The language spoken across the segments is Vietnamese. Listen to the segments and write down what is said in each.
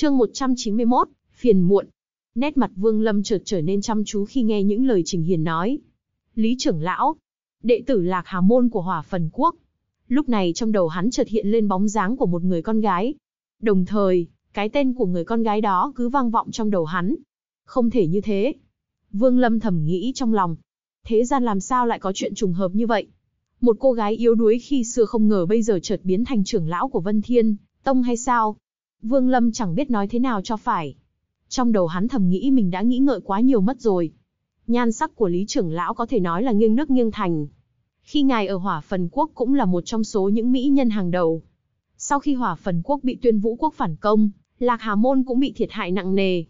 Chương 191, phiền muộn. Nét mặt Vương Lâm chợt trở nên chăm chú khi nghe những lời Trình Hiền nói. Lý trưởng lão, đệ tử Lạc Hà môn của Hỏa Phần Quốc. Lúc này trong đầu hắn chợt hiện lên bóng dáng của một người con gái. Đồng thời, cái tên của người con gái đó cứ vang vọng trong đầu hắn. Không thể như thế. Vương Lâm thầm nghĩ trong lòng. Thế gian làm sao lại có chuyện trùng hợp như vậy? Một cô gái yếu đuối khi xưa không ngờ bây giờ chợt biến thành trưởng lão của Vân Thiên, Tông hay sao? Vương Lâm chẳng biết nói thế nào cho phải. Trong đầu hắn thầm nghĩ mình đã nghĩ ngợi quá nhiều mất rồi. Nhan sắc của Lý trưởng lão có thể nói là nghiêng nước nghiêng thành. Khi ngài ở Hỏa Phần Quốc cũng là một trong số những mỹ nhân hàng đầu. Sau khi Hỏa Phần Quốc bị Tuyên Vũ Quốc phản công, Lạc Hà Môn cũng bị thiệt hại nặng nề.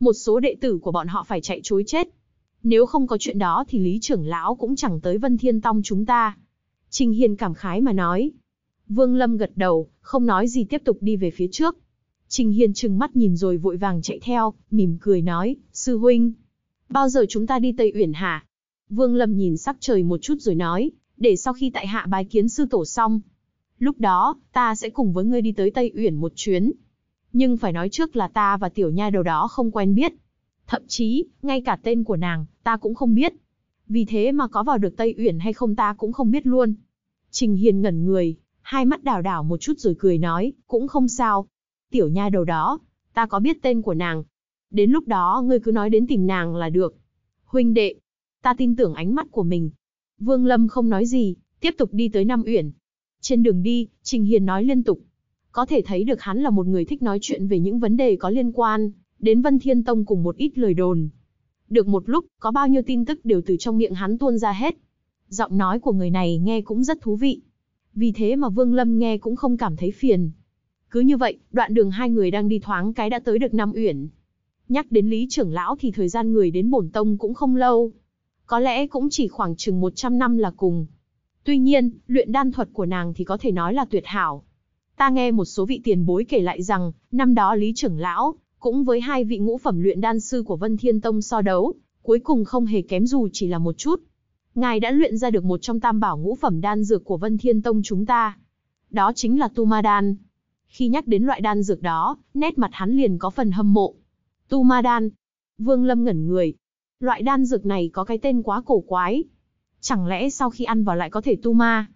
Một số đệ tử của bọn họ phải chạy chối chết. Nếu không có chuyện đó thì Lý trưởng lão cũng chẳng tới Vân Thiên Tông chúng ta. Trình Hiền cảm khái mà nói. Vương Lâm gật đầu, không nói gì tiếp tục đi về phía trước. Trình Hiền trừng mắt nhìn rồi vội vàng chạy theo, mỉm cười nói, sư huynh. Bao giờ chúng ta đi Tây Uyển hả? Vương Lâm nhìn sắc trời một chút rồi nói, để sau khi tại hạ bái kiến sư tổ xong. Lúc đó, ta sẽ cùng với ngươi đi tới Tây Uyển một chuyến. Nhưng phải nói trước là ta và tiểu nha đầu đó không quen biết. Thậm chí, ngay cả tên của nàng, ta cũng không biết. Vì thế mà có vào được Tây Uyển hay không ta cũng không biết luôn. Trình Hiền ngẩn người, hai mắt đảo đảo một chút rồi cười nói, cũng không sao, tiểu nha đầu đó, ta có biết tên của nàng. Đến lúc đó ngươi cứ nói đến tìm nàng là được. Huynh đệ, ta tin tưởng ánh mắt của mình. Vương Lâm không nói gì, tiếp tục đi tới Nam Uyển. Trên đường đi, Trình Hiền nói liên tục. Có thể thấy được hắn là một người thích nói chuyện về những vấn đề có liên quan, đến Vân Thiên Tông cùng một ít lời đồn. Được một lúc, có bao nhiêu tin tức đều từ trong miệng hắn tuôn ra hết. Giọng nói của người này nghe cũng rất thú vị. Vì thế mà Vương Lâm nghe cũng không cảm thấy phiền, cứ như vậy, đoạn đường hai người đang đi thoáng cái đã tới được Nam Uyển. Nhắc đến Lý trưởng lão thì thời gian người đến bổn tông cũng không lâu. Có lẽ cũng chỉ khoảng chừng 100 năm là cùng. Tuy nhiên, luyện đan thuật của nàng thì có thể nói là tuyệt hảo. Ta nghe một số vị tiền bối kể lại rằng, năm đó Lý trưởng lão, cũng với hai vị ngũ phẩm luyện đan sư của Vân Thiên Tông so đấu, cuối cùng không hề kém dù chỉ là một chút. Ngài đã luyện ra được một trong tam bảo ngũ phẩm đan dược của Vân Thiên Tông chúng ta. Đó chính là Tu Ma Đan. Khi nhắc đến loại đan dược đó, nét mặt hắn liền có phần hâm mộ. Tu ma đan. Vương Lâm ngẩn người. Loại đan dược này có cái tên quá cổ quái. Chẳng lẽ sau khi ăn vào lại có thể tu ma?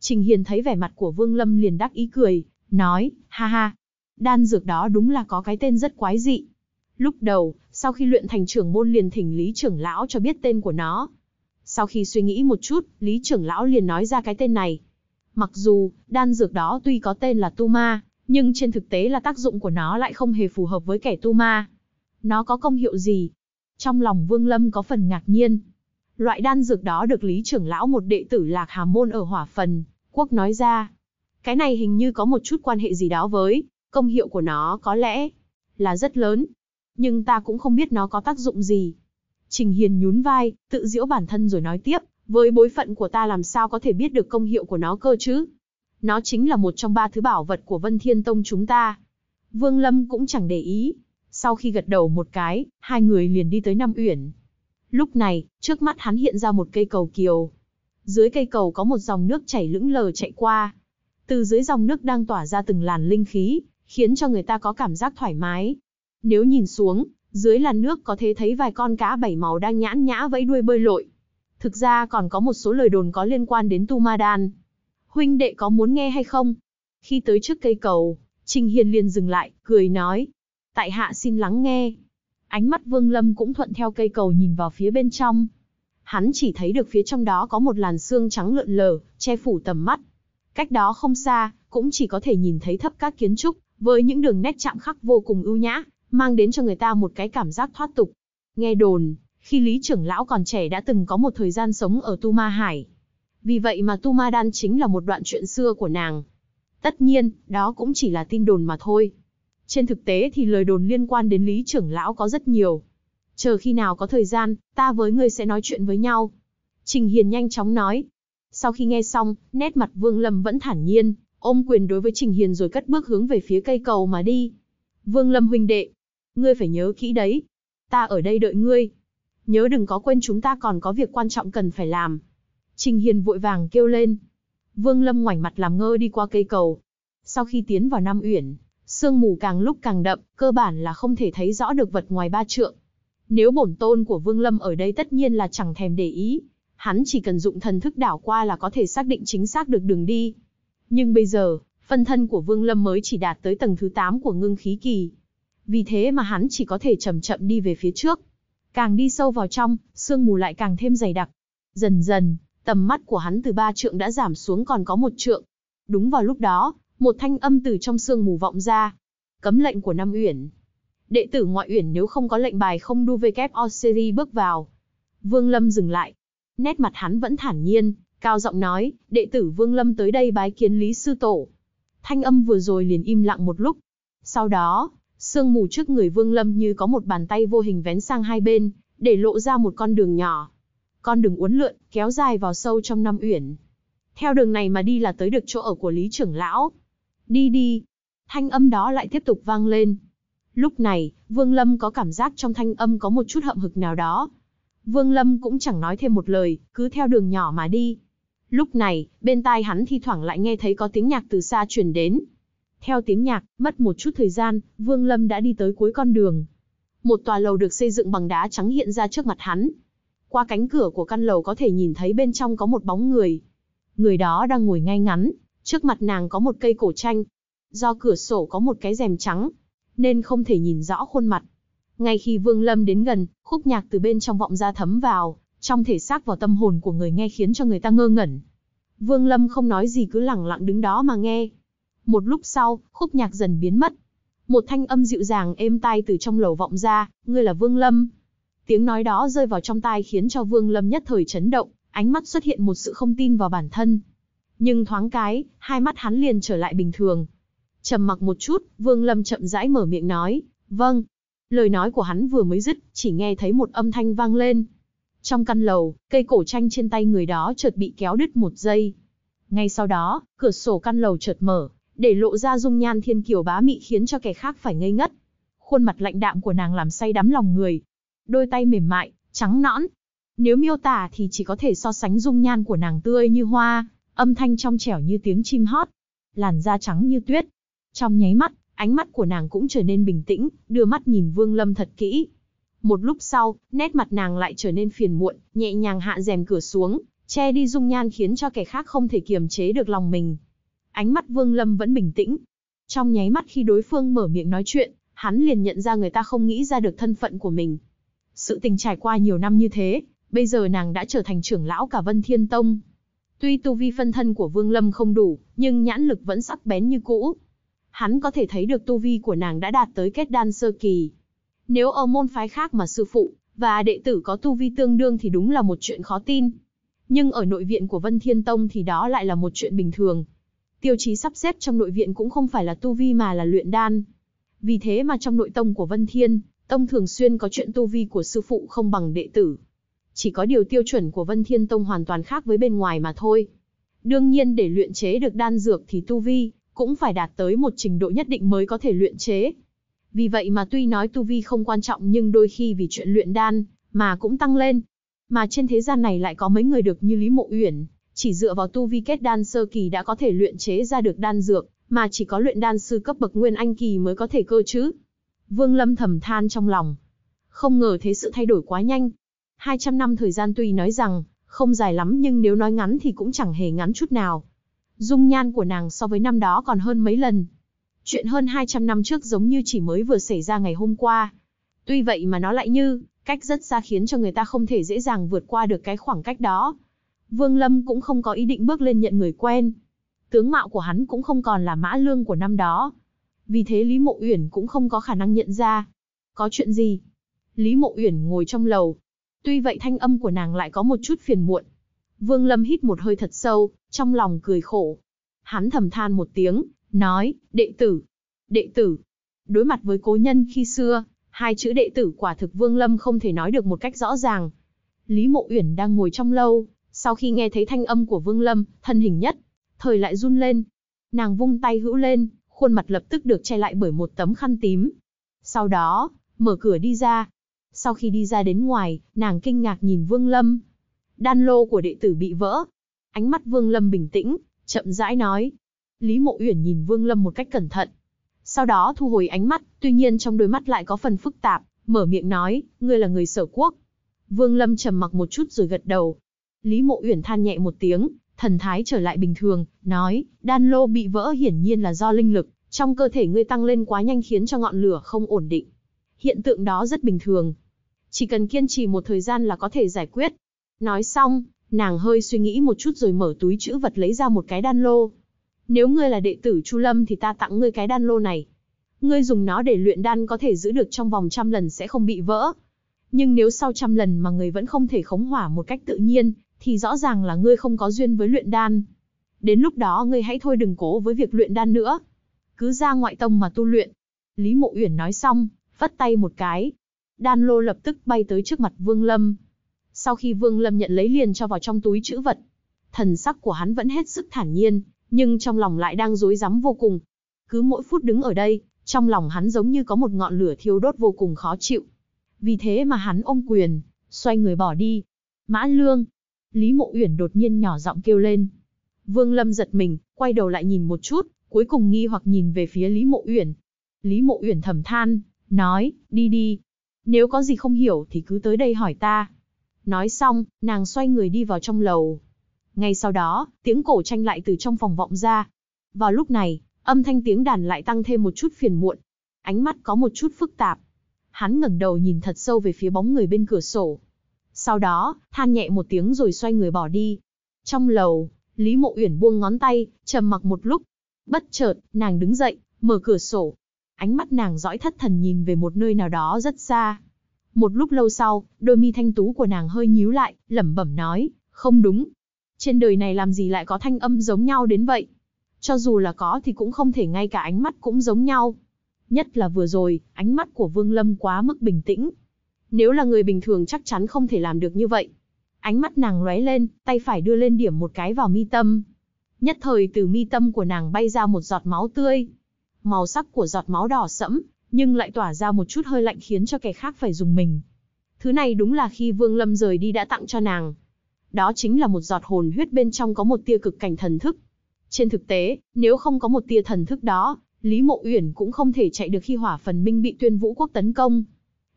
Trình Hiền thấy vẻ mặt của Vương Lâm liền đắc ý cười, nói, ha ha. Đan dược đó đúng là có cái tên rất quái dị. Lúc đầu, sau khi luyện thành trưởng môn liền thỉnh Lý trưởng lão cho biết tên của nó. Sau khi suy nghĩ một chút, Lý trưởng lão liền nói ra cái tên này. Mặc dù, đan dược đó tuy có tên là Tu Ma, nhưng trên thực tế là tác dụng của nó lại không hề phù hợp với kẻ tu ma. Nó có công hiệu gì? Trong lòng Vương Lâm có phần ngạc nhiên. Loại đan dược đó được Lý trưởng lão một đệ tử Lạc Hà Môn ở Hỏa Phần, Quốc nói ra. Cái này hình như có một chút quan hệ gì đó với, công hiệu của nó có lẽ là rất lớn. Nhưng ta cũng không biết nó có tác dụng gì. Trình Hiền nhún vai, tự giễu bản thân rồi nói tiếp, với bối phận của ta làm sao có thể biết được công hiệu của nó cơ chứ? Nó chính là một trong ba thứ bảo vật của Vân Thiên Tông chúng ta. Vương Lâm cũng chẳng để ý. Sau khi gật đầu một cái, hai người liền đi tới Nam Uyển. Lúc này, trước mắt hắn hiện ra một cây cầu kiều. Dưới cây cầu có một dòng nước chảy lững lờ chạy qua. Từ dưới dòng nước đang tỏa ra từng làn linh khí, khiến cho người ta có cảm giác thoải mái. Nếu nhìn xuống, dưới làn nước có thể thấy vài con cá bảy màu đang nhãn nhã vẫy đuôi bơi lội. Thực ra còn có một số lời đồn có liên quan đến Tu Ma Đan huynh đệ có muốn nghe hay không? Khi tới trước cây cầu, Trình Hiền liền dừng lại, cười nói. Tại hạ xin lắng nghe. Ánh mắt Vương Lâm cũng thuận theo cây cầu nhìn vào phía bên trong. Hắn chỉ thấy được phía trong đó có một làn xương trắng lượn lờ, che phủ tầm mắt. Cách đó không xa, cũng chỉ có thể nhìn thấy thấp các kiến trúc, với những đường nét chạm khắc vô cùng ưu nhã, mang đến cho người ta một cái cảm giác thoát tục. Nghe đồn, khi Lý trưởng lão còn trẻ đã từng có một thời gian sống ở Tu Ma Hải, vì vậy mà Tu Ma Đan chính là một đoạn chuyện xưa của nàng. Tất nhiên, đó cũng chỉ là tin đồn mà thôi. Trên thực tế thì lời đồn liên quan đến Lý trưởng lão có rất nhiều. Chờ khi nào có thời gian, ta với ngươi sẽ nói chuyện với nhau. Trình Hiền nhanh chóng nói. Sau khi nghe xong, nét mặt Vương Lâm vẫn thản nhiên, ôm quyền đối với Trình Hiền rồi cất bước hướng về phía cây cầu mà đi. Vương Lâm huynh đệ, ngươi phải nhớ kỹ đấy. Ta ở đây đợi ngươi. Nhớ đừng có quên chúng ta còn có việc quan trọng cần phải làm. Trình Hiền vội vàng kêu lên. Vương Lâm ngoảnh mặt làm ngơ đi qua cây cầu. Sau khi tiến vào Nam Uyển, sương mù càng lúc càng đậm, cơ bản là không thể thấy rõ được vật ngoài ba trượng. Nếu bổn tôn của Vương Lâm ở đây tất nhiên là chẳng thèm để ý, hắn chỉ cần dụng thần thức đảo qua là có thể xác định chính xác được đường đi. Nhưng bây giờ, phân thân của Vương Lâm mới chỉ đạt tới tầng thứ 8 của ngưng khí kỳ. Vì thế mà hắn chỉ có thể chậm chậm đi về phía trước. Càng đi sâu vào trong, sương mù lại càng thêm dày đặc. Dần dần, Tầm mắt của hắn từ ba trượng đã giảm xuống còn có một trượng. Đúng vào lúc đó, một thanh âm từ trong sương mù vọng ra. Cấm lệnh của Nam Uyển. Đệ tử ngoại Uyển nếu không có lệnh bài không đu VKOCD bước vào. Vương Lâm dừng lại. Nét mặt hắn vẫn thản nhiên, cao giọng nói, đệ tử Vương Lâm tới đây bái kiến Lý Sư Tổ. Thanh âm vừa rồi liền im lặng một lúc. Sau đó, sương mù trước người Vương Lâm như có một bàn tay vô hình vén sang hai bên, để lộ ra một con đường nhỏ con đường uốn lượn, kéo dài vào sâu trong năm uyển. Theo đường này mà đi là tới được chỗ ở của Lý trưởng lão. Đi đi. Thanh âm đó lại tiếp tục vang lên. Lúc này, Vương Lâm có cảm giác trong thanh âm có một chút hậm hực nào đó. Vương Lâm cũng chẳng nói thêm một lời, cứ theo đường nhỏ mà đi. Lúc này, bên tai hắn thi thoảng lại nghe thấy có tiếng nhạc từ xa truyền đến. Theo tiếng nhạc, mất một chút thời gian, Vương Lâm đã đi tới cuối con đường. Một tòa lầu được xây dựng bằng đá trắng hiện ra trước mặt hắn, qua cánh cửa của căn lầu có thể nhìn thấy bên trong có một bóng người. Người đó đang ngồi ngay ngắn, trước mặt nàng có một cây cổ tranh. Do cửa sổ có một cái rèm trắng, nên không thể nhìn rõ khuôn mặt. Ngay khi Vương Lâm đến gần, khúc nhạc từ bên trong vọng ra thấm vào, trong thể xác và tâm hồn của người nghe khiến cho người ta ngơ ngẩn. Vương Lâm không nói gì cứ lặng lặng đứng đó mà nghe. Một lúc sau, khúc nhạc dần biến mất. Một thanh âm dịu dàng êm tai từ trong lầu vọng ra, ngươi là Vương Lâm. Tiếng nói đó rơi vào trong tai khiến cho Vương Lâm nhất thời chấn động, ánh mắt xuất hiện một sự không tin vào bản thân. Nhưng thoáng cái, hai mắt hắn liền trở lại bình thường. Trầm mặc một chút, Vương Lâm chậm rãi mở miệng nói, "Vâng." Lời nói của hắn vừa mới dứt, chỉ nghe thấy một âm thanh vang lên. Trong căn lầu, cây cổ tranh trên tay người đó chợt bị kéo đứt một giây. Ngay sau đó, cửa sổ căn lầu chợt mở, để lộ ra dung nhan thiên kiều bá mị khiến cho kẻ khác phải ngây ngất. Khuôn mặt lạnh đạm của nàng làm say đắm lòng người, đôi tay mềm mại, trắng nõn. Nếu miêu tả thì chỉ có thể so sánh dung nhan của nàng tươi như hoa, âm thanh trong trẻo như tiếng chim hót, làn da trắng như tuyết. Trong nháy mắt, ánh mắt của nàng cũng trở nên bình tĩnh, đưa mắt nhìn Vương Lâm thật kỹ. Một lúc sau, nét mặt nàng lại trở nên phiền muộn, nhẹ nhàng hạ rèm cửa xuống, che đi dung nhan khiến cho kẻ khác không thể kiềm chế được lòng mình. Ánh mắt Vương Lâm vẫn bình tĩnh. Trong nháy mắt khi đối phương mở miệng nói chuyện, hắn liền nhận ra người ta không nghĩ ra được thân phận của mình. Sự tình trải qua nhiều năm như thế, bây giờ nàng đã trở thành trưởng lão cả Vân Thiên Tông. Tuy tu vi phân thân của Vương Lâm không đủ, nhưng nhãn lực vẫn sắc bén như cũ. Hắn có thể thấy được tu vi của nàng đã đạt tới kết đan sơ kỳ. Nếu ở môn phái khác mà sư phụ và đệ tử có tu vi tương đương thì đúng là một chuyện khó tin. Nhưng ở nội viện của Vân Thiên Tông thì đó lại là một chuyện bình thường. Tiêu chí sắp xếp trong nội viện cũng không phải là tu vi mà là luyện đan. Vì thế mà trong nội tông của Vân Thiên, Tông thường xuyên có chuyện tu vi của sư phụ không bằng đệ tử. Chỉ có điều tiêu chuẩn của Vân Thiên Tông hoàn toàn khác với bên ngoài mà thôi. Đương nhiên để luyện chế được đan dược thì tu vi cũng phải đạt tới một trình độ nhất định mới có thể luyện chế. Vì vậy mà tuy nói tu vi không quan trọng nhưng đôi khi vì chuyện luyện đan mà cũng tăng lên. Mà trên thế gian này lại có mấy người được như Lý Mộ Uyển, chỉ dựa vào tu vi kết đan sơ kỳ đã có thể luyện chế ra được đan dược, mà chỉ có luyện đan sư cấp bậc nguyên anh kỳ mới có thể cơ chứ. Vương Lâm thầm than trong lòng. Không ngờ thế sự thay đổi quá nhanh. 200 năm thời gian tuy nói rằng, không dài lắm nhưng nếu nói ngắn thì cũng chẳng hề ngắn chút nào. Dung nhan của nàng so với năm đó còn hơn mấy lần. Chuyện hơn 200 năm trước giống như chỉ mới vừa xảy ra ngày hôm qua. Tuy vậy mà nó lại như, cách rất xa khiến cho người ta không thể dễ dàng vượt qua được cái khoảng cách đó. Vương Lâm cũng không có ý định bước lên nhận người quen. Tướng mạo của hắn cũng không còn là mã lương của năm đó, vì thế Lý Mộ Uyển cũng không có khả năng nhận ra. Có chuyện gì? Lý Mộ Uyển ngồi trong lầu. Tuy vậy thanh âm của nàng lại có một chút phiền muộn. Vương Lâm hít một hơi thật sâu, trong lòng cười khổ. Hắn thầm than một tiếng, nói, đệ tử, đệ tử. Đối mặt với cố nhân khi xưa, hai chữ đệ tử quả thực Vương Lâm không thể nói được một cách rõ ràng. Lý Mộ Uyển đang ngồi trong lâu, sau khi nghe thấy thanh âm của Vương Lâm, thân hình nhất, thời lại run lên. Nàng vung tay hữu lên, khuôn mặt lập tức được che lại bởi một tấm khăn tím. Sau đó, mở cửa đi ra. Sau khi đi ra đến ngoài, nàng kinh ngạc nhìn Vương Lâm. Đan lô của đệ tử bị vỡ. Ánh mắt Vương Lâm bình tĩnh, chậm rãi nói. Lý Mộ Uyển nhìn Vương Lâm một cách cẩn thận. Sau đó thu hồi ánh mắt, tuy nhiên trong đôi mắt lại có phần phức tạp, mở miệng nói, ngươi là người sở quốc. Vương Lâm trầm mặc một chút rồi gật đầu. Lý Mộ Uyển than nhẹ một tiếng, Thần thái trở lại bình thường, nói, đan lô bị vỡ hiển nhiên là do linh lực, trong cơ thể ngươi tăng lên quá nhanh khiến cho ngọn lửa không ổn định. Hiện tượng đó rất bình thường. Chỉ cần kiên trì một thời gian là có thể giải quyết. Nói xong, nàng hơi suy nghĩ một chút rồi mở túi chữ vật lấy ra một cái đan lô. Nếu ngươi là đệ tử Chu Lâm thì ta tặng ngươi cái đan lô này. Ngươi dùng nó để luyện đan có thể giữ được trong vòng trăm lần sẽ không bị vỡ. Nhưng nếu sau trăm lần mà người vẫn không thể khống hỏa một cách tự nhiên, thì rõ ràng là ngươi không có duyên với luyện đan. Đến lúc đó ngươi hãy thôi đừng cố với việc luyện đan nữa. Cứ ra ngoại tông mà tu luyện. Lý Mộ Uyển nói xong, vắt tay một cái. Đan lô lập tức bay tới trước mặt Vương Lâm. Sau khi Vương Lâm nhận lấy liền cho vào trong túi chữ vật. Thần sắc của hắn vẫn hết sức thản nhiên, nhưng trong lòng lại đang rối rắm vô cùng. Cứ mỗi phút đứng ở đây, trong lòng hắn giống như có một ngọn lửa thiêu đốt vô cùng khó chịu. Vì thế mà hắn ôm quyền, xoay người bỏ đi. Mã Lương, Lý Mộ Uyển đột nhiên nhỏ giọng kêu lên. Vương Lâm giật mình, quay đầu lại nhìn một chút, cuối cùng nghi hoặc nhìn về phía Lý Mộ Uyển. Lý Mộ Uyển thầm than, nói, đi đi. Nếu có gì không hiểu thì cứ tới đây hỏi ta. Nói xong, nàng xoay người đi vào trong lầu. Ngay sau đó, tiếng cổ tranh lại từ trong phòng vọng ra. Vào lúc này, âm thanh tiếng đàn lại tăng thêm một chút phiền muộn. Ánh mắt có một chút phức tạp. Hắn ngẩng đầu nhìn thật sâu về phía bóng người bên cửa sổ, sau đó, than nhẹ một tiếng rồi xoay người bỏ đi. Trong lầu, Lý Mộ Uyển buông ngón tay, trầm mặc một lúc. Bất chợt, nàng đứng dậy, mở cửa sổ. Ánh mắt nàng dõi thất thần nhìn về một nơi nào đó rất xa. Một lúc lâu sau, đôi mi thanh tú của nàng hơi nhíu lại, lẩm bẩm nói, không đúng. Trên đời này làm gì lại có thanh âm giống nhau đến vậy? Cho dù là có thì cũng không thể ngay cả ánh mắt cũng giống nhau. Nhất là vừa rồi, ánh mắt của Vương Lâm quá mức bình tĩnh, nếu là người bình thường chắc chắn không thể làm được như vậy. Ánh mắt nàng lóe lên, tay phải đưa lên điểm một cái vào mi tâm. Nhất thời từ mi tâm của nàng bay ra một giọt máu tươi. Màu sắc của giọt máu đỏ sẫm, nhưng lại tỏa ra một chút hơi lạnh khiến cho kẻ khác phải dùng mình. Thứ này đúng là khi Vương Lâm rời đi đã tặng cho nàng. Đó chính là một giọt hồn huyết bên trong có một tia cực cảnh thần thức. Trên thực tế, nếu không có một tia thần thức đó, Lý Mộ Uyển cũng không thể chạy được khi hỏa phần minh bị tuyên vũ quốc tấn công.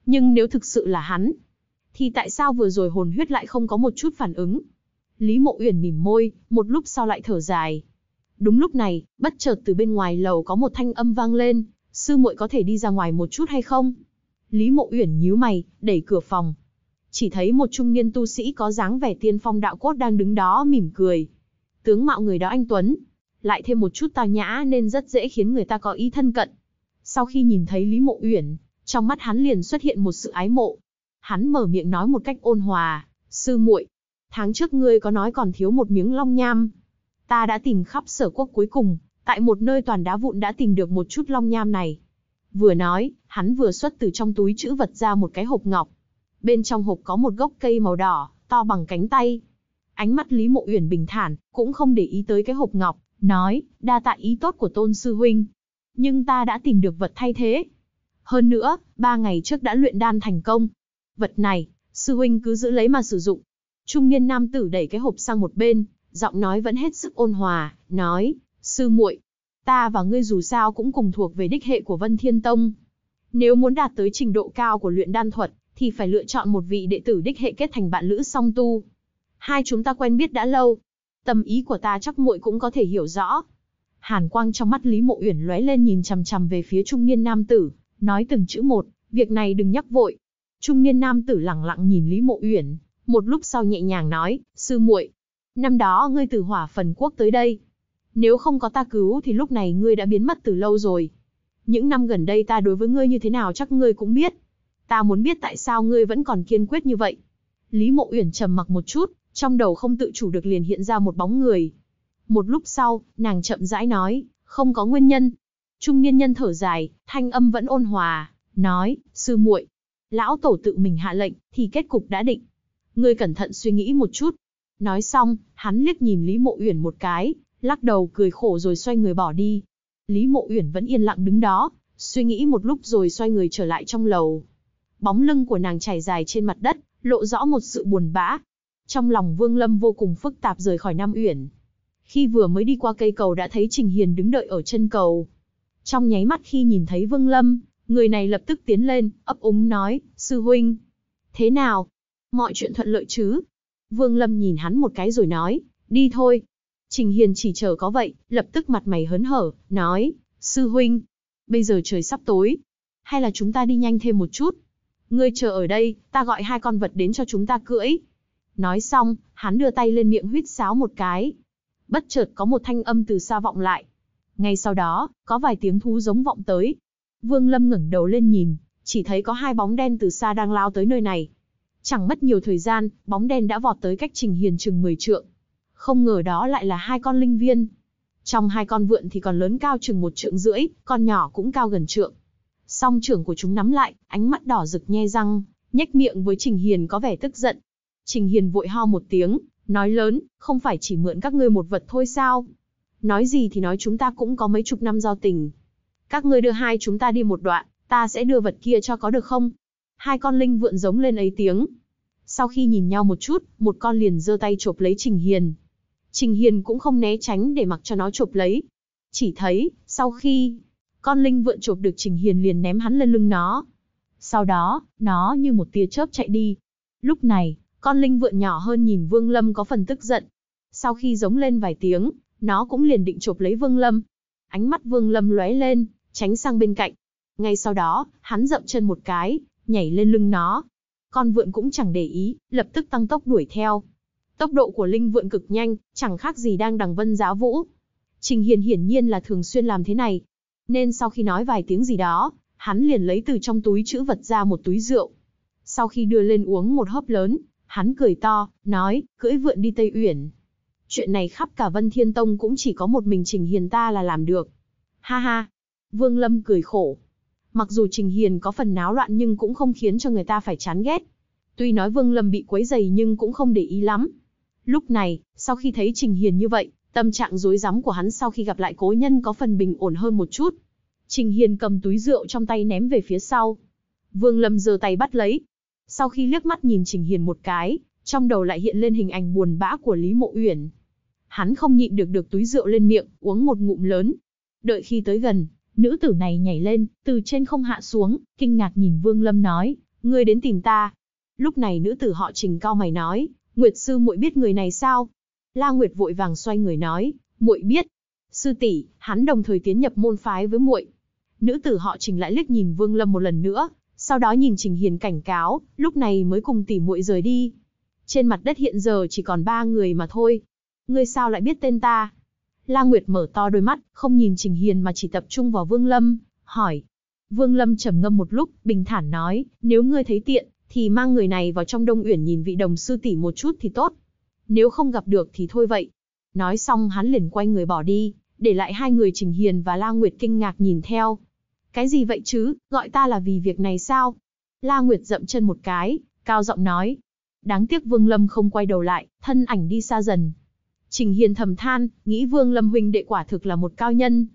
Nhưng nếu thực sự là hắn, thì tại sao vừa rồi hồn huyết lại không có một chút phản ứng? Lý Mộ Uyển mỉm môi, một lúc sau lại thở dài. Đúng lúc này, bất chợt từ bên ngoài lầu có một thanh âm vang lên, "Sư muội có thể đi ra ngoài một chút hay không?" Lý Mộ Uyển nhíu mày, đẩy cửa phòng. Chỉ thấy một trung niên tu sĩ có dáng vẻ tiên phong đạo cốt đang đứng đó mỉm cười. Tướng mạo người đó anh tuấn, lại thêm một chút tao nhã nên rất dễ khiến người ta có ý thân cận. Sau khi nhìn thấy Lý Mộ Uyển, trong mắt hắn liền xuất hiện một sự ái mộ. Hắn mở miệng nói một cách ôn hòa, sư muội, tháng trước ngươi có nói còn thiếu một miếng long nham. Ta đã tìm khắp sở quốc cuối cùng, tại một nơi toàn đá vụn đã tìm được một chút long nham này. Vừa nói, hắn vừa xuất từ trong túi chữ vật ra một cái hộp ngọc. Bên trong hộp có một gốc cây màu đỏ, to bằng cánh tay. Ánh mắt Lý Mộ Uyển bình thản, cũng không để ý tới cái hộp ngọc, nói, đa tạ ý tốt của tôn sư huynh. Nhưng ta đã tìm được vật thay thế, hơn nữa, ba ngày trước đã luyện đan thành công. Vật này, sư huynh cứ giữ lấy mà sử dụng. Trung niên nam tử đẩy cái hộp sang một bên, giọng nói vẫn hết sức ôn hòa, nói, sư muội, ta và ngươi dù sao cũng cùng thuộc về đích hệ của Vân Thiên Tông. Nếu muốn đạt tới trình độ cao của luyện đan thuật, thì phải lựa chọn một vị đệ tử đích hệ kết thành bạn lữ song tu. Hai chúng ta quen biết đã lâu, tâm ý của ta chắc muội cũng có thể hiểu rõ. Hàn quang trong mắt Lý Mộ Uyển lóe lên nhìn chằm chằm về phía trung niên nam tử, nói từng chữ một, việc này đừng nhắc vội. Trung niên nam tử lặng lặng nhìn Lý Mộ Uyển, một lúc sau nhẹ nhàng nói, sư muội, năm đó ngươi từ hỏa phần quốc tới đây. Nếu không có ta cứu thì lúc này ngươi đã biến mất từ lâu rồi. Những năm gần đây ta đối với ngươi như thế nào chắc ngươi cũng biết. Ta muốn biết tại sao ngươi vẫn còn kiên quyết như vậy. Lý Mộ Uyển trầm mặc một chút, trong đầu không tự chủ được liền hiện ra một bóng người. Một lúc sau, nàng chậm rãi nói, không có nguyên nhân, Trung niên nhân thở dài, thanh âm vẫn ôn hòa, nói, sư muội, lão tổ tự mình hạ lệnh, thì kết cục đã định. Ngươi cẩn thận suy nghĩ một chút. Nói xong, hắn liếc nhìn Lý Mộ Uyển một cái, lắc đầu cười khổ rồi xoay người bỏ đi. Lý Mộ Uyển vẫn yên lặng đứng đó, suy nghĩ một lúc rồi xoay người trở lại trong lầu. Bóng lưng của nàng trải dài trên mặt đất, lộ rõ một sự buồn bã. Trong lòng Vương Lâm vô cùng phức tạp rời khỏi Nam Uyển. Khi vừa mới đi qua cây cầu đã thấy Trình Hiền đứng đợi ở chân cầu, trong nháy mắt khi nhìn thấy Vương Lâm, người này lập tức tiến lên, ấp úng nói, sư huynh. Thế nào? Mọi chuyện thuận lợi chứ? Vương Lâm nhìn hắn một cái rồi nói, đi thôi. Trình Hiền chỉ chờ có vậy, lập tức mặt mày hớn hở, nói, sư huynh, bây giờ trời sắp tối. Hay là chúng ta đi nhanh thêm một chút? Ngươi chờ ở đây, ta gọi hai con vật đến cho chúng ta cưỡi. Nói xong, hắn đưa tay lên miệng huýt sáo một cái. Bất chợt có một thanh âm từ xa vọng lại, ngay sau đó, có vài tiếng thú giống vọng tới. Vương Lâm ngẩng đầu lên nhìn, chỉ thấy có hai bóng đen từ xa đang lao tới nơi này. Chẳng mất nhiều thời gian, bóng đen đã vọt tới cách Trình Hiền chừng 10 trượng. Không ngờ đó lại là hai con linh viên. Trong hai con vượn thì còn lớn cao chừng một trượng rưỡi, con nhỏ cũng cao gần trượng. Song trưởng của chúng nắm lại, ánh mắt đỏ rực nhe răng, nhếch miệng với Trình Hiền có vẻ tức giận. Trình Hiền vội ho một tiếng, nói lớn, không phải chỉ mượn các ngươi một vật thôi sao? nói gì thì nói chúng ta cũng có mấy chục năm giao tình. Các ngươi đưa hai chúng ta đi một đoạn, ta sẽ đưa vật kia cho có được không? Hai con linh vượn giống lên ấy tiếng. Sau khi nhìn nhau một chút, một con liền giơ tay chộp lấy Trình Hiền. Trình Hiền cũng không né tránh để mặc cho nó chộp lấy. Chỉ thấy, sau khi con linh vượn chộp được Trình Hiền liền ném hắn lên lưng nó. Sau đó, nó như một tia chớp chạy đi. Lúc này, con linh vượn nhỏ hơn nhìn Vương Lâm có phần tức giận. Sau khi giống lên vài tiếng, nó cũng liền định chộp lấy Vương Lâm. Ánh mắt Vương Lâm lóe lên, tránh sang bên cạnh. Ngay sau đó, hắn dậm chân một cái, nhảy lên lưng nó. Con vượn cũng chẳng để ý, lập tức tăng tốc đuổi theo. Tốc độ của linh vượn cực nhanh, chẳng khác gì đang đằng vân giá vũ. Trình Hiền hiển nhiên là thường xuyên làm thế này. Nên sau khi nói vài tiếng gì đó, hắn liền lấy từ trong túi chữ vật ra một túi rượu. Sau khi đưa lên uống một hớp lớn, hắn cười to, nói, cưỡi vượn đi Tây Uyển, Chuyện này khắp cả Vân Thiên Tông cũng chỉ có một mình Trình Hiền ta là làm được. Ha ha. Vương Lâm cười khổ. Mặc dù Trình Hiền có phần náo loạn nhưng cũng không khiến cho người ta phải chán ghét. Tuy nói Vương Lâm bị quấy dày nhưng cũng không để ý lắm. Lúc này, sau khi thấy Trình Hiền như vậy, tâm trạng rối rắm của hắn sau khi gặp lại cố nhân có phần bình ổn hơn một chút. Trình Hiền cầm túi rượu trong tay ném về phía sau. Vương Lâm giơ tay bắt lấy. Sau khi liếc mắt nhìn Trình Hiền một cái, trong đầu lại hiện lên hình ảnh buồn bã của Lý Mộ Uyển. Hắn không nhịn được được túi rượu lên miệng, uống một ngụm lớn. Đợi khi tới gần, nữ tử này nhảy lên, từ trên không hạ xuống, kinh ngạc nhìn Vương Lâm nói, ngươi đến tìm ta. Lúc này nữ tử họ trình cao mày nói, Nguyệt sư muội biết người này sao? La Nguyệt vội vàng xoay người nói, muội biết. Sư tỷ, hắn đồng thời tiến nhập môn phái với muội. Nữ tử họ Trình lại liếc nhìn Vương Lâm một lần nữa, sau đó nhìn Trình Hiền cảnh cáo, lúc này mới cùng tỷ muội rời đi. Trên mặt đất hiện giờ chỉ còn ba người mà thôi, Ngươi sao lại biết tên ta? La Nguyệt mở to đôi mắt, không nhìn Trình Hiền mà chỉ tập trung vào Vương Lâm, hỏi. Vương Lâm trầm ngâm một lúc, bình thản nói, nếu ngươi thấy tiện, thì mang người này vào trong Đông Uyển nhìn vị đồng sư tỷ một chút thì tốt. Nếu không gặp được thì thôi vậy. Nói xong hắn liền quay người bỏ đi, để lại hai người Trình Hiền và La Nguyệt kinh ngạc nhìn theo. Cái gì vậy chứ, gọi ta là vì việc này sao? La Nguyệt dậm chân một cái, cao giọng nói. Đáng tiếc Vương Lâm không quay đầu lại, thân ảnh đi xa dần, Trình Hiền thầm than, nghĩ Vương Lâm huynh đệ quả thực là một cao nhân.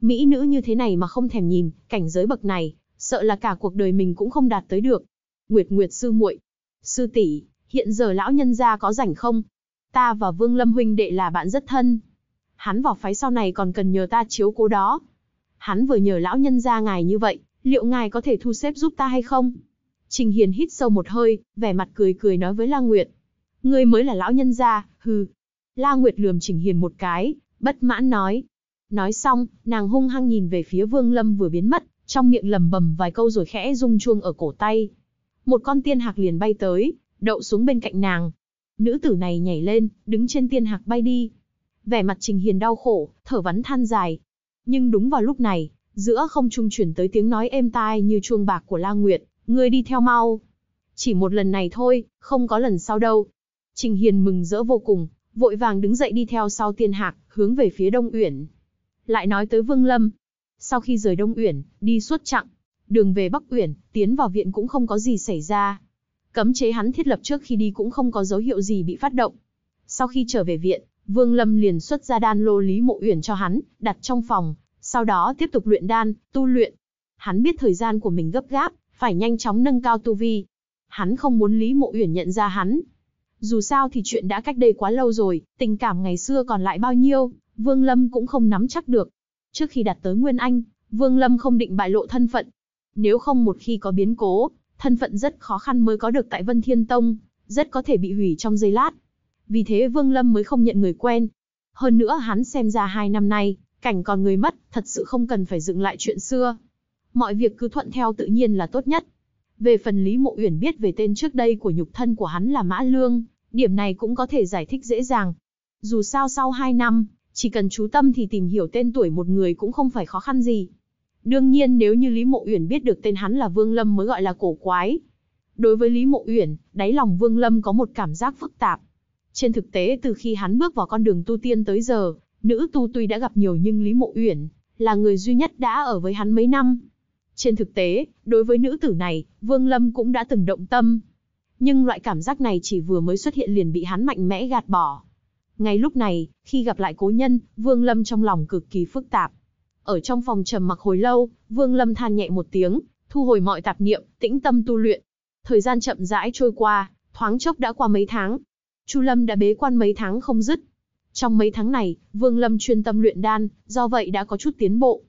Mỹ nữ như thế này mà không thèm nhìn, cảnh giới bậc này, sợ là cả cuộc đời mình cũng không đạt tới được. Nguyệt Nguyệt sư muội, sư tỷ, hiện giờ lão nhân gia có rảnh không? Ta và Vương Lâm huynh đệ là bạn rất thân. Hắn vào phái sau này còn cần nhờ ta chiếu cố đó. Hắn vừa nhờ lão nhân gia ngài như vậy, liệu ngài có thể thu xếp giúp ta hay không? Trình Hiền hít sâu một hơi, vẻ mặt cười cười nói với La Nguyệt. Ngươi mới là lão nhân gia, hừ, La Nguyệt lườm Trình Hiền một cái, bất mãn nói. Nói xong, nàng hung hăng nhìn về phía Vương Lâm vừa biến mất, trong miệng lầm bầm vài câu rồi khẽ rung chuông ở cổ tay. Một con tiên hạc liền bay tới, đậu xuống bên cạnh nàng. Nữ tử này nhảy lên, đứng trên tiên hạc bay đi. Vẻ mặt Trình Hiền đau khổ, thở vắn than dài. Nhưng đúng vào lúc này, giữa không trung chuyển tới tiếng nói êm tai như chuông bạc của La Nguyệt, người đi theo mau. Chỉ một lần này thôi, không có lần sau đâu. Trình Hiền mừng rỡ vô cùng, vội vàng đứng dậy đi theo sau tiên hạc, hướng về phía Đông Uyển. Lại nói tới Vương Lâm. Sau khi rời Đông Uyển, đi suốt chặng, đường về Bắc Uyển, tiến vào viện cũng không có gì xảy ra. Cấm chế hắn thiết lập trước khi đi cũng không có dấu hiệu gì bị phát động. Sau khi trở về viện, Vương Lâm liền xuất ra đan lô Lý Mộ Uyển cho hắn, đặt trong phòng, sau đó tiếp tục luyện đan, tu luyện. Hắn biết thời gian của mình gấp gáp, phải nhanh chóng nâng cao tu vi. Hắn không muốn Lý Mộ Uyển nhận ra hắn, dù sao thì chuyện đã cách đây quá lâu rồi, tình cảm ngày xưa còn lại bao nhiêu, Vương Lâm cũng không nắm chắc được. Trước khi đặt tới Nguyên Anh, Vương Lâm không định bại lộ thân phận. Nếu không một khi có biến cố, thân phận rất khó khăn mới có được tại Vân Thiên Tông, rất có thể bị hủy trong giây lát. Vì thế Vương Lâm mới không nhận người quen. Hơn nữa hắn xem ra hai năm nay, cảnh còn người mất, thật sự không cần phải dựng lại chuyện xưa. Mọi việc cứ thuận theo tự nhiên là tốt nhất. Về phần Lý Mộ Uyển biết về tên trước đây của nhục thân của hắn là Mã Lương, Điểm này cũng có thể giải thích dễ dàng. Dù sao sau 2 năm, chỉ cần chú tâm thì tìm hiểu tên tuổi một người cũng không phải khó khăn gì. Đương nhiên nếu như Lý Mộ Uyển biết được tên hắn là Vương Lâm mới gọi là cổ quái. Đối với Lý Mộ Uyển, đáy lòng Vương Lâm có một cảm giác phức tạp. Trên thực tế từ khi hắn bước vào con đường tu tiên tới giờ, nữ tu tuy đã gặp nhiều nhưng Lý Mộ Uyển là người duy nhất đã ở với hắn mấy năm. Trên thực tế, đối với nữ tử này, Vương Lâm cũng đã từng động tâm, nhưng loại cảm giác này chỉ vừa mới xuất hiện liền bị hắn mạnh mẽ gạt bỏ. Ngay lúc này, khi gặp lại cố nhân, Vương Lâm trong lòng cực kỳ phức tạp. Ở trong phòng trầm mặc hồi lâu, Vương Lâm than nhẹ một tiếng, thu hồi mọi tạp niệm, tĩnh tâm tu luyện. Thời gian chậm rãi trôi qua, thoáng chốc đã qua mấy tháng. Chu Lâm đã bế quan mấy tháng không dứt. Trong mấy tháng này, Vương Lâm chuyên tâm luyện đan, do vậy đã có chút tiến bộ.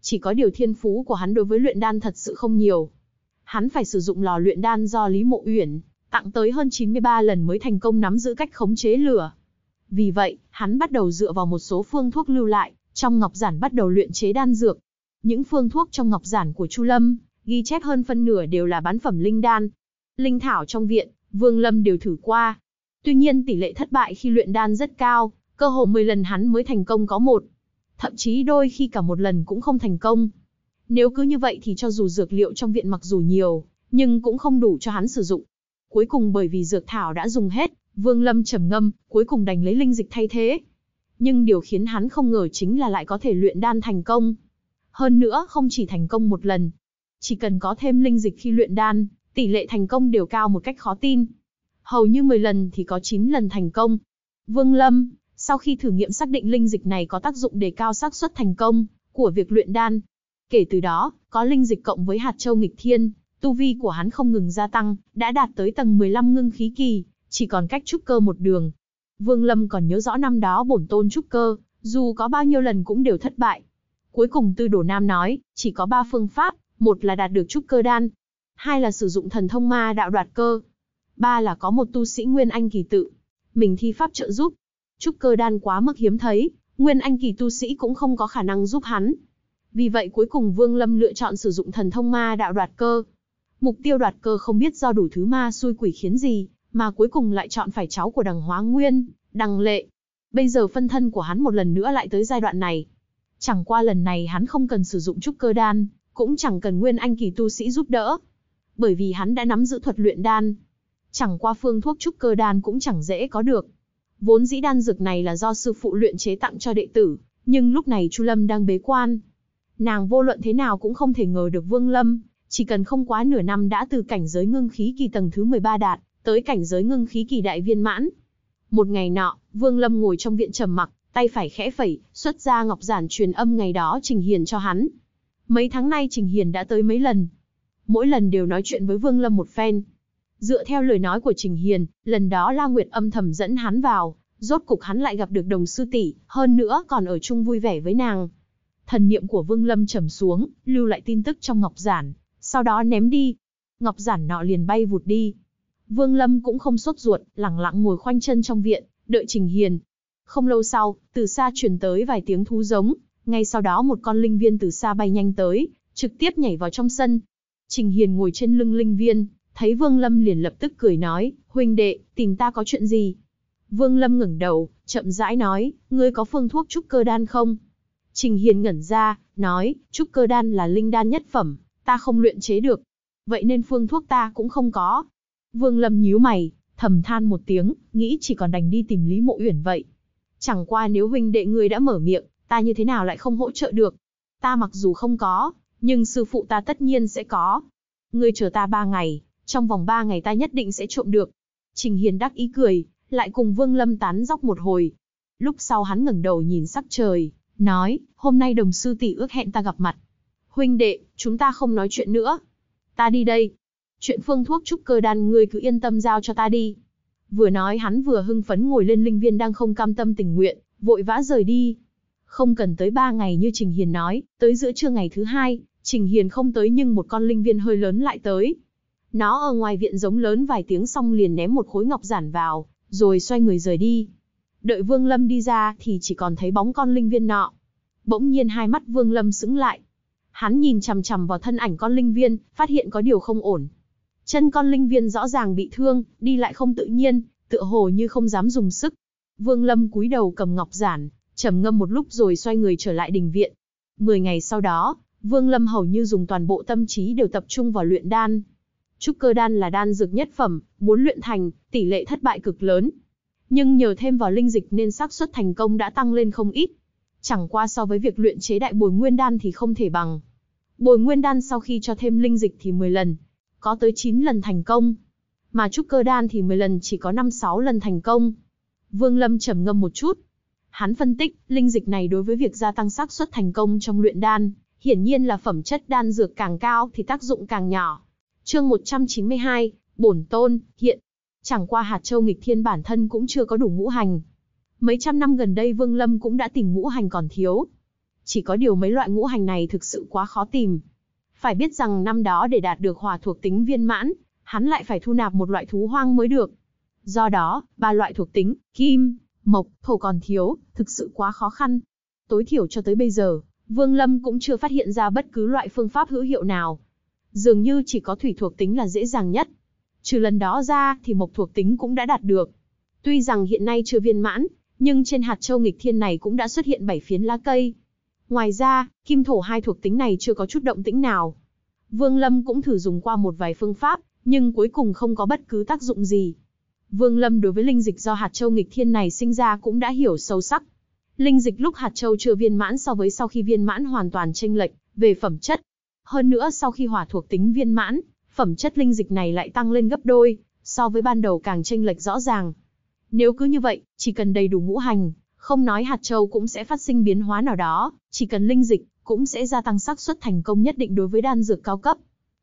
Chỉ có điều thiên phú của hắn đối với luyện đan thật sự không nhiều. Hắn phải sử dụng lò luyện đan do Lý Mộ Uyển, tặng tới hơn 93 lần mới thành công nắm giữ cách khống chế lửa. Vì vậy, hắn bắt đầu dựa vào một số phương thuốc lưu lại, trong ngọc giản bắt đầu luyện chế đan dược. Những phương thuốc trong ngọc giản của Chu Lâm, ghi chép hơn phân nửa đều là bán phẩm linh đan. Linh thảo trong viện, Vương Lâm đều thử qua. Tuy nhiên tỷ lệ thất bại khi luyện đan rất cao, cơ hồ 10 lần hắn mới thành công có một. Thậm chí đôi khi cả một lần cũng không thành công. Nếu cứ như vậy thì cho dù dược liệu trong viện mặc dù nhiều, nhưng cũng không đủ cho hắn sử dụng. Cuối cùng bởi vì dược thảo đã dùng hết, Vương Lâm trầm ngâm, cuối cùng đành lấy linh dịch thay thế. Nhưng điều khiến hắn không ngờ chính là lại có thể luyện đan thành công. Hơn nữa không chỉ thành công một lần. Chỉ cần có thêm linh dịch khi luyện đan, tỷ lệ thành công đều cao một cách khó tin. Hầu như 10 lần thì có 9 lần thành công. Vương Lâm, sau khi thử nghiệm xác định linh dịch này có tác dụng đề cao xác suất thành công của việc luyện đan. Kể từ đó, có linh dịch cộng với hạt châu nghịch thiên, Tu vi của hắn không ngừng gia tăng, đã đạt tới tầng 15 ngưng khí kỳ, chỉ còn cách trúc cơ một đường. Vương Lâm còn nhớ rõ năm đó bổn tôn trúc cơ, dù có bao nhiêu lần cũng đều thất bại. Cuối cùng Tư Đồ Nam nói, chỉ có ba phương pháp, một là đạt được trúc cơ đan, hai là sử dụng thần thông ma đạo đoạt cơ, ba là có một tu sĩ nguyên anh kỳ tự, mình thi pháp trợ giúp. Trúc cơ đan quá mức hiếm thấy, nguyên anh kỳ tu sĩ cũng không có khả năng giúp hắn. Vì vậy cuối cùng Vương Lâm lựa chọn sử dụng thần thông ma đạo đoạt cơ, Mục tiêu đoạt cơ không biết do đủ thứ ma xui quỷ khiến gì, mà cuối cùng lại chọn phải cháu của đằng Hóa Nguyên, đằng Lệ. Bây giờ phân thân của hắn một lần nữa lại tới giai đoạn này. Chẳng qua lần này hắn không cần sử dụng trúc cơ đan, cũng chẳng cần nguyên anh kỳ tu sĩ giúp đỡ. Bởi vì hắn đã nắm giữ thuật luyện đan. Chẳng qua phương thuốc trúc cơ đan cũng chẳng dễ có được. Vốn dĩ đan dược này là do sư phụ luyện chế tặng cho đệ tử, nhưng lúc này Chu Lâm đang bế quan. Nàng vô luận thế nào cũng không thể ngờ được Vương Lâm chỉ cần không quá nửa năm đã từ cảnh giới ngưng khí kỳ tầng thứ 13 đạt, tới cảnh giới ngưng khí kỳ đại viên mãn. Một ngày nọ, Vương Lâm ngồi trong viện trầm mặc, tay phải khẽ phẩy, xuất ra ngọc giản truyền âm ngày đó Trình Hiền cho hắn. Mấy tháng nay Trình Hiền đã tới mấy lần. Mỗi lần đều nói chuyện với Vương Lâm một phen. Dựa theo lời nói của Trình Hiền, lần đó La Nguyệt âm thầm dẫn hắn vào, rốt cục hắn lại gặp được đồng sư tỷ, hơn nữa còn ở chung vui vẻ với nàng. Thần niệm của Vương Lâm trầm xuống, lưu lại tin tức trong ngọc giản, sau đó ném đi. Ngọc giản nọ liền bay vụt đi. Vương Lâm cũng không sốt ruột, lẳng lặng ngồi khoanh chân trong viện, đợi Trình Hiền. Không lâu sau, từ xa truyền tới vài tiếng thú giống, ngay sau đó một con linh viên từ xa bay nhanh tới, trực tiếp nhảy vào trong sân. Trình Hiền ngồi trên lưng linh viên, thấy Vương Lâm liền lập tức cười nói, huynh đệ, tìm ta có chuyện gì? Vương Lâm ngẩng đầu, chậm rãi nói, ngươi có phương thuốc trúc cơ đan không? Trình Hiền ngẩn ra, nói, trúc cơ đan là linh đan nhất phẩm, ta không luyện chế được. Vậy nên phương thuốc ta cũng không có. Vương Lâm nhíu mày, thầm than một tiếng, nghĩ chỉ còn đành đi tìm Lý Mộ Uyển vậy. Chẳng qua nếu huynh đệ ngươi đã mở miệng, ta như thế nào lại không hỗ trợ được? Ta mặc dù không có, nhưng sư phụ ta tất nhiên sẽ có. Ngươi chờ ta ba ngày, trong vòng ba ngày ta nhất định sẽ trộm được. Trình Hiền đắc ý cười, lại cùng Vương Lâm tán dóc một hồi. Lúc sau hắn ngẩng đầu nhìn sắc trời, nói, hôm nay đồng sư tỷ ước hẹn ta gặp mặt, Huynh đệ, chúng ta không nói chuyện nữa. Ta đi đây. Chuyện phương thuốc trúc cơ đan ngươi cứ yên tâm giao cho ta đi. Vừa nói hắn vừa hưng phấn ngồi lên linh viên đang không cam tâm tình nguyện, vội vã rời đi. Không cần tới ba ngày như Trình Hiền nói, tới giữa trưa ngày thứ hai, Trình Hiền không tới nhưng một con linh viên hơi lớn lại tới. Nó ở ngoài viện giống lớn vài tiếng xong liền ném một khối ngọc giản vào, rồi xoay người rời đi. Đợi Vương Lâm đi ra thì chỉ còn thấy bóng con linh viên nọ. Bỗng nhiên hai mắt Vương Lâm sững lại, Hắn nhìn chằm chằm vào thân ảnh con linh viên, phát hiện có điều không ổn. Chân con linh viên rõ ràng bị thương, đi lại không tự nhiên, tựa hồ như không dám dùng sức. Vương Lâm cúi đầu cầm ngọc giản, trầm ngâm một lúc rồi xoay người trở lại đình viện. Mười ngày sau đó, Vương Lâm hầu như dùng toàn bộ tâm trí đều tập trung vào luyện đan. Trúc cơ đan là đan dược nhất phẩm, muốn luyện thành, tỷ lệ thất bại cực lớn. Nhưng nhờ thêm vào linh dịch nên xác suất thành công đã tăng lên không ít. Chẳng qua so với việc luyện chế đại bồi nguyên đan thì không thể bằng. Bồi nguyên đan sau khi cho thêm linh dịch thì 10 lần, có tới 9 lần thành công. Mà trúc cơ đan thì 10 lần chỉ có 5-6 lần thành công. Vương Lâm trầm ngâm một chút. Hắn phân tích, linh dịch này đối với việc gia tăng xác suất thành công trong luyện đan, hiển nhiên là phẩm chất đan dược càng cao thì tác dụng càng nhỏ. Chương 192, bổn tôn, hiện. Chẳng qua hạt châu nghịch thiên bản thân cũng chưa có đủ ngũ hành. Mấy trăm năm gần đây Vương Lâm cũng đã tìm ngũ hành còn thiếu, chỉ có điều mấy loại ngũ hành này thực sự quá khó tìm. Phải biết rằng năm đó để đạt được hỏa thuộc tính viên mãn, hắn lại phải thu nạp một loại thú hoang mới được. Do đó, ba loại thuộc tính, kim, mộc, thổ còn thiếu, thực sự quá khó khăn. Tối thiểu cho tới bây giờ, Vương Lâm cũng chưa phát hiện ra bất cứ loại phương pháp hữu hiệu nào. Dường như chỉ có thủy thuộc tính là dễ dàng nhất. Trừ lần đó ra thì mộc thuộc tính cũng đã đạt được. Tuy rằng hiện nay chưa viên mãn, nhưng trên hạt châu nghịch thiên này cũng đã xuất hiện bảy phiến lá cây, Ngoài ra, kim thổ hai thuộc tính này chưa có chút động tĩnh nào. Vương Lâm cũng thử dùng qua một vài phương pháp, nhưng cuối cùng không có bất cứ tác dụng gì. Vương Lâm đối với linh dịch do hạt châu nghịch thiên này sinh ra cũng đã hiểu sâu sắc. Linh dịch lúc hạt châu chưa viên mãn so với sau khi viên mãn hoàn toàn chênh lệch về phẩm chất. Hơn nữa sau khi hỏa thuộc tính viên mãn, phẩm chất linh dịch này lại tăng lên gấp đôi, so với ban đầu càng chênh lệch rõ ràng. Nếu cứ như vậy, chỉ cần đầy đủ ngũ hành, không nói hạt châu cũng sẽ phát sinh biến hóa nào đó, chỉ cần linh dịch cũng sẽ gia tăng xác suất thành công nhất định đối với đan dược cao cấp.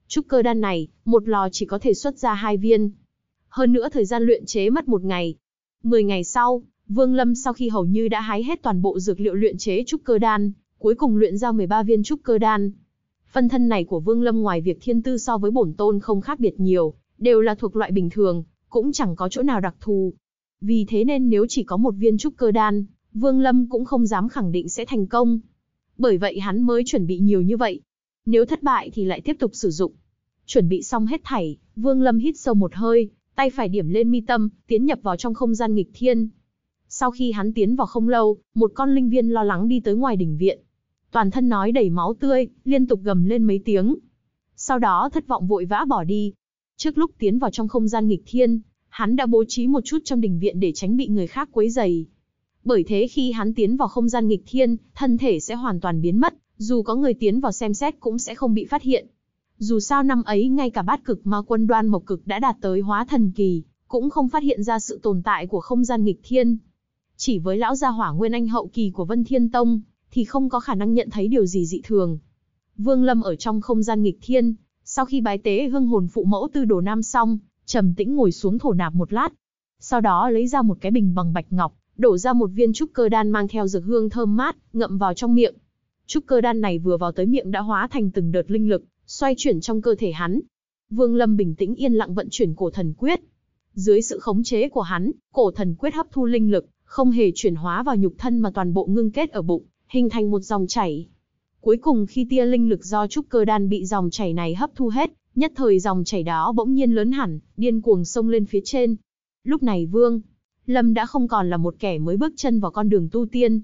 Trúc cơ đan này, một lò chỉ có thể xuất ra hai viên. Hơn nữa thời gian luyện chế mất một ngày. Mười ngày sau, Vương Lâm sau khi hầu như đã hái hết toàn bộ dược liệu luyện chế trúc cơ đan, cuối cùng luyện ra 13 viên trúc cơ đan. Phân thân này của Vương Lâm ngoài việc thiên tư so với bổn tôn không khác biệt nhiều, đều là thuộc loại bình thường, cũng chẳng có chỗ nào đặc thù, vì thế nên nếu chỉ có một viên trúc cơ đan, Vương Lâm cũng không dám khẳng định sẽ thành công. Bởi vậy hắn mới chuẩn bị nhiều như vậy. Nếu thất bại thì lại tiếp tục sử dụng. Chuẩn bị xong hết thảy, Vương Lâm hít sâu một hơi, tay phải điểm lên mi tâm, tiến nhập vào trong không gian nghịch thiên. Sau khi hắn tiến vào không lâu, một con linh viên lo lắng đi tới ngoài đỉnh viện. Toàn thân nói đầy máu tươi, liên tục gầm lên mấy tiếng. Sau đó thất vọng vội vã bỏ đi. Trước lúc tiến vào trong không gian nghịch thiên, hắn đã bố trí một chút trong đình viện để tránh bị người khác quấy rầy. Bởi thế khi hắn tiến vào không gian nghịch thiên, thân thể sẽ hoàn toàn biến mất, dù có người tiến vào xem xét cũng sẽ không bị phát hiện. Dù sao năm ấy ngay cả bát cực ma quân đoan mộc cực đã đạt tới hóa thần kỳ, cũng không phát hiện ra sự tồn tại của không gian nghịch thiên. Chỉ với lão gia hỏa nguyên anh hậu kỳ của Vân Thiên Tông, thì không có khả năng nhận thấy điều gì dị thường. Vương Lâm ở trong không gian nghịch thiên, sau khi bái tế hương hồn phụ mẫu tư đồ nam xong, trầm tĩnh ngồi xuống thổ nạp một lát. Sau đó lấy ra một cái bình bằng bạch ngọc, đổ ra một viên trúc cơ đan mang theo dược hương thơm mát, ngậm vào trong miệng. Trúc cơ đan này vừa vào tới miệng đã hóa thành từng đợt linh lực, xoay chuyển trong cơ thể hắn. Vương Lâm bình tĩnh yên lặng vận chuyển cổ thần quyết. Dưới sự khống chế của hắn, cổ thần quyết hấp thu linh lực, không hề chuyển hóa vào nhục thân mà toàn bộ ngưng kết ở bụng, hình thành một dòng chảy. Cuối cùng khi tia linh lực do trúc cơ đan bị dòng chảy này hấp thu hết, Nhất thời dòng chảy đó bỗng nhiên lớn hẳn, điên cuồng sông lên phía trên. Lúc này Vương, Lâm đã không còn là một kẻ mới bước chân vào con đường tu tiên.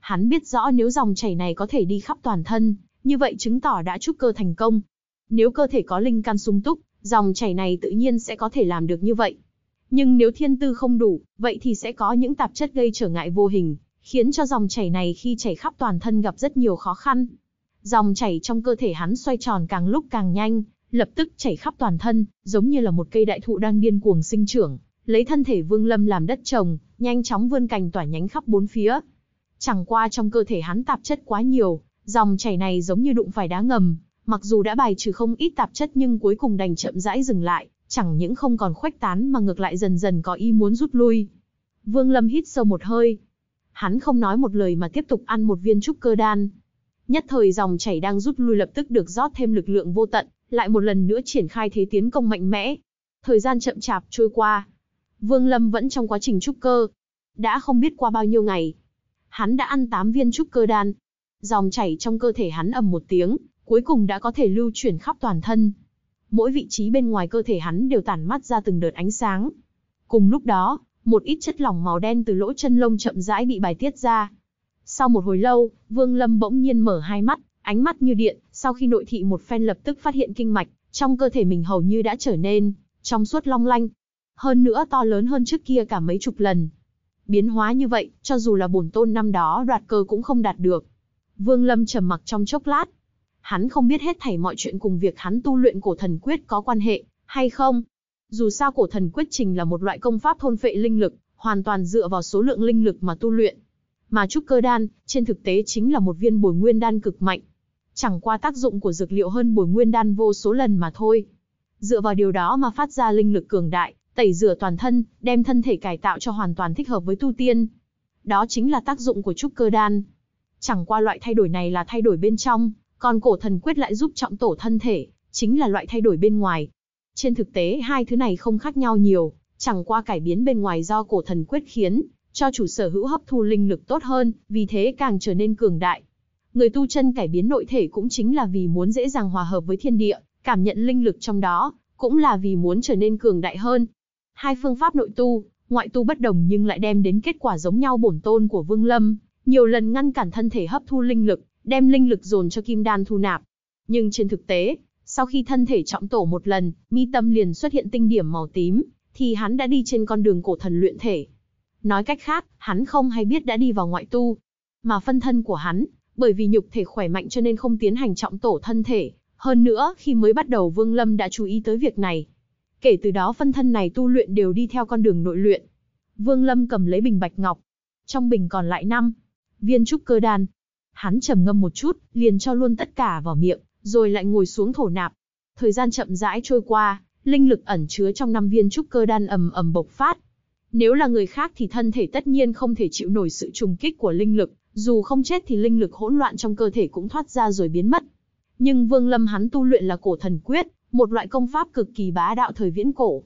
Hắn biết rõ nếu dòng chảy này có thể đi khắp toàn thân, như vậy chứng tỏ đã trúc cơ thành công. Nếu cơ thể có linh căn sung túc, dòng chảy này tự nhiên sẽ có thể làm được như vậy. Nhưng nếu thiên tư không đủ, vậy thì sẽ có những tạp chất gây trở ngại vô hình, khiến cho dòng chảy này khi chảy khắp toàn thân gặp rất nhiều khó khăn. Dòng chảy trong cơ thể hắn xoay tròn càng lúc càng nhanh, lập tức chảy khắp toàn thân, giống như là một cây đại thụ đang điên cuồng sinh trưởng, lấy thân thể Vương Lâm làm đất trồng, nhanh chóng vươn cành tỏa nhánh khắp bốn phía. Chẳng qua trong cơ thể hắn tạp chất quá nhiều, dòng chảy này giống như đụng phải đá ngầm, mặc dù đã bài trừ không ít tạp chất nhưng cuối cùng đành chậm rãi dừng lại, chẳng những không còn khuếch tán mà ngược lại dần dần có ý muốn rút lui. Vương Lâm hít sâu một hơi, hắn không nói một lời mà tiếp tục ăn một viên trúc cơ đan. Nhất thời dòng chảy đang rút lui lập tức được rót thêm lực lượng vô tận, lại một lần nữa triển khai thế tiến công mạnh mẽ. Thời gian chậm chạp trôi qua, Vương Lâm vẫn trong quá trình trúc cơ. Đã không biết qua bao nhiêu ngày, hắn đã ăn 8 viên trúc cơ đan. Dòng chảy trong cơ thể hắn ầm một tiếng, cuối cùng đã có thể lưu chuyển khắp toàn thân. Mỗi vị trí bên ngoài cơ thể hắn đều tản mắt ra từng đợt ánh sáng. Cùng lúc đó, một ít chất lỏng màu đen từ lỗ chân lông chậm rãi bị bài tiết ra. Sau một hồi lâu, Vương Lâm bỗng nhiên mở hai mắt, ánh mắt như điện, sau khi nội thị một phen lập tức phát hiện kinh mạch, trong cơ thể mình hầu như đã trở nên, trong suốt long lanh. Hơn nữa to lớn hơn trước kia cả mấy chục lần. Biến hóa như vậy, cho dù là bổn tôn năm đó đoạt cơ cũng không đạt được. Vương Lâm trầm mặc trong chốc lát. Hắn không biết hết thảy mọi chuyện cùng việc hắn tu luyện cổ thần quyết có quan hệ, hay không. Dù sao cổ thần quyết trình là một loại công pháp thôn phệ linh lực, hoàn toàn dựa vào số lượng linh lực mà tu luyện. Mà trúc cơ đan, trên thực tế chính là một viên bồi nguyên đan cực mạnh chẳng qua tác dụng của dược liệu hơn bồi nguyên đan vô số lần mà thôi. Dựa vào điều đó mà phát ra linh lực cường đại, tẩy rửa toàn thân, đem thân thể cải tạo cho hoàn toàn thích hợp với tu tiên. Đó chính là tác dụng của trúc cơ đan. Chẳng qua loại thay đổi này là thay đổi bên trong, còn cổ thần quyết lại giúp trọng tổ thân thể, chính là loại thay đổi bên ngoài. Trên thực tế hai thứ này không khác nhau nhiều, chẳng qua cải biến bên ngoài do cổ thần quyết khiến, cho chủ sở hữu hấp thu linh lực tốt hơn, vì thế càng trở nên cường đại người tu chân cải biến nội thể cũng chính là vì muốn dễ dàng hòa hợp với thiên địa, cảm nhận linh lực trong đó, cũng là vì muốn trở nên cường đại hơn. Hai phương pháp nội tu, ngoại tu bất đồng nhưng lại đem đến kết quả giống nhau bổn tôn của Vương Lâm, nhiều lần ngăn cản thân thể hấp thu linh lực, đem linh lực dồn cho kim đan thu nạp. Nhưng trên thực tế, sau khi thân thể trọng tổ một lần, mi tâm liền xuất hiện tinh điểm màu tím, thì hắn đã đi trên con đường cổ thần luyện thể. Nói cách khác, hắn không hay biết đã đi vào ngoại tu, mà phân thân của hắn bởi vì nhục thể khỏe mạnh cho nên không tiến hành trọng tổ thân thể. Hơn nữa, khi mới bắt đầu Vương Lâm đã chú ý tới việc này. Kể từ đó phân thân này tu luyện đều đi theo con đường nội luyện. Vương Lâm cầm lấy bình bạch ngọc. Trong bình còn lại năm viên trúc cơ đan. Hắn trầm ngâm một chút, liền cho luôn tất cả vào miệng, rồi lại ngồi xuống thổ nạp. Thời gian chậm rãi trôi qua, linh lực ẩn chứa trong năm viên trúc cơ đan ầm ầm bộc phát. Nếu là người khác thì thân thể tất nhiên không thể chịu nổi sự trùng kích của linh lực, dù không chết thì linh lực hỗn loạn trong cơ thể cũng thoát ra rồi biến mất. Nhưng Vương Lâm hắn tu luyện là cổ thần quyết, một loại công pháp cực kỳ bá đạo thời viễn cổ.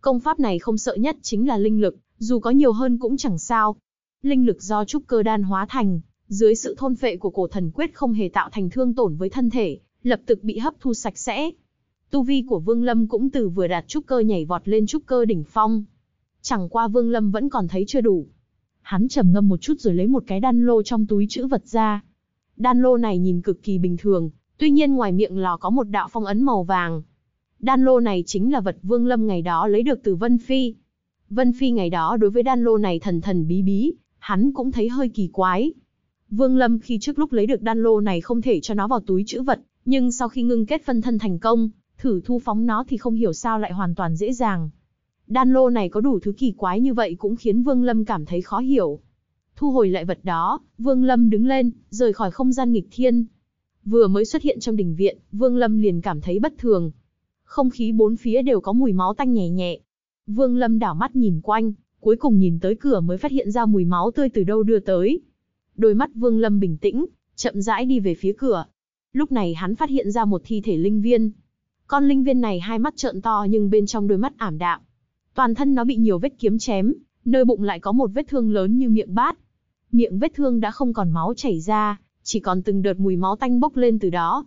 Công pháp này không sợ nhất chính là linh lực, dù có nhiều hơn cũng chẳng sao. Linh lực do trúc cơ đan hóa thành, dưới sự thôn phệ của cổ thần quyết không hề tạo thành thương tổn với thân thể, lập tức bị hấp thu sạch sẽ. Tu vi của Vương Lâm cũng từ vừa đạt trúc cơ nhảy vọt lên trúc cơ đỉnh phong. Chẳng qua Vương Lâm vẫn còn thấy chưa đủ, Hắn trầm ngâm một chút rồi lấy một cái đan lô trong túi chữ vật ra. Đan lô này nhìn cực kỳ bình thường, tuy nhiên ngoài miệng lò có một đạo phong ấn màu vàng. Đan lô này chính là vật Vương Lâm ngày đó lấy được từ Vân Phi. Vân Phi ngày đó đối với đan lô này thần thần bí bí, hắn cũng thấy hơi kỳ quái. Vương Lâm khi trước lúc lấy được đan lô này không thể cho nó vào túi chữ vật, nhưng sau khi ngưng kết phân thân thành công, thử thu phóng nó thì không hiểu sao lại hoàn toàn dễ dàng. Đan lô này có đủ thứ kỳ quái như vậy cũng khiến Vương Lâm cảm thấy khó hiểu. Thu hồi lại vật đó, Vương Lâm đứng lên, rời khỏi không gian nghịch thiên. Vừa mới xuất hiện trong đình viện, Vương Lâm liền cảm thấy bất thường. Không khí bốn phía đều có mùi máu tanh nhẹ nhẹ. Vương Lâm đảo mắt nhìn quanh, cuối cùng nhìn tới cửa mới phát hiện ra mùi máu tươi từ đâu đưa tới. Đôi mắt Vương Lâm bình tĩnh, chậm rãi đi về phía cửa. Lúc này hắn phát hiện ra một thi thể linh viên. Con linh viên này hai mắt trợn to nhưng bên trong đôi mắt ảm đạm, Toàn thân nó bị nhiều vết kiếm chém, nơi bụng lại có một vết thương lớn như miệng bát. Miệng vết thương đã không còn máu chảy ra, chỉ còn từng đợt mùi máu tanh bốc lên từ đó.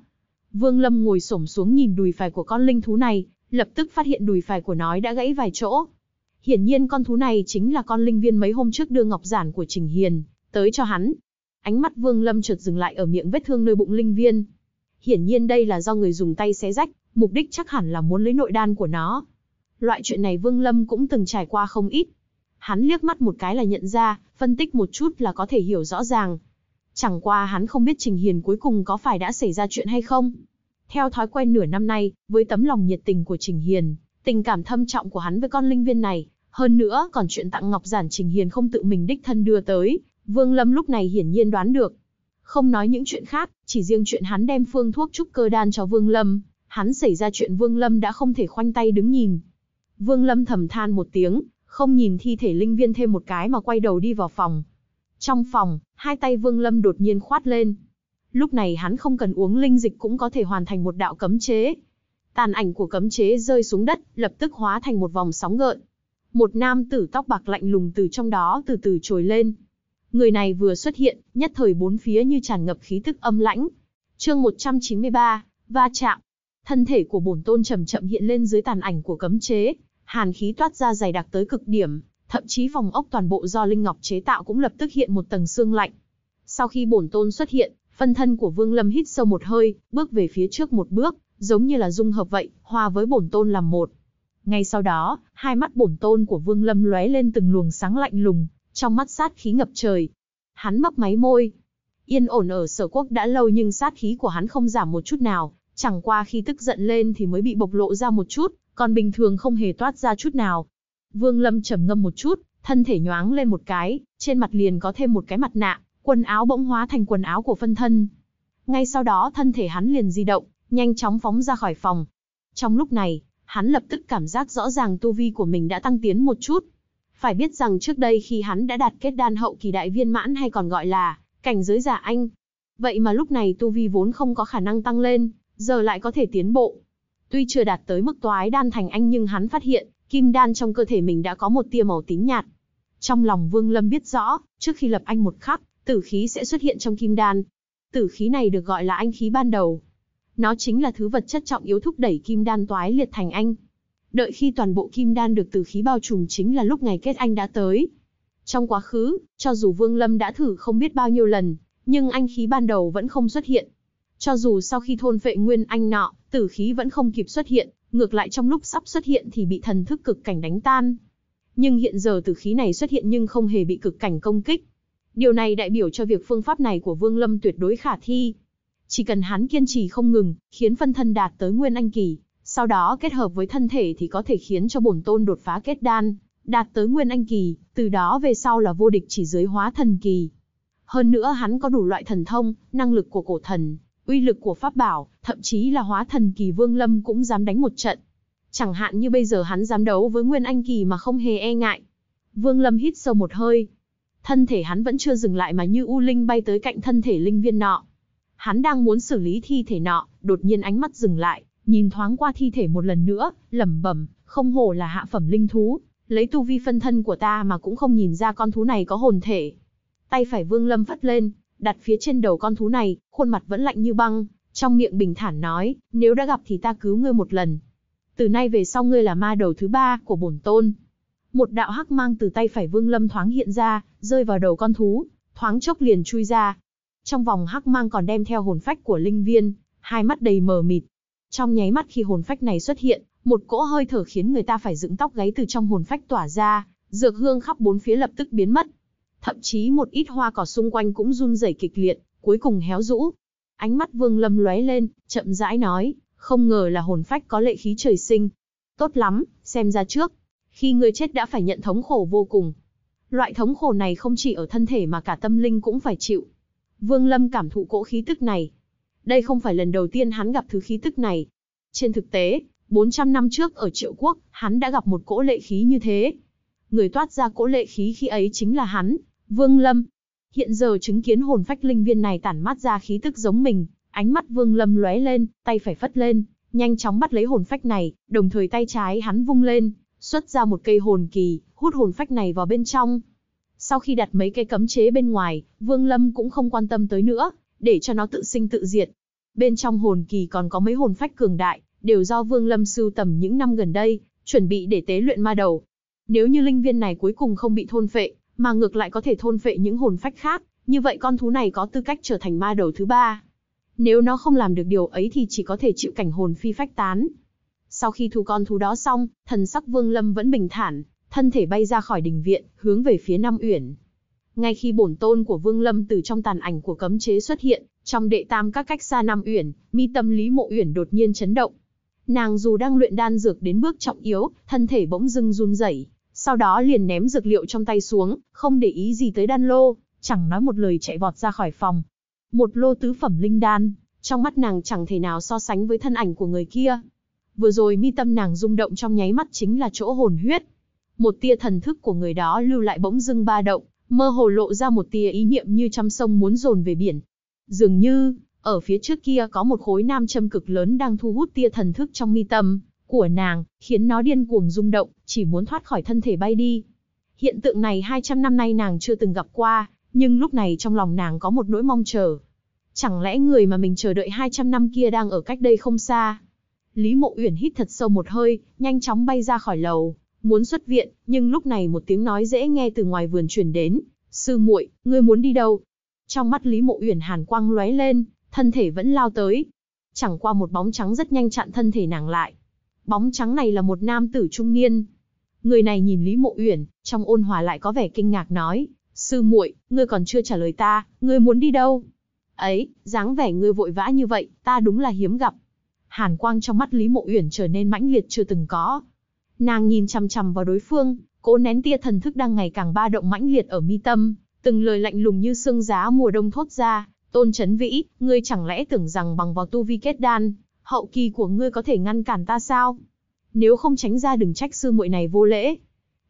Vương Lâm ngồi xổm xuống nhìn đùi phải của con linh thú này, lập tức phát hiện đùi phải của nó đã gãy vài chỗ. Hiển nhiên con thú này chính là con linh viên mấy hôm trước đưa ngọc giản của Trình Hiền tới cho hắn. Ánh mắt Vương Lâm chợt dừng lại ở miệng vết thương nơi bụng linh viên. Hiển nhiên đây là do người dùng tay xé rách, mục đích chắc hẳn là muốn lấy nội đan của nó. Loại chuyện này Vương Lâm cũng từng trải qua không ít. Hắn liếc mắt một cái là nhận ra, phân tích một chút là có thể hiểu rõ ràng. Chẳng qua hắn không biết Trình Hiền cuối cùng có phải đã xảy ra chuyện hay không. Theo thói quen nửa năm nay, với tấm lòng nhiệt tình của Trình Hiền, tình cảm thâm trọng của hắn với con linh viên này, hơn nữa còn chuyện tặng ngọc giản Trình Hiền không tự mình đích thân đưa tới, Vương Lâm lúc này hiển nhiên đoán được. Không nói những chuyện khác, chỉ riêng chuyện hắn đem phương thuốc trúc cơ đan cho Vương Lâm, hắn xảy ra chuyện Vương Lâm đã không thể khoanh tay đứng nhìn, Vương Lâm thầm than một tiếng, không nhìn thi thể linh viên thêm một cái mà quay đầu đi vào phòng. Trong phòng, hai tay Vương Lâm đột nhiên khoát lên. Lúc này hắn không cần uống linh dịch cũng có thể hoàn thành một đạo cấm chế. Tàn ảnh của cấm chế rơi xuống đất, lập tức hóa thành một vòng sóng gợn. Một nam tử tóc bạc lạnh lùng từ trong đó từ từ trồi lên. Người này vừa xuất hiện, nhất thời bốn phía như tràn ngập khí tức âm lãnh. Chương 193, va chạm. Thân thể của bổn tôn chậm chậm hiện lên dưới tàn ảnh của cấm chế, hàn khí toát ra dày đặc tới cực điểm, thậm chí phòng ốc toàn bộ do linh ngọc chế tạo cũng lập tức hiện một tầng xương lạnh. Sau khi bổn tôn xuất hiện, phân thân của Vương Lâm hít sâu một hơi, bước về phía trước một bước, giống như là dung hợp vậy, hòa với bổn tôn làm một. Ngay sau đó, hai mắt bổn tôn của Vương Lâm lóe lên từng luồng sáng lạnh lùng, trong mắt sát khí ngập trời. Hắn mấp máy môi. Yên ổn ở sở quốc đã lâu nhưng sát khí của hắn không giảm một chút nào, chẳng qua khi tức giận lên thì mới bị bộc lộ ra một chút, còn bình thường không hề toát ra chút nào. Vương Lâm trầm ngâm một chút, thân thể nhoáng lên một cái, trên mặt liền có thêm một cái mặt nạ, quần áo bỗng hóa thành quần áo của phân thân. Ngay sau đó thân thể hắn liền di động, nhanh chóng phóng ra khỏi phòng. Trong lúc này, hắn lập tức cảm giác rõ ràng tu vi của mình đã tăng tiến một chút. Phải biết rằng trước đây khi hắn đã đạt kết đan hậu kỳ đại viên mãn hay còn gọi là cảnh giới giả anh. Vậy mà lúc này tu vi vốn không có khả năng tăng lên, giờ lại có thể tiến bộ. Tuy chưa đạt tới mức toái đan thành anh nhưng hắn phát hiện, kim đan trong cơ thể mình đã có một tia màu tím nhạt. Trong lòng Vương Lâm biết rõ, trước khi lập anh một khắc, tử khí sẽ xuất hiện trong kim đan. Tử khí này được gọi là anh khí ban đầu. Nó chính là thứ vật chất trọng yếu thúc đẩy kim đan toái liệt thành anh. Đợi khi toàn bộ kim đan được tử khí bao trùm chính là lúc ngày kết anh đã tới. Trong quá khứ, cho dù Vương Lâm đã thử không biết bao nhiêu lần, nhưng anh khí ban đầu vẫn không xuất hiện. Cho dù sau khi thôn phệ nguyên anh nọ, tử khí vẫn không kịp xuất hiện, ngược lại trong lúc sắp xuất hiện thì bị thần thức cực cảnh đánh tan. Nhưng hiện giờ tử khí này xuất hiện nhưng không hề bị cực cảnh công kích. Điều này đại biểu cho việc phương pháp này của Vương Lâm tuyệt đối khả thi. Chỉ cần hắn kiên trì không ngừng, khiến phân thân đạt tới nguyên anh kỳ, sau đó kết hợp với thân thể thì có thể khiến cho bổn tôn đột phá kết đan, đạt tới nguyên anh kỳ, từ đó về sau là vô địch chỉ dưới hóa thần kỳ. Hơn nữa hắn có đủ loại thần thông, năng lực của cổ thần, uy lực của pháp bảo, thậm chí là hóa thần kỳ Vương Lâm cũng dám đánh một trận. Chẳng hạn như bây giờ hắn dám đấu với Nguyên Anh kỳ mà không hề e ngại. Vương Lâm hít sâu một hơi. Thân thể hắn vẫn chưa dừng lại mà như u linh bay tới cạnh thân thể linh viên nọ. Hắn đang muốn xử lý thi thể nọ, đột nhiên ánh mắt dừng lại, nhìn thoáng qua thi thể một lần nữa, lẩm bẩm, không hổ là hạ phẩm linh thú, lấy tu vi phân thân của ta mà cũng không nhìn ra con thú này có hồn thể. Tay phải Vương Lâm phất lên, đặt phía trên đầu con thú này, khuôn mặt vẫn lạnh như băng, trong miệng bình thản nói, nếu đã gặp thì ta cứu ngươi một lần. Từ nay về sau ngươi là ma đầu thứ ba của bổn tôn. Một đạo hắc mang từ tay phải Vương Lâm thoáng hiện ra, rơi vào đầu con thú, thoáng chốc liền chui ra. Trong vòng hắc mang còn đem theo hồn phách của linh viên, hai mắt đầy mờ mịt. Trong nháy mắt khi hồn phách này xuất hiện, một cỗ hơi thở khiến người ta phải dựng tóc gáy từ trong hồn phách tỏa ra, dược hương khắp bốn phía lập tức biến mất, thậm chí một ít hoa cỏ xung quanh cũng run rẩy kịch liệt, cuối cùng héo rũ. Ánh mắt Vương Lâm lóe lên, chậm rãi nói, không ngờ là hồn phách có lệ khí trời sinh. Tốt lắm, xem ra trước, khi người chết đã phải nhận thống khổ vô cùng. Loại thống khổ này không chỉ ở thân thể mà cả tâm linh cũng phải chịu. Vương Lâm cảm thụ cỗ khí tức này. Đây không phải lần đầu tiên hắn gặp thứ khí tức này. Trên thực tế, 400 năm trước ở Triệu Quốc, hắn đã gặp một cỗ lệ khí như thế. Người toát ra cỗ lệ khí khi ấy chính là hắn, Vương Lâm. Hiện giờ chứng kiến hồn phách linh viên này tản mát ra khí tức giống mình, ánh mắt Vương Lâm lóe lên, tay phải phất lên, nhanh chóng bắt lấy hồn phách này, đồng thời tay trái hắn vung lên, xuất ra một cây hồn kỳ, hút hồn phách này vào bên trong. Sau khi đặt mấy cây cấm chế bên ngoài, Vương Lâm cũng không quan tâm tới nữa, để cho nó tự sinh tự diệt. Bên trong hồn kỳ còn có mấy hồn phách cường đại, đều do Vương Lâm sưu tầm những năm gần đây, chuẩn bị để tế luyện ma đầu. Nếu như linh viên này cuối cùng không bị thôn phệ, mà ngược lại có thể thôn phệ những hồn phách khác, như vậy con thú này có tư cách trở thành ma đầu thứ ba. Nếu nó không làm được điều ấy thì chỉ có thể chịu cảnh hồn phi phách tán. Sau khi thu con thú đó xong, thần sắc Vương Lâm vẫn bình thản, thân thể bay ra khỏi đình viện, hướng về phía Nam Uyển. Ngay khi bổn tôn của Vương Lâm từ trong tàn ảnh của cấm chế xuất hiện, trong đệ tam các cách xa Nam Uyển, mi tâm lý Mộ Uyển đột nhiên chấn động. Nàng dù đang luyện đan dược đến bước trọng yếu, thân thể bỗng dưng run rẩy, sau đó liền ném dược liệu trong tay xuống, không để ý gì tới đan lô, chẳng nói một lời chạy vọt ra khỏi phòng. Một lô tứ phẩm linh đan, trong mắt nàng chẳng thể nào so sánh với thân ảnh của người kia. Vừa rồi mi tâm nàng rung động trong nháy mắt chính là chỗ hồn huyết. Một tia thần thức của người đó lưu lại bỗng dưng ba động, mơ hồ lộ ra một tia ý niệm như trăm sông muốn dồn về biển. Dường như, ở phía trước kia có một khối nam châm cực lớn đang thu hút tia thần thức trong mi tâm, của nàng, khiến nó điên cuồng rung động, chỉ muốn thoát khỏi thân thể bay đi. Hiện tượng này 200 năm nay nàng chưa từng gặp qua, nhưng lúc này trong lòng nàng có một nỗi mong chờ. Chẳng lẽ người mà mình chờ đợi 200 năm kia đang ở cách đây không xa? Lý Mộ Uyển hít thật sâu một hơi, nhanh chóng bay ra khỏi lầu, muốn xuất viện, nhưng lúc này một tiếng nói dễ nghe từ ngoài vườn truyền đến, "Sư muội, ngươi muốn đi đâu?" Trong mắt Lý Mộ Uyển hàn quang lóe lên, thân thể vẫn lao tới. Chẳng qua một bóng trắng rất nhanh chặn thân thể nàng lại, Bóng trắng này là một nam tử trung niên. Người này nhìn Lý Mộ Uyển, trong ôn hòa lại có vẻ kinh ngạc nói, sư muội, ngươi còn chưa trả lời ta, ngươi muốn đi đâu? Ấy, dáng vẻ ngươi vội vã như vậy, ta đúng là hiếm gặp. Hàn quang trong mắt Lý Mộ Uyển trở nên mãnh liệt chưa từng có. Nàng nhìn chằm chằm vào đối phương, cố nén tia thần thức đang ngày càng ba động mãnh liệt ở mi tâm, từng lời lạnh lùng như xương giá mùa đông thốt ra, "Tôn Chấn Vĩ, ngươi chẳng lẽ tưởng rằng bằng vào tu vi kết đan, hậu kỳ của ngươi có thể ngăn cản ta sao? Nếu không tránh ra đừng trách sư muội này vô lễ.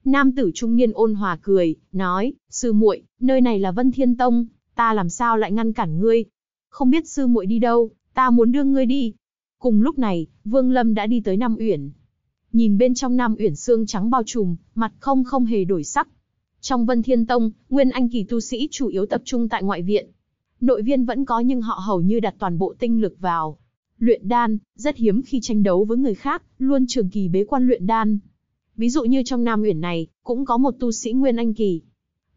Nam tử trung niên ôn hòa cười, nói, sư muội, nơi này là Vân Thiên Tông, ta làm sao lại ngăn cản ngươi? Không biết sư muội đi đâu, ta muốn đưa ngươi đi. Cùng lúc này, Vương Lâm đã đi tới Nam Uyển. Nhìn bên trong Nam Uyển xương trắng bao trùm, mặt không không hề đổi sắc. Trong Vân Thiên Tông, nguyên anh kỳ tu sĩ chủ yếu tập trung tại ngoại viện. Nội viên vẫn có nhưng họ hầu như đặt toàn bộ tinh lực vào Luyện đan, rất hiếm khi tranh đấu với người khác, luôn trường kỳ bế quan luyện đan. Ví dụ như trong Nam Uyển này, cũng có một tu sĩ Nguyên Anh Kỳ.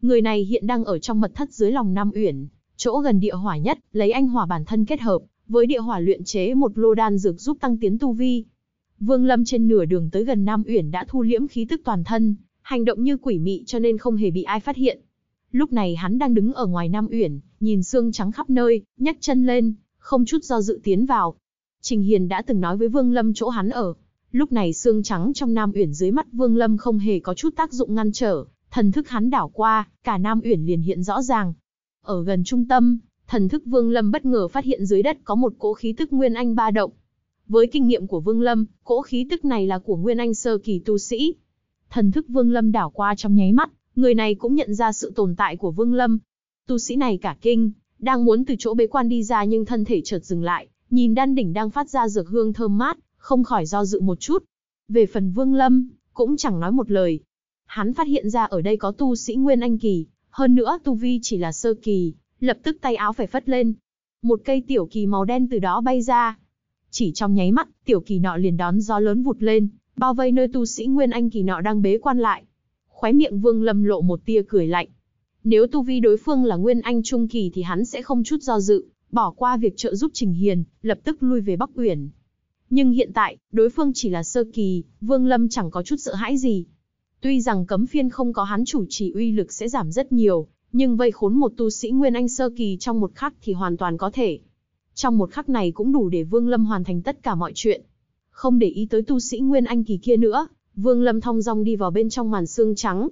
Người này hiện đang ở trong mật thất dưới lòng Nam Uyển, chỗ gần địa hỏa nhất, lấy anh hỏa bản thân kết hợp, với địa hỏa luyện chế một lô đan dược giúp tăng tiến tu vi. Vương Lâm trên nửa đường tới gần Nam Uyển đã thu liễm khí tức toàn thân, hành động như quỷ mị cho nên không hề bị ai phát hiện. Lúc này hắn đang đứng ở ngoài Nam Uyển, nhìn xương trắng khắp nơi, nhấc chân lên, không chút do dự tiến vào, Trình Hiền đã từng nói với Vương Lâm chỗ hắn ở. Lúc này xương trắng trong Nam Uyển dưới mắt Vương Lâm không hề có chút tác dụng ngăn trở, thần thức hắn đảo qua, cả Nam Uyển liền hiện rõ ràng. Ở gần trung tâm, thần thức Vương Lâm bất ngờ phát hiện dưới đất có một cỗ khí tức nguyên anh ba động. Với kinh nghiệm của Vương Lâm, cỗ khí tức này là của nguyên anh sơ kỳ tu sĩ. Thần thức Vương Lâm đảo qua trong nháy mắt, người này cũng nhận ra sự tồn tại của Vương Lâm. Tu sĩ này cả kinh, đang muốn từ chỗ bế quan đi ra nhưng thân thể chợt dừng lại, nhìn đan đỉnh đang phát ra dược hương thơm mát, không khỏi do dự một chút. Về phần Vương Lâm, cũng chẳng nói một lời. Hắn phát hiện ra ở đây có tu sĩ Nguyên Anh Kỳ, hơn nữa tu vi chỉ là sơ kỳ, lập tức tay áo phải phất lên. Một cây tiểu kỳ màu đen từ đó bay ra. Chỉ trong nháy mắt, tiểu kỳ nọ liền đón gió lớn vụt lên, bao vây nơi tu sĩ Nguyên Anh kỳ nọ đang bế quan lại. Khóe miệng Vương Lâm lộ một tia cười lạnh. Nếu tu vi đối phương là Nguyên Anh trung kỳ thì hắn sẽ không chút do dự, bỏ qua việc trợ giúp Trình Hiền, lập tức lui về Bắc Uyển. Nhưng hiện tại, đối phương chỉ là sơ kỳ, Vương Lâm chẳng có chút sợ hãi gì. Tuy rằng cấm phiên không có hắn chủ trì uy lực sẽ giảm rất nhiều, nhưng vây khốn một tu sĩ Nguyên Anh sơ kỳ trong một khắc thì hoàn toàn có thể. Trong một khắc này cũng đủ để Vương Lâm hoàn thành tất cả mọi chuyện. Không để ý tới tu sĩ Nguyên Anh kỳ kia nữa, Vương Lâm thong dong đi vào bên trong màn xương trắng.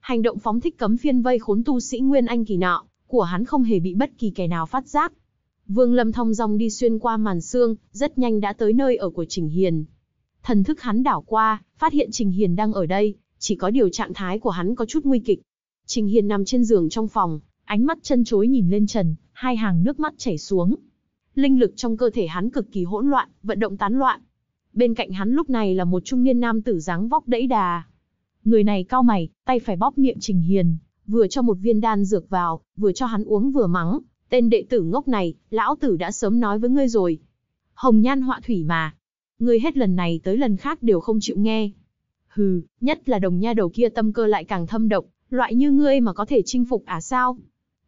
Hành động phóng thích cấm phiên vây khốn tu sĩ Nguyên Anh kỳ nọ, của hắn không hề bị bất kỳ kẻ nào phát giác. Vương Lâm thong dong đi xuyên qua màn xương, rất nhanh đã tới nơi ở của Trình Hiền. Thần thức hắn đảo qua, phát hiện Trình Hiền đang ở đây, chỉ có điều trạng thái của hắn có chút nguy kịch. Trình Hiền nằm trên giường trong phòng, ánh mắt chân chối nhìn lên trần, hai hàng nước mắt chảy xuống. Linh lực trong cơ thể hắn cực kỳ hỗn loạn, vận động tán loạn. Bên cạnh hắn lúc này là một trung niên nam tử dáng vóc đẫy đà. Người này cao mày, tay phải bóp miệng Trình Hiền, vừa cho một viên đan dược vào, vừa cho hắn uống vừa mắng, Tên đệ tử ngốc này, lão tử đã sớm nói với ngươi rồi. Hồng nhan họa thủy mà. Ngươi hết lần này tới lần khác đều không chịu nghe. Hừ, nhất là đồng nha đầu kia tâm cơ lại càng thâm độc, loại như ngươi mà có thể chinh phục à sao?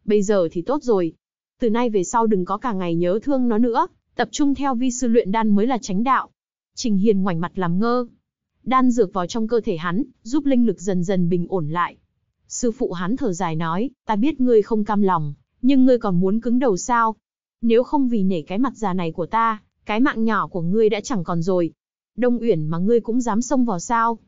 Bây giờ thì tốt rồi. Từ nay về sau đừng có cả ngày nhớ thương nó nữa, tập trung theo vi sư luyện đan mới là tránh đạo. Trình Hiền ngoảnh mặt làm ngơ. Đan dược vào trong cơ thể hắn, giúp linh lực dần dần bình ổn lại. Sư phụ hắn thở dài nói, ta biết ngươi không cam lòng, nhưng ngươi còn muốn cứng đầu sao? Nếu không vì nể cái mặt già này của ta, cái mạng nhỏ của ngươi đã chẳng còn rồi. Đông Uyển mà ngươi cũng dám xông vào sao?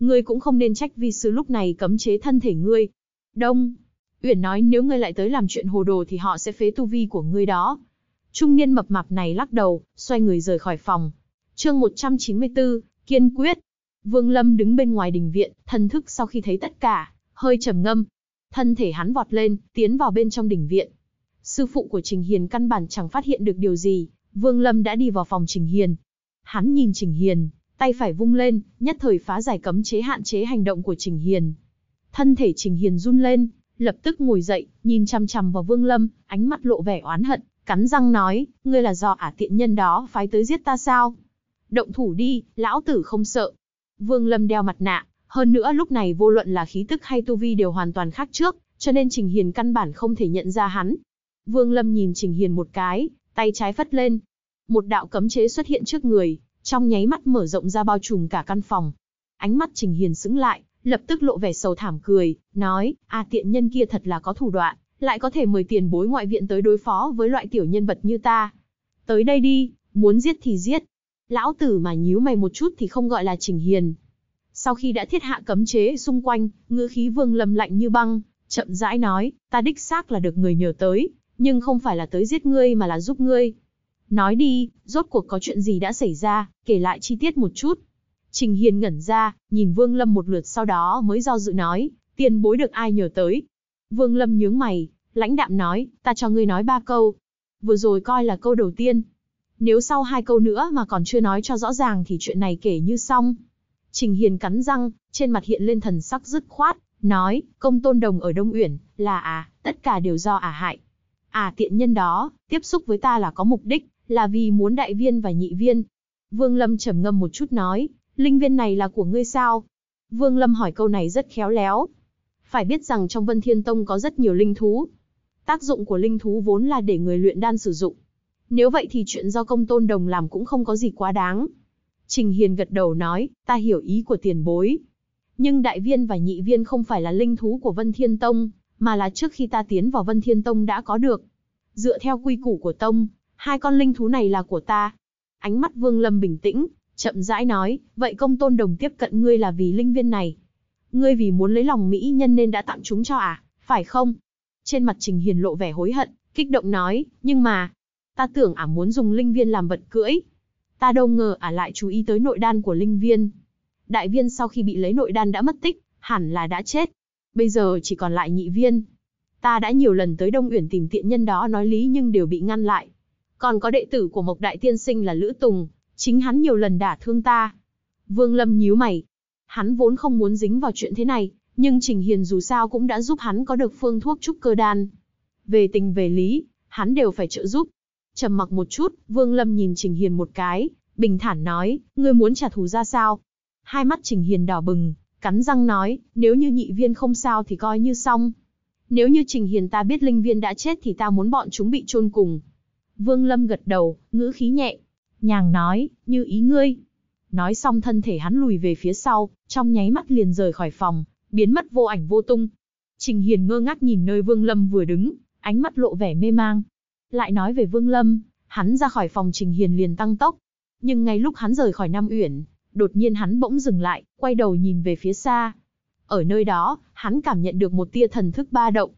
Ngươi cũng không nên trách vi sư lúc này cấm chế thân thể ngươi. Đông Uyển nói nếu ngươi lại tới làm chuyện hồ đồ thì họ sẽ phế tu vi của ngươi đó. Trung niên mập mạp này lắc đầu, xoay người rời khỏi phòng. Chương 194, kiên quyết. Vương Lâm đứng bên ngoài đình viện, thần thức sau khi thấy tất cả, hơi trầm ngâm, Thân thể hắn vọt lên, tiến vào bên trong đỉnh viện. Sư phụ của Trình Hiền căn bản chẳng phát hiện được điều gì, Vương Lâm đã đi vào phòng Trình Hiền. Hắn nhìn Trình Hiền, tay phải vung lên, nhất thời phá giải cấm chế hạn chế hành động của Trình Hiền. Thân thể Trình Hiền run lên, lập tức ngồi dậy, nhìn chăm chăm vào Vương Lâm, ánh mắt lộ vẻ oán hận, cắn răng nói, ngươi là do ả tiện nhân đó phái tới giết ta sao? Động thủ đi, lão tử không sợ. Vương Lâm đeo mặt nạ, hơn nữa lúc này vô luận là khí tức hay tu vi đều hoàn toàn khác trước, cho nên Trình Hiền căn bản không thể nhận ra hắn. Vương Lâm nhìn Trình Hiền một cái, tay trái phất lên. Một đạo cấm chế xuất hiện trước người, trong nháy mắt mở rộng ra bao trùm cả căn phòng. Ánh mắt Trình Hiền sững lại, lập tức lộ vẻ sầu thảm cười, nói, a à, tiện nhân kia thật là có thủ đoạn, lại có thể mời tiền bối ngoại viện tới đối phó với loại tiểu nhân vật như ta. Tới đây đi, muốn giết thì giết. Lão tử mà nhíu mày một chút thì không gọi là Trình Hiền, sau khi đã thiết hạ cấm chế xung quanh, ngữ khí Vương Lâm lạnh như băng, chậm rãi nói, ta đích xác là được người nhờ tới, nhưng không phải là tới giết ngươi mà là giúp ngươi. Nói đi, rốt cuộc có chuyện gì đã xảy ra, kể lại chi tiết một chút. Trình Hiền ngẩn ra, nhìn Vương Lâm một lượt sau đó mới do dự nói, tiền bối được ai nhờ tới. Vương Lâm nhướng mày, lãnh đạm nói, ta cho ngươi nói ba câu. Vừa rồi coi là câu đầu tiên. Nếu sau hai câu nữa mà còn chưa nói cho rõ ràng thì chuyện này kể như xong. Trình Hiền cắn răng, trên mặt hiện lên thần sắc dứt khoát, nói, công tôn đồng ở Đông Uyển, là à, tất cả đều do à hại. À tiện nhân đó, tiếp xúc với ta là có mục đích, là vì muốn đại viên và nhị viên. Vương Lâm trầm ngâm một chút nói, linh viên này là của ngươi sao? Vương Lâm hỏi câu này rất khéo léo. Phải biết rằng trong Vân Thiên Tông có rất nhiều linh thú. Tác dụng của linh thú vốn là để người luyện đan sử dụng. Nếu vậy thì chuyện do công tôn đồng làm cũng không có gì quá đáng. Trình Hiền gật đầu nói, ta hiểu ý của tiền bối. Nhưng đại viên và nhị viên không phải là linh thú của Vân Thiên Tông, mà là trước khi ta tiến vào Vân Thiên Tông đã có được. Dựa theo quy củ của Tông, hai con linh thú này là của ta. Ánh mắt Vương Lâm bình tĩnh, chậm rãi nói, vậy công tôn đồng tiếp cận ngươi là vì linh viên này. Ngươi vì muốn lấy lòng mỹ nhân nên đã tặng chúng cho à, phải không? Trên mặt Trình Hiền lộ vẻ hối hận, kích động nói, nhưng mà, ta tưởng ả à muốn dùng linh viên làm vật cưỡi, Ta đâu ngờ ả lại chú ý tới nội đan của linh viên. Đại viên sau khi bị lấy nội đan đã mất tích, hẳn là đã chết. Bây giờ chỉ còn lại nhị viên. Ta đã nhiều lần tới Đông Uyển tìm tiện nhân đó nói lý nhưng đều bị ngăn lại. Còn có đệ tử của Mộc Đại Tiên Sinh là Lữ Tùng, chính hắn nhiều lần đả thương ta. Vương Lâm nhíu mày. Hắn vốn không muốn dính vào chuyện thế này, nhưng Trình Hiền dù sao cũng đã giúp hắn có được phương thuốc trúc cơ đan. Về tình về lý, hắn đều phải trợ giúp, Trầm mặc một chút, Vương Lâm nhìn Trình Hiền một cái, bình thản nói, ngươi muốn trả thù ra sao? Hai mắt Trình Hiền đỏ bừng, cắn răng nói, nếu như nhị viên không sao thì coi như xong. Nếu như Trình Hiền ta biết linh viên đã chết thì ta muốn bọn chúng bị chôn cùng. Vương Lâm gật đầu, ngữ khí nhẹ, nhàng nói, như ý ngươi. Nói xong thân thể hắn lùi về phía sau, trong nháy mắt liền rời khỏi phòng, biến mất vô ảnh vô tung. Trình Hiền ngơ ngác nhìn nơi Vương Lâm vừa đứng, ánh mắt lộ vẻ mê mang, lại nói về Vương Lâm, hắn ra khỏi phòng Trình Hiền liền tăng tốc. Nhưng ngay lúc hắn rời khỏi Nam Uyển, đột nhiên hắn bỗng dừng lại, quay đầu nhìn về phía xa. Ở nơi đó, hắn cảm nhận được một tia thần thức ba động.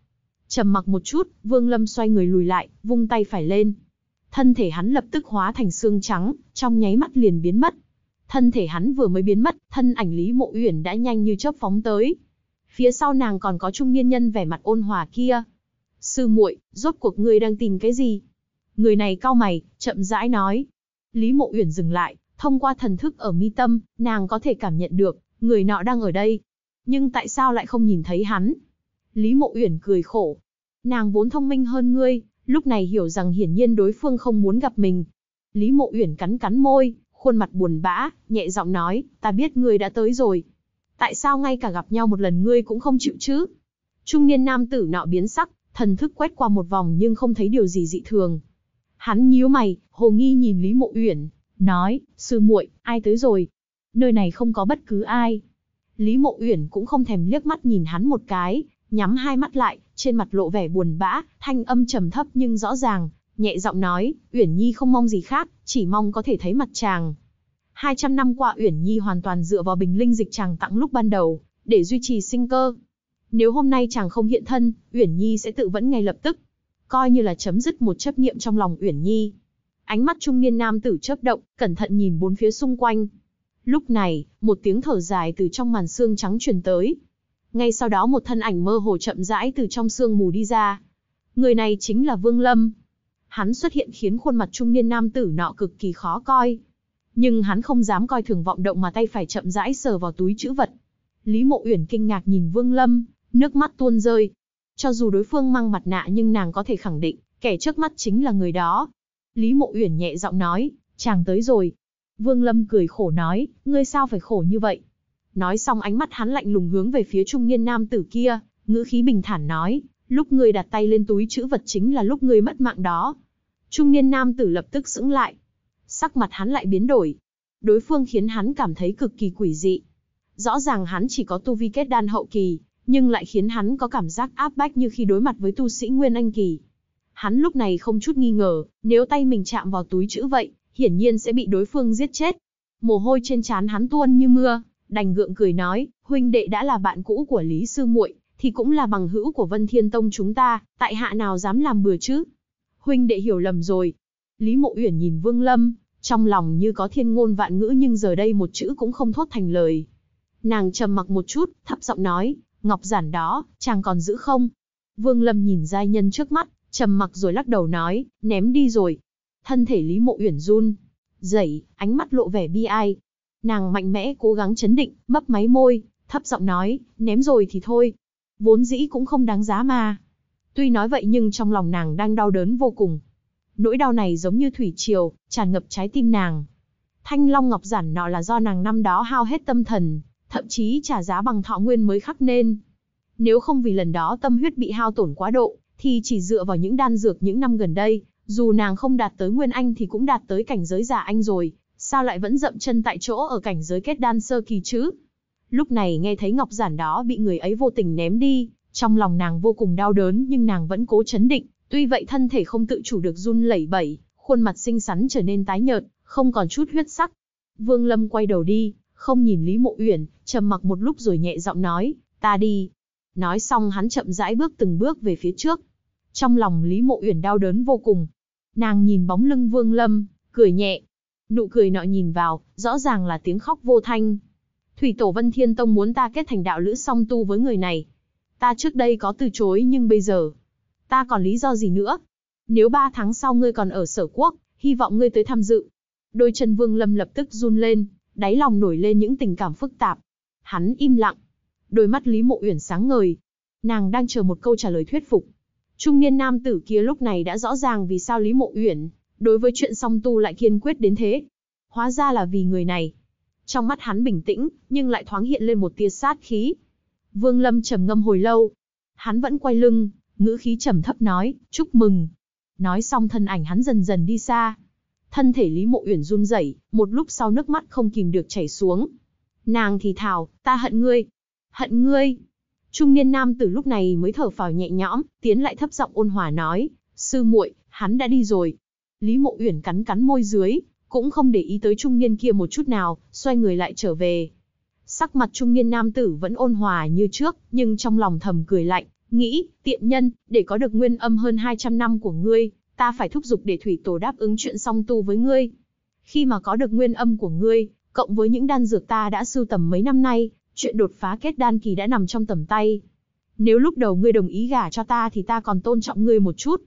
Trầm mặc một chút, Vương Lâm xoay người lùi lại, vung tay phải lên. Thân thể hắn lập tức hóa thành xương trắng, trong nháy mắt liền biến mất. Thân thể hắn vừa mới biến mất, thân ảnh Lý Mộ Uyển đã nhanh như chớp phóng tới. Phía sau nàng còn có trung niên nhân vẻ mặt ôn hòa kia, Sư muội, rốt cuộc ngươi đang tìm cái gì? Người này cao mày, chậm rãi nói. Lý Mộ Uyển dừng lại, thông qua thần thức ở mi tâm, nàng có thể cảm nhận được, người nọ đang ở đây. Nhưng tại sao lại không nhìn thấy hắn? Lý Mộ Uyển cười khổ. Nàng vốn thông minh hơn ngươi, lúc này hiểu rằng hiển nhiên đối phương không muốn gặp mình. Lý Mộ Uyển cắn cắn môi, khuôn mặt buồn bã, nhẹ giọng nói, ta biết ngươi đã tới rồi. Tại sao ngay cả gặp nhau một lần ngươi cũng không chịu chứ? Trung niên nam tử nọ biến sắc, thần thức quét qua một vòng nhưng không thấy điều gì dị thường. Hắn nhíu mày, hồ nghi nhìn Lý Mộ Uyển, nói, sư muội, ai tới rồi? Nơi này không có bất cứ ai. Lý Mộ Uyển cũng không thèm liếc mắt nhìn hắn một cái, nhắm hai mắt lại, trên mặt lộ vẻ buồn bã, thanh âm trầm thấp nhưng rõ ràng, nhẹ giọng nói, Uyển Nhi không mong gì khác, chỉ mong có thể thấy mặt chàng. 200 năm qua Uyển Nhi hoàn toàn dựa vào bình linh dịch chàng tặng lúc ban đầu, để duy trì sinh cơ, nếu hôm nay chàng không hiện thân, Uyển Nhi sẽ tự vẫn ngay lập tức, coi như là chấm dứt một chấp niệm trong lòng Uyển Nhi. Ánh mắt trung niên nam tử chớp động, cẩn thận nhìn bốn phía xung quanh. Lúc này, một tiếng thở dài từ trong màn xương trắng truyền tới. Ngay sau đó một thân ảnh mơ hồ chậm rãi từ trong sương mù đi ra. Người này chính là Vương Lâm. Hắn xuất hiện khiến khuôn mặt trung niên nam tử nọ cực kỳ khó coi. Nhưng hắn không dám coi thường vọng động mà tay phải chậm rãi sờ vào túi chữ vật. Lý Mộ Uyển kinh ngạc nhìn Vương Lâm, Nước mắt tuôn rơi. Cho dù đối phương mang mặt nạ nhưng nàng có thể khẳng định, kẻ trước mắt chính là người đó. Lý Mộ Uyển nhẹ giọng nói, chàng tới rồi. Vương Lâm cười khổ nói, ngươi sao phải khổ như vậy? Nói xong ánh mắt hắn lạnh lùng hướng về phía trung niên nam tử kia, ngữ khí bình thản nói, lúc ngươi đặt tay lên túi chữ vật chính là lúc ngươi mất mạng đó. Trung niên nam tử lập tức sững lại. Sắc mặt hắn lại biến đổi. Đối phương khiến hắn cảm thấy cực kỳ quỷ dị. Rõ ràng hắn chỉ có tu vi kết đan hậu kỳ, nhưng lại khiến hắn có cảm giác áp bách như khi đối mặt với tu sĩ Nguyên Anh Kỳ. Hắn lúc này không chút nghi ngờ, nếu tay mình chạm vào túi chữ vậy, hiển nhiên sẽ bị đối phương giết chết. Mồ hôi trên trán hắn tuôn như mưa, đành gượng cười nói, huynh đệ đã là bạn cũ của Lý Sư muội thì cũng là bằng hữu của Vân Thiên Tông chúng ta, tại hạ nào dám làm bừa chứ? Huynh đệ hiểu lầm rồi. Lý Mộ Uyển nhìn Vương Lâm, trong lòng như có thiên ngôn vạn ngữ nhưng giờ đây một chữ cũng không thốt thành lời. Nàng trầm mặc một chút, thấp giọng nói, ngọc giản đó, chàng còn giữ không? Vương Lâm nhìn giai nhân trước mắt, trầm mặc rồi lắc đầu nói, ném đi rồi. Thân thể Lý Mộ Uyển run, dậy, ánh mắt lộ vẻ bi ai. Nàng mạnh mẽ cố gắng chấn định, mấp máy môi, thấp giọng nói, ném rồi thì thôi. Vốn dĩ cũng không đáng giá mà. Tuy nói vậy nhưng trong lòng nàng đang đau đớn vô cùng. Nỗi đau này giống như thủy triều, tràn ngập trái tim nàng. Thanh Long Ngọc Giản nọ là do nàng năm đó hao hết tâm thần, thậm chí trả giá bằng thọ nguyên mới khắc nên. Nếu không vì lần đó tâm huyết bị hao tổn quá độ, thì chỉ dựa vào những đan dược những năm gần đây, dù nàng không đạt tới nguyên anh thì cũng đạt tới cảnh giới già anh rồi, sao lại vẫn dậm chân tại chỗ ở cảnh giới kết đan sơ kỳ chứ? Lúc này nghe thấy ngọc giản đó bị người ấy vô tình ném đi, trong lòng nàng vô cùng đau đớn nhưng nàng vẫn cố chấn định, tuy vậy thân thể không tự chủ được run lẩy bẩy, khuôn mặt xinh xắn trở nên tái nhợt, không còn chút huyết sắc. Vương Lâm quay đầu đi, không nhìn Lý Mộ Uyển, trầm mặc một lúc rồi nhẹ giọng nói, ta đi. Nói xong hắn chậm rãi bước từng bước về phía trước. Trong lòng Lý Mộ Uyển đau đớn vô cùng. Nàng nhìn bóng lưng Vương Lâm, cười nhẹ. Nụ cười nọ nhìn vào, rõ ràng là tiếng khóc vô thanh. Thủy Tổ Vân Thiên Tông muốn ta kết thành đạo lữ song tu với người này. Ta trước đây có từ chối nhưng bây giờ, ta còn lý do gì nữa? Nếu ba tháng sau ngươi còn ở sở quốc, hy vọng ngươi tới tham dự. Đôi chân Vương Lâm lập tức run lên, đáy lòng nổi lên những tình cảm phức tạp. Hắn im lặng. Đôi mắt Lý Mộ Uyển sáng ngời. Nàng đang chờ một câu trả lời thuyết phục. Trung niên nam tử kia lúc này đã rõ ràng vì sao Lý Mộ Uyển đối với chuyện song tu lại kiên quyết đến thế. Hóa ra là vì người này. Trong mắt hắn bình tĩnh, nhưng lại thoáng hiện lên một tia sát khí. Vương Lâm trầm ngâm hồi lâu. Hắn vẫn quay lưng, ngữ khí trầm thấp nói, chúc mừng. Nói xong thân ảnh hắn dần dần đi xa, Thân thể Lý Mộ Uyển run rẩy, một lúc sau nước mắt không kìm được chảy xuống. Nàng thì thào, ta hận ngươi, hận ngươi. Trung niên nam từ lúc này mới thở phào nhẹ nhõm, tiến lại thấp giọng ôn hòa nói, sư muội, hắn đã đi rồi. Lý Mộ Uyển cắn cắn môi dưới, cũng không để ý tới trung niên kia một chút nào, xoay người lại trở về. Sắc mặt trung niên nam tử vẫn ôn hòa như trước, nhưng trong lòng thầm cười lạnh, nghĩ, tiện nhân, để có được nguyên âm hơn 200 năm của ngươi, ta phải thúc giục để thủy tổ đáp ứng chuyện song tu với ngươi. Khi mà có được nguyên âm của ngươi, cộng với những đan dược ta đã sưu tầm mấy năm nay, chuyện đột phá kết đan kỳ đã nằm trong tầm tay. Nếu lúc đầu ngươi đồng ý gả cho ta thì ta còn tôn trọng ngươi một chút.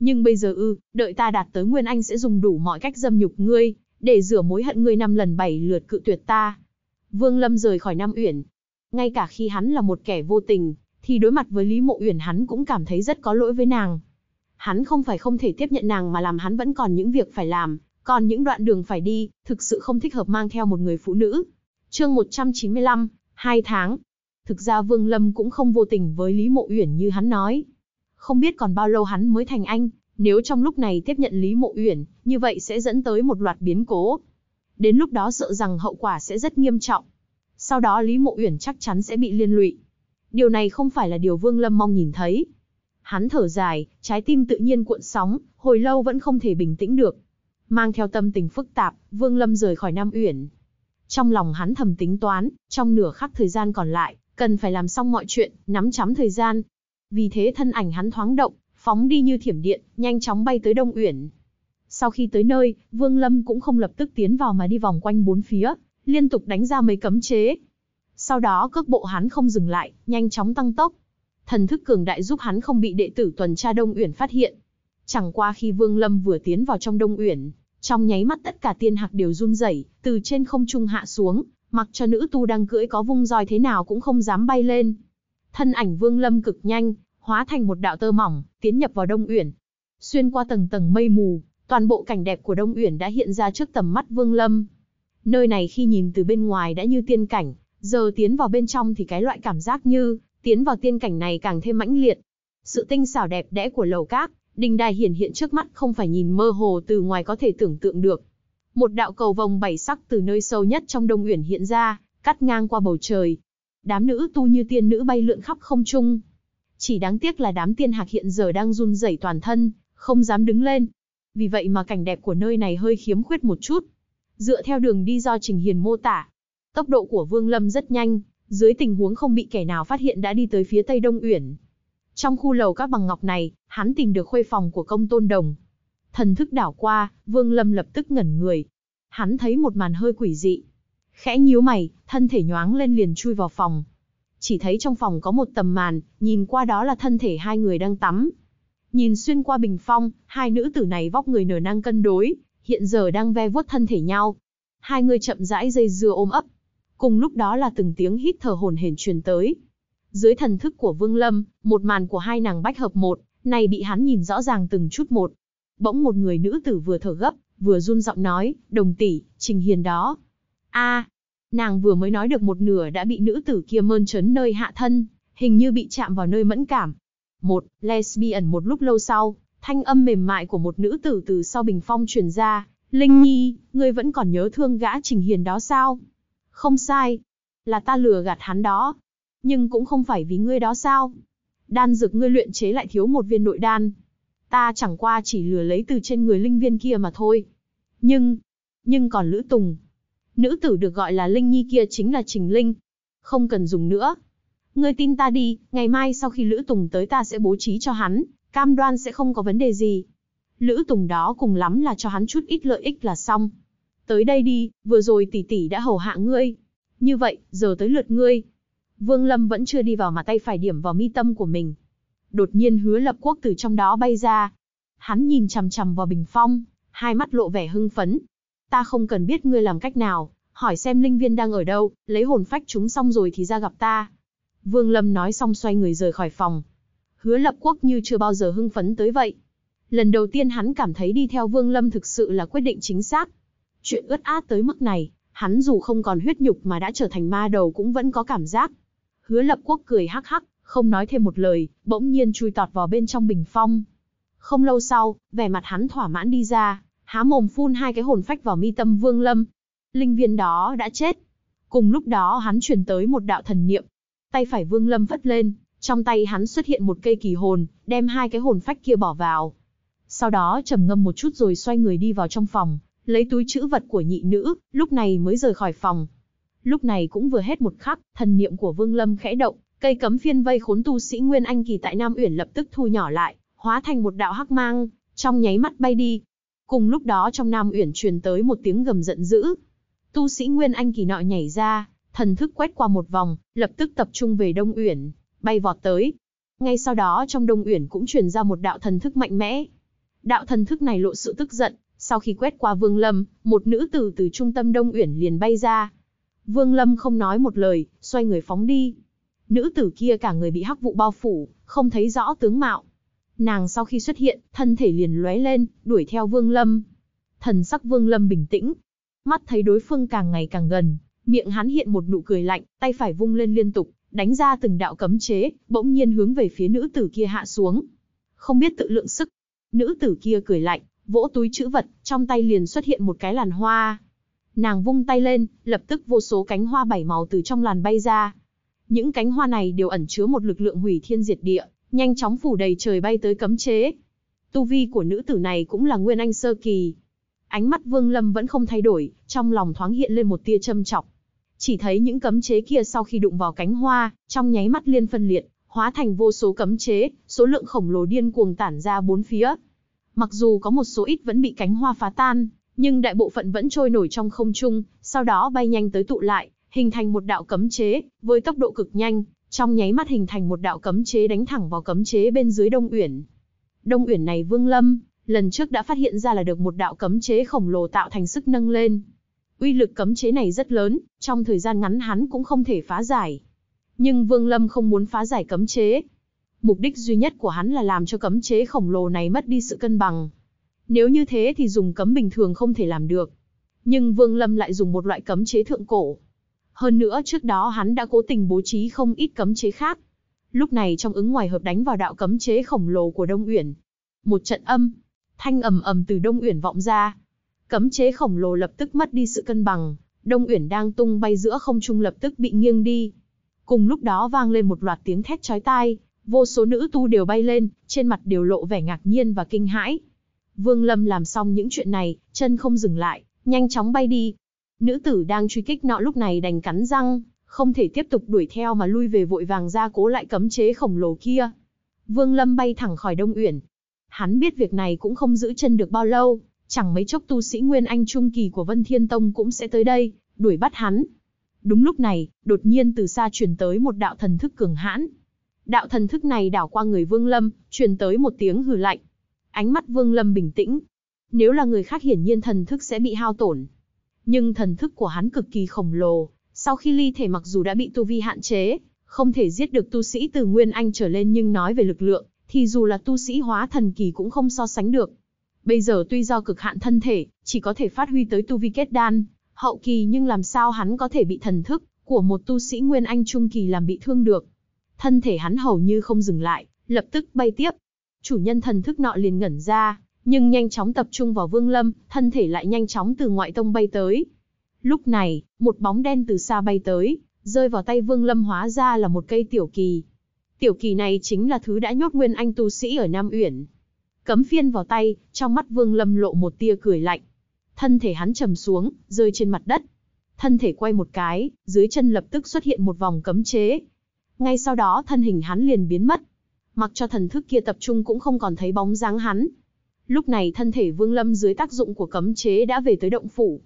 Nhưng bây giờ ư, đợi ta đạt tới Nguyên Anh sẽ dùng đủ mọi cách dâm nhục ngươi, để rửa mối hận ngươi năm lần bảy lượt cự tuyệt ta. Vương Lâm rời khỏi Nam Uyển. Ngay cả khi hắn là một kẻ vô tình, thì đối mặt với Lý Mộ Uyển hắn cũng cảm thấy rất có lỗi với nàng, Hắn không phải không thể tiếp nhận nàng mà làm hắn vẫn còn những việc phải làm, còn những đoạn đường phải đi, thực sự không thích hợp mang theo một người phụ nữ. Chương 195, 2 tháng. Thực ra Vương Lâm cũng không vô tình với Lý Mộ Uyển như hắn nói. Không biết còn bao lâu hắn mới thành anh, nếu trong lúc này tiếp nhận Lý Mộ Uyển, như vậy sẽ dẫn tới một loạt biến cố. Đến lúc đó sợ rằng hậu quả sẽ rất nghiêm trọng. Sau đó Lý Mộ Uyển chắc chắn sẽ bị liên lụy. Điều này không phải là điều Vương Lâm mong nhìn thấy. Hắn thở dài, trái tim tự nhiên cuộn sóng, hồi lâu vẫn không thể bình tĩnh được. Mang theo tâm tình phức tạp, Vương Lâm rời khỏi Nam Uyển. Trong lòng hắn thầm tính toán, trong nửa khắc thời gian còn lại, cần phải làm xong mọi chuyện, nắm chắm thời gian. Vì thế thân ảnh hắn thoáng động, phóng đi như thiểm điện, nhanh chóng bay tới Đông Uyển. Sau khi tới nơi, Vương Lâm cũng không lập tức tiến vào mà đi vòng quanh bốn phía, liên tục đánh ra mấy cấm chế. Sau đó cước bộ hắn không dừng lại, nhanh chóng tăng tốc, thần thức cường đại giúp hắn không bị đệ tử tuần tra Đông Uyển phát hiện. Chẳng qua khi Vương Lâm vừa tiến vào trong Đông Uyển, trong nháy mắt tất cả tiên hạc đều run rẩy, từ trên không trung hạ xuống, mặc cho nữ tu đang cưỡi có vung roi thế nào cũng không dám bay lên. Thân ảnh Vương Lâm cực nhanh, hóa thành một đạo tơ mỏng, tiến nhập vào Đông Uyển. Xuyên qua tầng tầng mây mù, toàn bộ cảnh đẹp của Đông Uyển đã hiện ra trước tầm mắt Vương Lâm. Nơi này khi nhìn từ bên ngoài đã như tiên cảnh, giờ tiến vào bên trong thì cái loại cảm giác như tiến vào tiên cảnh này càng thêm mãnh liệt. Sự tinh xảo đẹp đẽ của lầu các, đình đài hiển hiện trước mắt không phải nhìn mơ hồ từ ngoài có thể tưởng tượng được. Một đạo cầu vòng bảy sắc từ nơi sâu nhất trong Đông Uyển hiện ra, cắt ngang qua bầu trời. Đám nữ tu như tiên nữ bay lượn khắp không trung. Chỉ đáng tiếc là đám tiên hạc hiện giờ đang run rẩy toàn thân, không dám đứng lên. Vì vậy mà cảnh đẹp của nơi này hơi khiếm khuyết một chút. Dựa theo đường đi do Trình Hiền mô tả, tốc độ của Vương Lâm rất nhanh, dưới tình huống không bị kẻ nào phát hiện đã đi tới phía tây Đông Uyển. Trong khu lầu các bằng ngọc này, hắn tìm được khuê phòng của công tôn đồng. Thần thức đảo qua, Vương Lâm lập tức ngẩn người. Hắn thấy một màn hơi quỷ dị. Khẽ nhíu mày, thân thể nhoáng lên liền chui vào phòng. Chỉ thấy trong phòng có một tầm màn, nhìn qua đó là thân thể hai người đang tắm. Nhìn xuyên qua bình phong, hai nữ tử này vóc người nở năng cân đối, hiện giờ đang ve vuốt thân thể nhau. Hai người chậm rãi dây dưa ôm ấp, Cùng lúc đó là từng tiếng hít thở hồn hển truyền tới. Dưới thần thức của Vương Lâm, một màn của hai nàng bách hợp một, này bị hắn nhìn rõ ràng từng chút một. Bỗng một người nữ tử vừa thở gấp, vừa run giọng nói, "Đồng tỷ, Trình Hiền đó." A, nàng vừa mới nói được một nửa đã bị nữ tử kia mơn trớn nơi hạ thân, hình như bị chạm vào nơi mẫn cảm. Một, lesbian một lúc lâu sau, thanh âm mềm mại của một nữ tử từ sau bình phong truyền ra, "Linh Nhi, ngươi vẫn còn nhớ thương gã Trình Hiền đó sao?" Không sai. Là ta lừa gạt hắn đó. Nhưng cũng không phải vì ngươi đó sao? Đan dược ngươi luyện chế lại thiếu một viên nội đan. Ta chẳng qua chỉ lừa lấy từ trên người linh viên kia mà thôi. Nhưng, nhưng còn Lữ Tùng. Nữ tử được gọi là Linh Nhi kia chính là Trình Linh. Không cần dùng nữa. Ngươi tin ta đi, ngày mai sau khi Lữ Tùng tới ta sẽ bố trí cho hắn, cam đoan sẽ không có vấn đề gì. Lữ Tùng đó cùng lắm là cho hắn chút ít lợi ích là xong. Tới đây đi, vừa rồi tỷ tỷ đã hầu hạ ngươi. Như vậy, giờ tới lượt ngươi. Vương Lâm vẫn chưa đi vào mà tay phải điểm vào mi tâm của mình. Đột nhiên hứa lập quốc từ trong đó bay ra. Hắn nhìn chằm chằm vào bình phong, hai mắt lộ vẻ hưng phấn. Ta không cần biết ngươi làm cách nào, hỏi xem linh viên đang ở đâu, lấy hồn phách chúng xong rồi thì ra gặp ta. Vương Lâm nói xong xoay người rời khỏi phòng. Hứa lập quốc như chưa bao giờ hưng phấn tới vậy. Lần đầu tiên hắn cảm thấy đi theo Vương Lâm thực sự là quyết định chính xác. Chuyện ướt át tới mức này, hắn dù không còn huyết nhục mà đã trở thành ma đầu cũng vẫn có cảm giác. Hứa lập quốc cười hắc hắc, không nói thêm một lời, bỗng nhiên chui tọt vào bên trong bình phong. Không lâu sau, vẻ mặt hắn thỏa mãn đi ra, há mồm phun hai cái hồn phách vào mi tâm vương lâm. Linh viên đó đã chết. Cùng lúc đó hắn truyền tới một đạo thần niệm. Tay phải vương lâm vất lên, trong tay hắn xuất hiện một cây kỳ hồn, đem hai cái hồn phách kia bỏ vào. Sau đó trầm ngâm một chút rồi xoay người đi vào trong phòng, lấy túi chữ vật của nhị nữ, lúc này mới rời khỏi phòng. Lúc này cũng vừa hết một khắc, thần niệm của Vương Lâm khẽ động, cây cấm phiên vây khốn tu sĩ Nguyên Anh kỳ tại Nam Uyển lập tức thu nhỏ lại, hóa thành một đạo hắc mang, trong nháy mắt bay đi. Cùng lúc đó trong Nam Uyển truyền tới một tiếng gầm giận dữ. Tu sĩ Nguyên Anh kỳ nọ nhảy ra, thần thức quét qua một vòng, lập tức tập trung về Đông Uyển, bay vọt tới. Ngay sau đó trong Đông Uyển cũng truyền ra một đạo thần thức mạnh mẽ. Đạo thần thức này lộ sự tức giận, sau khi quét qua Vương Lâm, một nữ tử từ trung tâm Đông Uyển liền bay ra. Vương Lâm không nói một lời, xoay người phóng đi. Nữ tử kia cả người bị hắc vụ bao phủ, không thấy rõ tướng mạo. Nàng sau khi xuất hiện, thân thể liền lóe lên, đuổi theo Vương Lâm. Thần sắc Vương Lâm bình tĩnh, mắt thấy đối phương càng ngày càng gần, miệng hắn hiện một nụ cười lạnh, tay phải vung lên liên tục, đánh ra từng đạo cấm chế, bỗng nhiên hướng về phía nữ tử kia hạ xuống. Không biết tự lượng sức. Nữ tử kia cười lạnh, vỗ túi chữ vật, trong tay liền xuất hiện một cái làn hoa. Nàng vung tay lên, lập tức vô số cánh hoa bảy màu từ trong làn bay ra. Những cánh hoa này đều ẩn chứa một lực lượng hủy thiên diệt địa, nhanh chóng phủ đầy trời bay tới cấm chế. Tu vi của nữ tử này cũng là nguyên anh sơ kỳ. Ánh mắt Vương Lâm vẫn không thay đổi, trong lòng thoáng hiện lên một tia châm chọc. Chỉ thấy những cấm chế kia sau khi đụng vào cánh hoa, trong nháy mắt liên phân liệt, hóa thành vô số cấm chế, số lượng khổng lồ điên cuồng tản ra bốn phía, Mặc dù có một số ít vẫn bị cánh hoa phá tan, nhưng đại bộ phận vẫn trôi nổi trong không trung, sau đó bay nhanh tới tụ lại, hình thành một đạo cấm chế, với tốc độ cực nhanh, trong nháy mắt hình thành một đạo cấm chế đánh thẳng vào cấm chế bên dưới Đông Uyển. Đông Uyển này Vương Lâm, lần trước đã phát hiện ra là được một đạo cấm chế khổng lồ tạo thành sức nâng lên. Uy lực cấm chế này rất lớn, trong thời gian ngắn hắn cũng không thể phá giải. Nhưng Vương Lâm không muốn phá giải cấm chế, mục đích duy nhất của hắn là làm cho cấm chế khổng lồ này mất đi sự cân bằng. Nếu như thế thì dùng cấm bình thường không thể làm được. Nhưng Vương Lâm lại dùng một loại cấm chế thượng cổ. Hơn nữa trước đó hắn đã cố tình bố trí không ít cấm chế khác. Lúc này trong ứng ngoài hợp đánh vào đạo cấm chế khổng lồ của Đông Uyển. Một trận âm, thanh ầm ầm từ Đông Uyển vọng ra. Cấm chế khổng lồ lập tức mất đi sự cân bằng, Đông Uyển đang tung bay giữa không trung lập tức bị nghiêng đi. Cùng lúc đó vang lên một loạt tiếng thét chói tai, vô số nữ tu đều bay lên, trên mặt đều lộ vẻ ngạc nhiên và kinh hãi. Vương Lâm làm xong những chuyện này, chân không dừng lại, nhanh chóng bay đi. Nữ tử đang truy kích nọ lúc này đành cắn răng, không thể tiếp tục đuổi theo mà lui về vội vàng ra cố lại cấm chế khổng lồ kia. Vương Lâm bay thẳng khỏi Đông Uyển. Hắn biết việc này cũng không giữ chân được bao lâu, chẳng mấy chốc tu sĩ Nguyên Anh Trung Kỳ của Vân Thiên Tông cũng sẽ tới đây, đuổi bắt hắn. Đúng lúc này, đột nhiên từ xa truyền tới một đạo thần thức cường hãn, đạo thần thức này đảo qua người Vương Lâm, truyền tới một tiếng hừ lạnh. Ánh mắt Vương Lâm bình tĩnh. Nếu là người khác hiển nhiên thần thức sẽ bị hao tổn. Nhưng thần thức của hắn cực kỳ khổng lồ, sau khi ly thể mặc dù đã bị tu vi hạn chế, không thể giết được tu sĩ từ Nguyên Anh trở lên nhưng nói về lực lượng, thì dù là tu sĩ hóa thần kỳ cũng không so sánh được. Bây giờ tuy do cực hạn thân thể, chỉ có thể phát huy tới tu vi kết đan, hậu kỳ nhưng làm sao hắn có thể bị thần thức của một tu sĩ Nguyên Anh trung kỳ làm bị thương được thân thể hắn hầu như không dừng lại, lập tức bay tiếp. Chủ nhân thần thức nọ liền ngẩn ra, nhưng nhanh chóng tập trung vào Vương Lâm, thân thể lại nhanh chóng từ ngoại tông bay tới. Lúc này, một bóng đen từ xa bay tới, rơi vào tay Vương Lâm hóa ra là một cây tiểu kỳ. Tiểu kỳ này chính là thứ đã nhốt Nguyên Anh tu sĩ ở Nam Uyển. Cấm phiên vào tay, trong mắt Vương Lâm lộ một tia cười lạnh. Thân thể hắn trầm xuống, rơi trên mặt đất. Thân thể quay một cái, dưới chân lập tức xuất hiện một vòng cấm chế, ngay sau đó thân hình hắn liền biến mất. Mặc cho thần thức kia tập trung cũng không còn thấy bóng dáng hắn. Lúc này thân thể Vương Lâm dưới tác dụng của cấm chế đã về tới động phủ.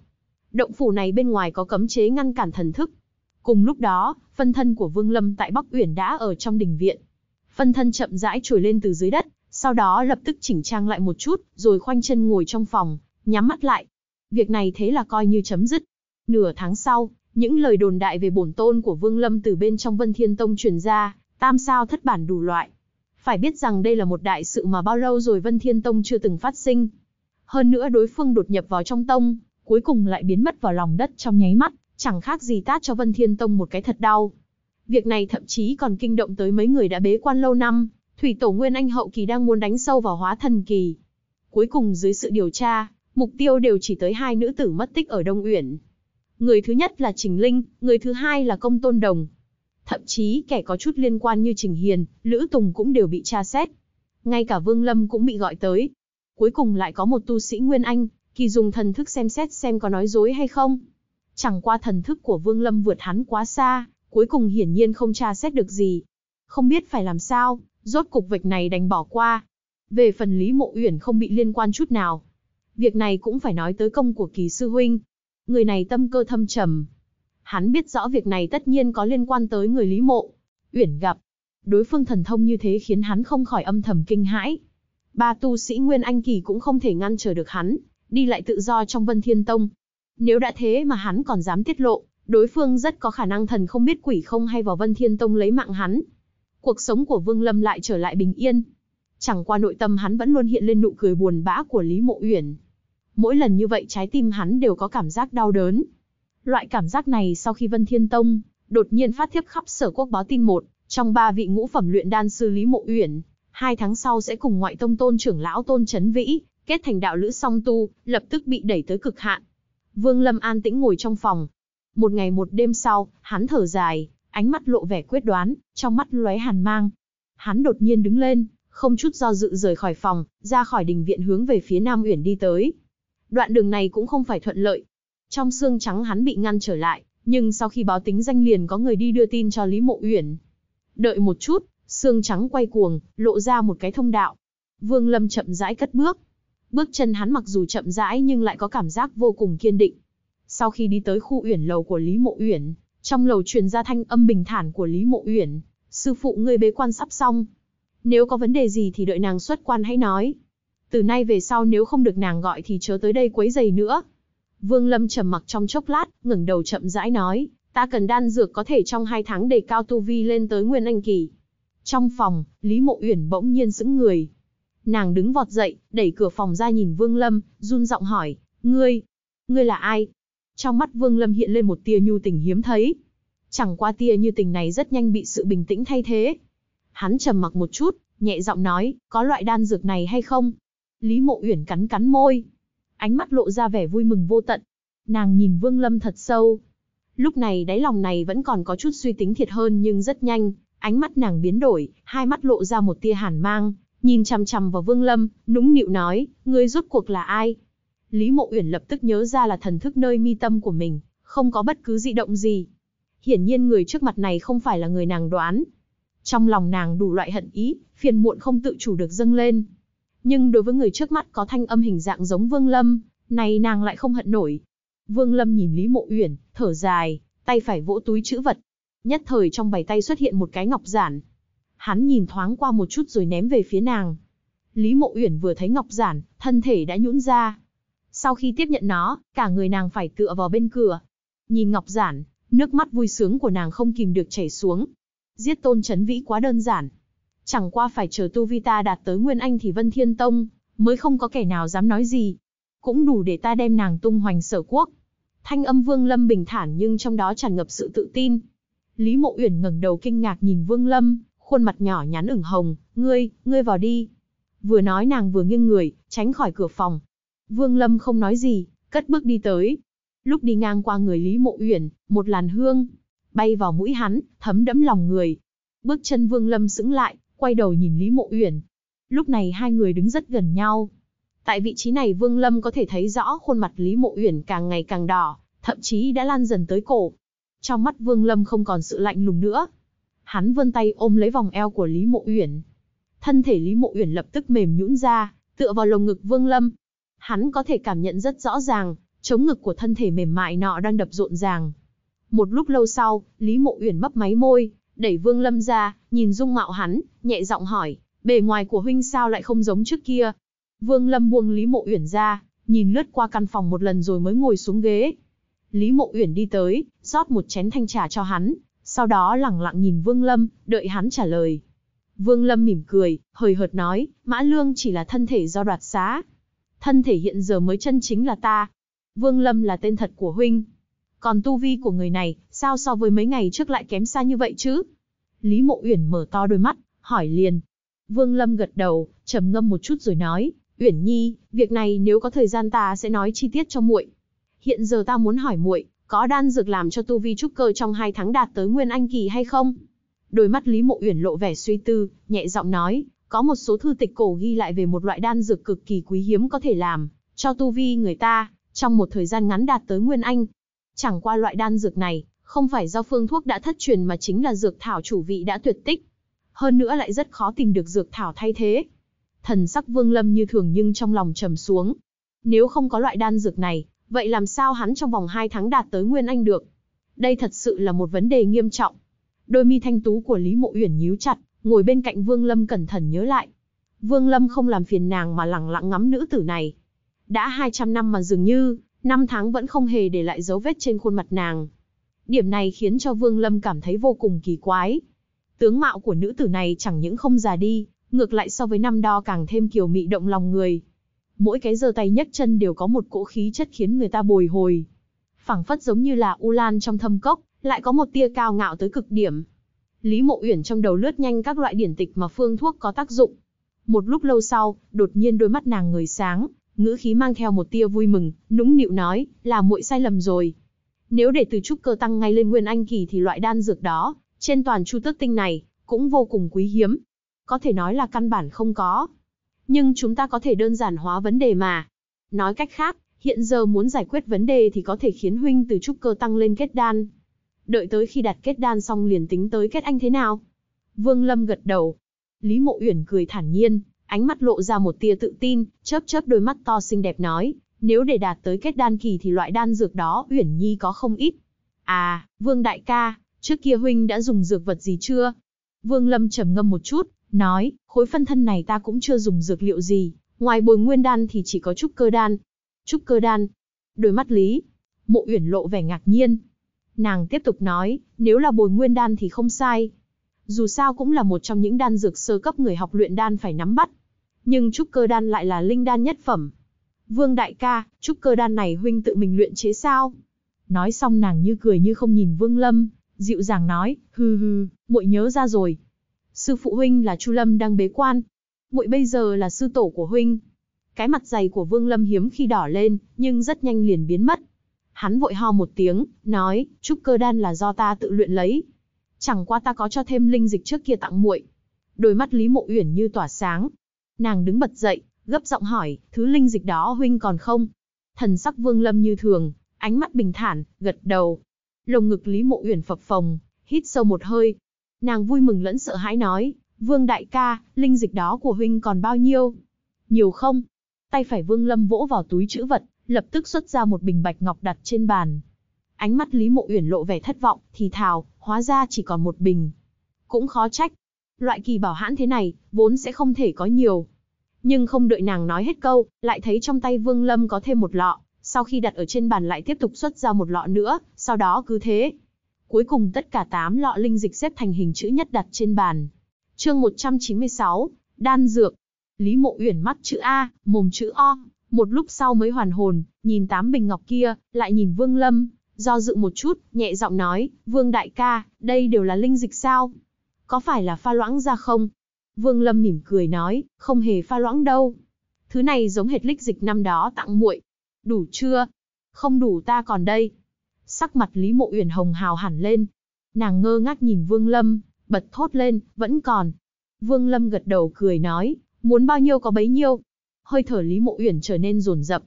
Động phủ này bên ngoài có cấm chế ngăn cản thần thức. Cùng lúc đó, phân thân của Vương Lâm tại Bắc Uyển đã ở trong đình viện. Phân thân chậm rãi trồi lên từ dưới đất, sau đó lập tức chỉnh trang lại một chút, rồi khoanh chân ngồi trong phòng, nhắm mắt lại. Việc này thế là coi như chấm dứt. Nửa tháng sau, những lời đồn đại về bổn tôn của Vương Lâm từ bên trong Vân Thiên Tông truyền ra, tam sao thất bản đủ loại. Phải biết rằng đây là một đại sự mà bao lâu rồi Vân Thiên Tông chưa từng phát sinh. Hơn nữa đối phương đột nhập vào trong tông, cuối cùng lại biến mất vào lòng đất trong nháy mắt, chẳng khác gì tát cho Vân Thiên Tông một cái thật đau. Việc này thậm chí còn kinh động tới mấy người đã bế quan lâu năm, Thủy Tổ Nguyên Anh hậu kỳ đang muốn đánh sâu vào hóa thần kỳ. Cuối cùng dưới sự điều tra, mục tiêu đều chỉ tới hai nữ tử mất tích ở Đông Uyển người thứ nhất là Trình Linh, người thứ hai là Công Tôn Đồng. Thậm chí kẻ có chút liên quan như Trình Hiền, Lữ Tùng cũng đều bị tra xét. Ngay cả Vương Lâm cũng bị gọi tới. Cuối cùng lại có một tu sĩ Nguyên Anh, kỳ dùng thần thức xem xét xem có nói dối hay không. Chẳng qua thần thức của Vương Lâm vượt hắn quá xa, cuối cùng hiển nhiên không tra xét được gì. Không biết phải làm sao, rốt cục vạch này đành bỏ qua. Về phần Lý Mộ Uyển không bị liên quan chút nào. Việc này cũng phải nói tới công của kỳ sư huynh, người này tâm cơ thâm trầm. Hắn biết rõ việc này tất nhiên có liên quan tới người Lý Mộ. Uyển gặp, đối phương thần thông như thế khiến hắn không khỏi âm thầm kinh hãi. Ba tu sĩ Nguyên Anh Kỳ cũng không thể ngăn trở được hắn, đi lại tự do trong Vân Thiên Tông. Nếu đã thế mà hắn còn dám tiết lộ, đối phương rất có khả năng thần không biết quỷ không hay vào Vân Thiên Tông lấy mạng hắn. Cuộc sống của Vương Lâm lại trở lại bình yên. Chẳng qua nội tâm hắn vẫn luôn hiện lên nụ cười buồn bã của Lý Mộ Uyển, Mỗi lần như vậy trái tim hắn đều có cảm giác đau đớn. Loại cảm giác này sau khi Vân Thiên Tông, đột nhiên phát thiếp khắp sở quốc báo tin một, trong ba vị ngũ phẩm luyện đan sư Lý Mộ Uyển, hai tháng sau sẽ cùng ngoại tông tôn trưởng lão Tôn Chấn Vĩ, kết thành đạo lữ song tu, lập tức bị đẩy tới cực hạn. Vương Lâm an tĩnh ngồi trong phòng. Một ngày một đêm sau, hắn thở dài, ánh mắt lộ vẻ quyết đoán, trong mắt lóe hàn mang. Hắn đột nhiên đứng lên, không chút do dự rời khỏi phòng, ra khỏi đình viện hướng về phía Nam Uyển đi tới đoạn đường này cũng không phải thuận lợi. Trong xương trắng hắn bị ngăn trở lại, nhưng sau khi báo tính danh liền có người đi đưa tin cho Lý Mộ Uyển. Đợi một chút, xương trắng quay cuồng, lộ ra một cái thông đạo. Vương Lâm chậm rãi cất bước. Bước chân hắn mặc dù chậm rãi nhưng lại có cảm giác vô cùng kiên định. Sau khi đi tới khu uyển lầu của Lý Mộ Uyển, trong lầu truyền ra thanh âm bình thản của Lý Mộ Uyển, "Sư phụ ngươi bế quan sắp xong, nếu có vấn đề gì thì đợi nàng xuất quan hãy nói." từ nay về sau nếu không được nàng gọi thì chớ tới đây quấy giày nữa. Vương Lâm trầm mặc trong chốc lát, ngẩng đầu chậm rãi nói, ta cần đan dược có thể trong hai tháng đề cao tu vi lên tới nguyên anh kỳ. Trong phòng, Lý Mộ Uyển bỗng nhiên sững người. Nàng đứng vọt dậy, đẩy cửa phòng ra nhìn Vương Lâm, run giọng hỏi, ngươi, ngươi là ai? Trong mắt Vương Lâm hiện lên một tia nhu tình hiếm thấy. Chẳng qua tia như tình này rất nhanh bị sự bình tĩnh thay thế. Hắn trầm mặc một chút, nhẹ giọng nói, có loại đan dược này hay không, Lý Mộ Uyển cắn cắn môi, ánh mắt lộ ra vẻ vui mừng vô tận. Nàng nhìn Vương Lâm thật sâu. Lúc này đáy lòng này vẫn còn có chút suy tính thiệt hơn nhưng rất nhanh, ánh mắt nàng biến đổi, hai mắt lộ ra một tia hàn mang, nhìn chằm chằm vào Vương Lâm, nũng nịu nói, ngươi rốt cuộc là ai? Lý Mộ Uyển lập tức nhớ ra là thần thức nơi mi tâm của mình, không có bất cứ dị động gì. Hiển nhiên người trước mặt này không phải là người nàng đoán. Trong lòng nàng đủ loại hận ý, phiền muộn không tự chủ được dâng lên, nhưng đối với người trước mắt có thanh âm hình dạng giống Vương Lâm, này nàng lại không hận nổi. Vương Lâm nhìn Lý Mộ Uyển, thở dài, tay phải vỗ túi chữ vật. Nhất thời trong bảy tay xuất hiện một cái ngọc giản. Hắn nhìn thoáng qua một chút rồi ném về phía nàng. Lý Mộ Uyển vừa thấy ngọc giản, thân thể đã nhũn ra. Sau khi tiếp nhận nó, cả người nàng phải tựa vào bên cửa. Nhìn ngọc giản, nước mắt vui sướng của nàng không kìm được chảy xuống. Giết tôn chấn vĩ quá đơn giản, Chẳng qua phải chờ tu vi ta đạt tới Nguyên Anh thì Vân Thiên Tông, mới không có kẻ nào dám nói gì. Cũng đủ để ta đem nàng tung hoành sở quốc. Thanh âm Vương Lâm bình thản nhưng trong đó tràn ngập sự tự tin. Lý Mộ Uyển ngẩng đầu kinh ngạc nhìn Vương Lâm, khuôn mặt nhỏ nhắn ửng hồng, "Ngươi, ngươi vào đi." Vừa nói nàng vừa nghiêng người, tránh khỏi cửa phòng. Vương Lâm không nói gì, cất bước đi tới. Lúc đi ngang qua người Lý Mộ Uyển, một làn hương bay vào mũi hắn, thấm đẫm lòng người. Bước chân Vương Lâm sững lại, quay đầu nhìn Lý Mộ Uyển. Lúc này hai người đứng rất gần nhau. Tại vị trí này Vương Lâm có thể thấy rõ khuôn mặt Lý Mộ Uyển càng ngày càng đỏ, thậm chí đã lan dần tới cổ. Trong mắt Vương Lâm không còn sự lạnh lùng nữa. Hắn vươn tay ôm lấy vòng eo của Lý Mộ Uyển. Thân thể Lý Mộ Uyển lập tức mềm nhũn ra, tựa vào lồng ngực Vương Lâm. Hắn có thể cảm nhận rất rõ ràng, chống ngực của thân thể mềm mại nọ đang đập rộn ràng. Một lúc lâu sau, Lý Mộ Uyển mấp máy môi, đẩy Vương Lâm ra, nhìn dung mạo hắn, nhẹ giọng hỏi, bề ngoài của huynh sao lại không giống trước kia? Vương Lâm buông Lý Mộ Uyển ra, nhìn lướt qua căn phòng một lần rồi mới ngồi xuống ghế. Lý Mộ Uyển đi tới, rót một chén thanh trà cho hắn, sau đó lẳng lặng nhìn Vương Lâm, đợi hắn trả lời. Vương Lâm mỉm cười, hời hợt nói, Mã Lương chỉ là thân thể do đoạt xá. Thân thể hiện giờ mới chân chính là ta. Vương Lâm là tên thật của huynh. Còn tu vi của người này, sao so với mấy ngày trước lại kém xa như vậy chứ? Lý Mộ Uyển mở to đôi mắt, hỏi liền. Vương Lâm gật đầu, trầm ngâm một chút rồi nói, "Uyển Nhi, việc này nếu có thời gian ta sẽ nói chi tiết cho muội. Hiện giờ ta muốn hỏi muội, có đan dược làm cho tu vi trúc cơ trong hai tháng đạt tới nguyên anh kỳ hay không?" Đôi mắt Lý Mộ Uyển lộ vẻ suy tư, nhẹ giọng nói, "Có một số thư tịch cổ ghi lại về một loại đan dược cực kỳ quý hiếm có thể làm cho tu vi người ta trong một thời gian ngắn đạt tới nguyên anh. Chẳng qua loại đan dược này không phải do phương thuốc đã thất truyền mà chính là dược thảo chủ vị đã tuyệt tích. Hơn nữa lại rất khó tìm được dược thảo thay thế. Thần sắc vương lâm như thường nhưng trong lòng trầm xuống. Nếu không có loại đan dược này, vậy làm sao hắn trong vòng 2 tháng đạt tới Nguyên Anh được? Đây thật sự là một vấn đề nghiêm trọng. Đôi mi thanh tú của Lý Mộ Uyển nhíu chặt, ngồi bên cạnh Vương Lâm cẩn thận nhớ lại. Vương Lâm không làm phiền nàng mà lặng lặng ngắm nữ tử này. Đã 200 năm mà dường như, năm tháng vẫn không hề để lại dấu vết trên khuôn mặt nàng. Điểm này khiến cho Vương Lâm cảm thấy vô cùng kỳ quái. Tướng mạo của nữ tử này chẳng những không già đi, ngược lại so với năm đo càng thêm kiều mị động lòng người. Mỗi cái giơ tay nhấc chân đều có một cỗ khí chất khiến người ta bồi hồi. Phảng phất giống như là u lan trong thâm cốc, lại có một tia cao ngạo tới cực điểm. Lý Mộ Uyển trong đầu lướt nhanh các loại điển tịch mà phương thuốc có tác dụng. Một lúc lâu sau, đột nhiên đôi mắt nàng người sáng, ngữ khí mang theo một tia vui mừng, nũng nịu nói, là muội sai lầm rồi. Nếu để từ trúc cơ tăng ngay lên nguyên anh kỳ thì loại đan dược đó, trên toàn chu tước tinh này, cũng vô cùng quý hiếm. Có thể nói là căn bản không có. Nhưng chúng ta có thể đơn giản hóa vấn đề mà. Nói cách khác, hiện giờ muốn giải quyết vấn đề thì có thể khiến huynh từ trúc cơ tăng lên kết đan. Đợi tới khi đặt kết đan xong liền tính tới kết anh thế nào? Vương Lâm gật đầu. Lý Mộ Uyển cười thản nhiên, ánh mắt lộ ra một tia tự tin, chớp chớp đôi mắt to xinh đẹp nói, nếu để đạt tới kết đan kỳ thì loại đan dược đó Uyển Nhi có không ít. À, Vương đại ca, trước kia huynh đã dùng dược vật gì chưa? Vương Lâm trầm ngâm một chút, nói, khối phân thân này ta cũng chưa dùng dược liệu gì, ngoài bồi nguyên đan thì chỉ có trúc cơ đan. Trúc cơ đan. Đôi mắt Lý, Mộ Uyển lộ vẻ ngạc nhiên. Nàng tiếp tục nói, nếu là bồi nguyên đan thì không sai. Dù sao cũng là một trong những đan dược sơ cấp người học luyện đan phải nắm bắt. Nhưng trúc cơ đan lại là linh đan nhất phẩm, Vương đại ca, trúc cơ đan này huynh tự mình luyện chế sao? Nói xong nàng như cười như không nhìn Vương Lâm, dịu dàng nói, hừ hừ, muội nhớ ra rồi. Sư phụ huynh là Chu Lâm đang bế quan. Muội bây giờ là sư tổ của huynh. Cái mặt dày của Vương Lâm hiếm khi đỏ lên, nhưng rất nhanh liền biến mất. Hắn vội ho một tiếng, nói, trúc cơ đan là do ta tự luyện lấy. Chẳng qua ta có cho thêm linh dịch trước kia tặng muội. Đôi mắt Lý Mộ Uyển như tỏa sáng. Nàng đứng bật dậy, Gấp giọng hỏi, thứ linh dịch đó huynh còn không? Thần sắc vương lâm như thường, ánh mắt bình thản, gật đầu. Lồng ngực Lý Mộ Uyển phập phồng, hít sâu một hơi. Nàng vui mừng lẫn sợ hãi nói, vương đại ca, linh dịch đó của huynh còn bao nhiêu? Nhiều không? Tay phải vương lâm vỗ vào túi chữ vật, lập tức xuất ra một bình bạch ngọc đặt trên bàn. Ánh mắt Lý Mộ Uyển lộ vẻ thất vọng, thì thào, hóa ra chỉ còn một bình. Cũng khó trách. Loại kỳ bảo hãn thế này, vốn sẽ không thể có nhiều, nhưng không đợi nàng nói hết câu, lại thấy trong tay Vương Lâm có thêm một lọ, sau khi đặt ở trên bàn lại tiếp tục xuất ra một lọ nữa, sau đó cứ thế. Cuối cùng tất cả 8 lọ linh dịch xếp thành hình chữ nhất đặt trên bàn. Chương 196, đan dược. Lý Mộ Uyển mắt chữ A, mồm chữ O, một lúc sau mới hoàn hồn, nhìn tám bình ngọc kia, lại nhìn Vương Lâm, do dự một chút, nhẹ giọng nói, "Vương đại ca, đây đều là linh dịch sao? Có phải là pha loãng ra không?" Vương Lâm mỉm cười nói, không hề pha loãng đâu. Thứ này giống hệt lích dịch năm đó tặng muội. Đủ chưa? Không đủ ta còn đây. Sắc mặt Lý Mộ Uyển hồng hào hẳn lên. Nàng ngơ ngác nhìn Vương Lâm, bật thốt lên, vẫn còn. Vương Lâm gật đầu cười nói, muốn bao nhiêu có bấy nhiêu. Hơi thở Lý Mộ Uyển trở nên rồn rập.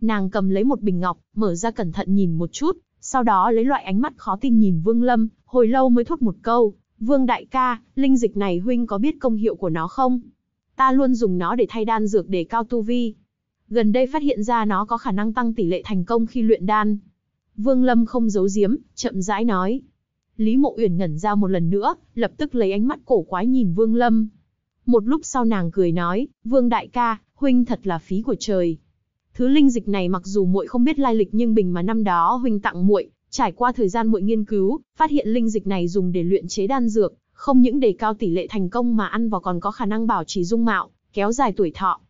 Nàng cầm lấy một bình ngọc, mở ra cẩn thận nhìn một chút, sau đó lấy loại ánh mắt khó tin nhìn Vương Lâm, hồi lâu mới thốt một câu, Vương đại ca, linh dịch này huynh có biết công hiệu của nó không? Ta luôn dùng nó để thay đan dược để cao tu vi. Gần đây phát hiện ra nó có khả năng tăng tỷ lệ thành công khi luyện đan. Vương Lâm không giấu giếm, chậm rãi nói. Lý Mộ Uyển ngẩn ra một lần nữa, lập tức lấy ánh mắt cổ quái nhìn Vương Lâm. Một lúc sau nàng cười nói, Vương đại ca, huynh thật là phí của trời. Thứ linh dịch này mặc dù muội không biết lai lịch nhưng bình mà năm đó huynh tặng muội, Trải qua thời gian muội nghiên cứu, phát hiện linh dịch này dùng để luyện chế đan dược, không những đề cao tỷ lệ thành công mà ăn vào còn có khả năng bảo trì dung mạo, kéo dài tuổi thọ.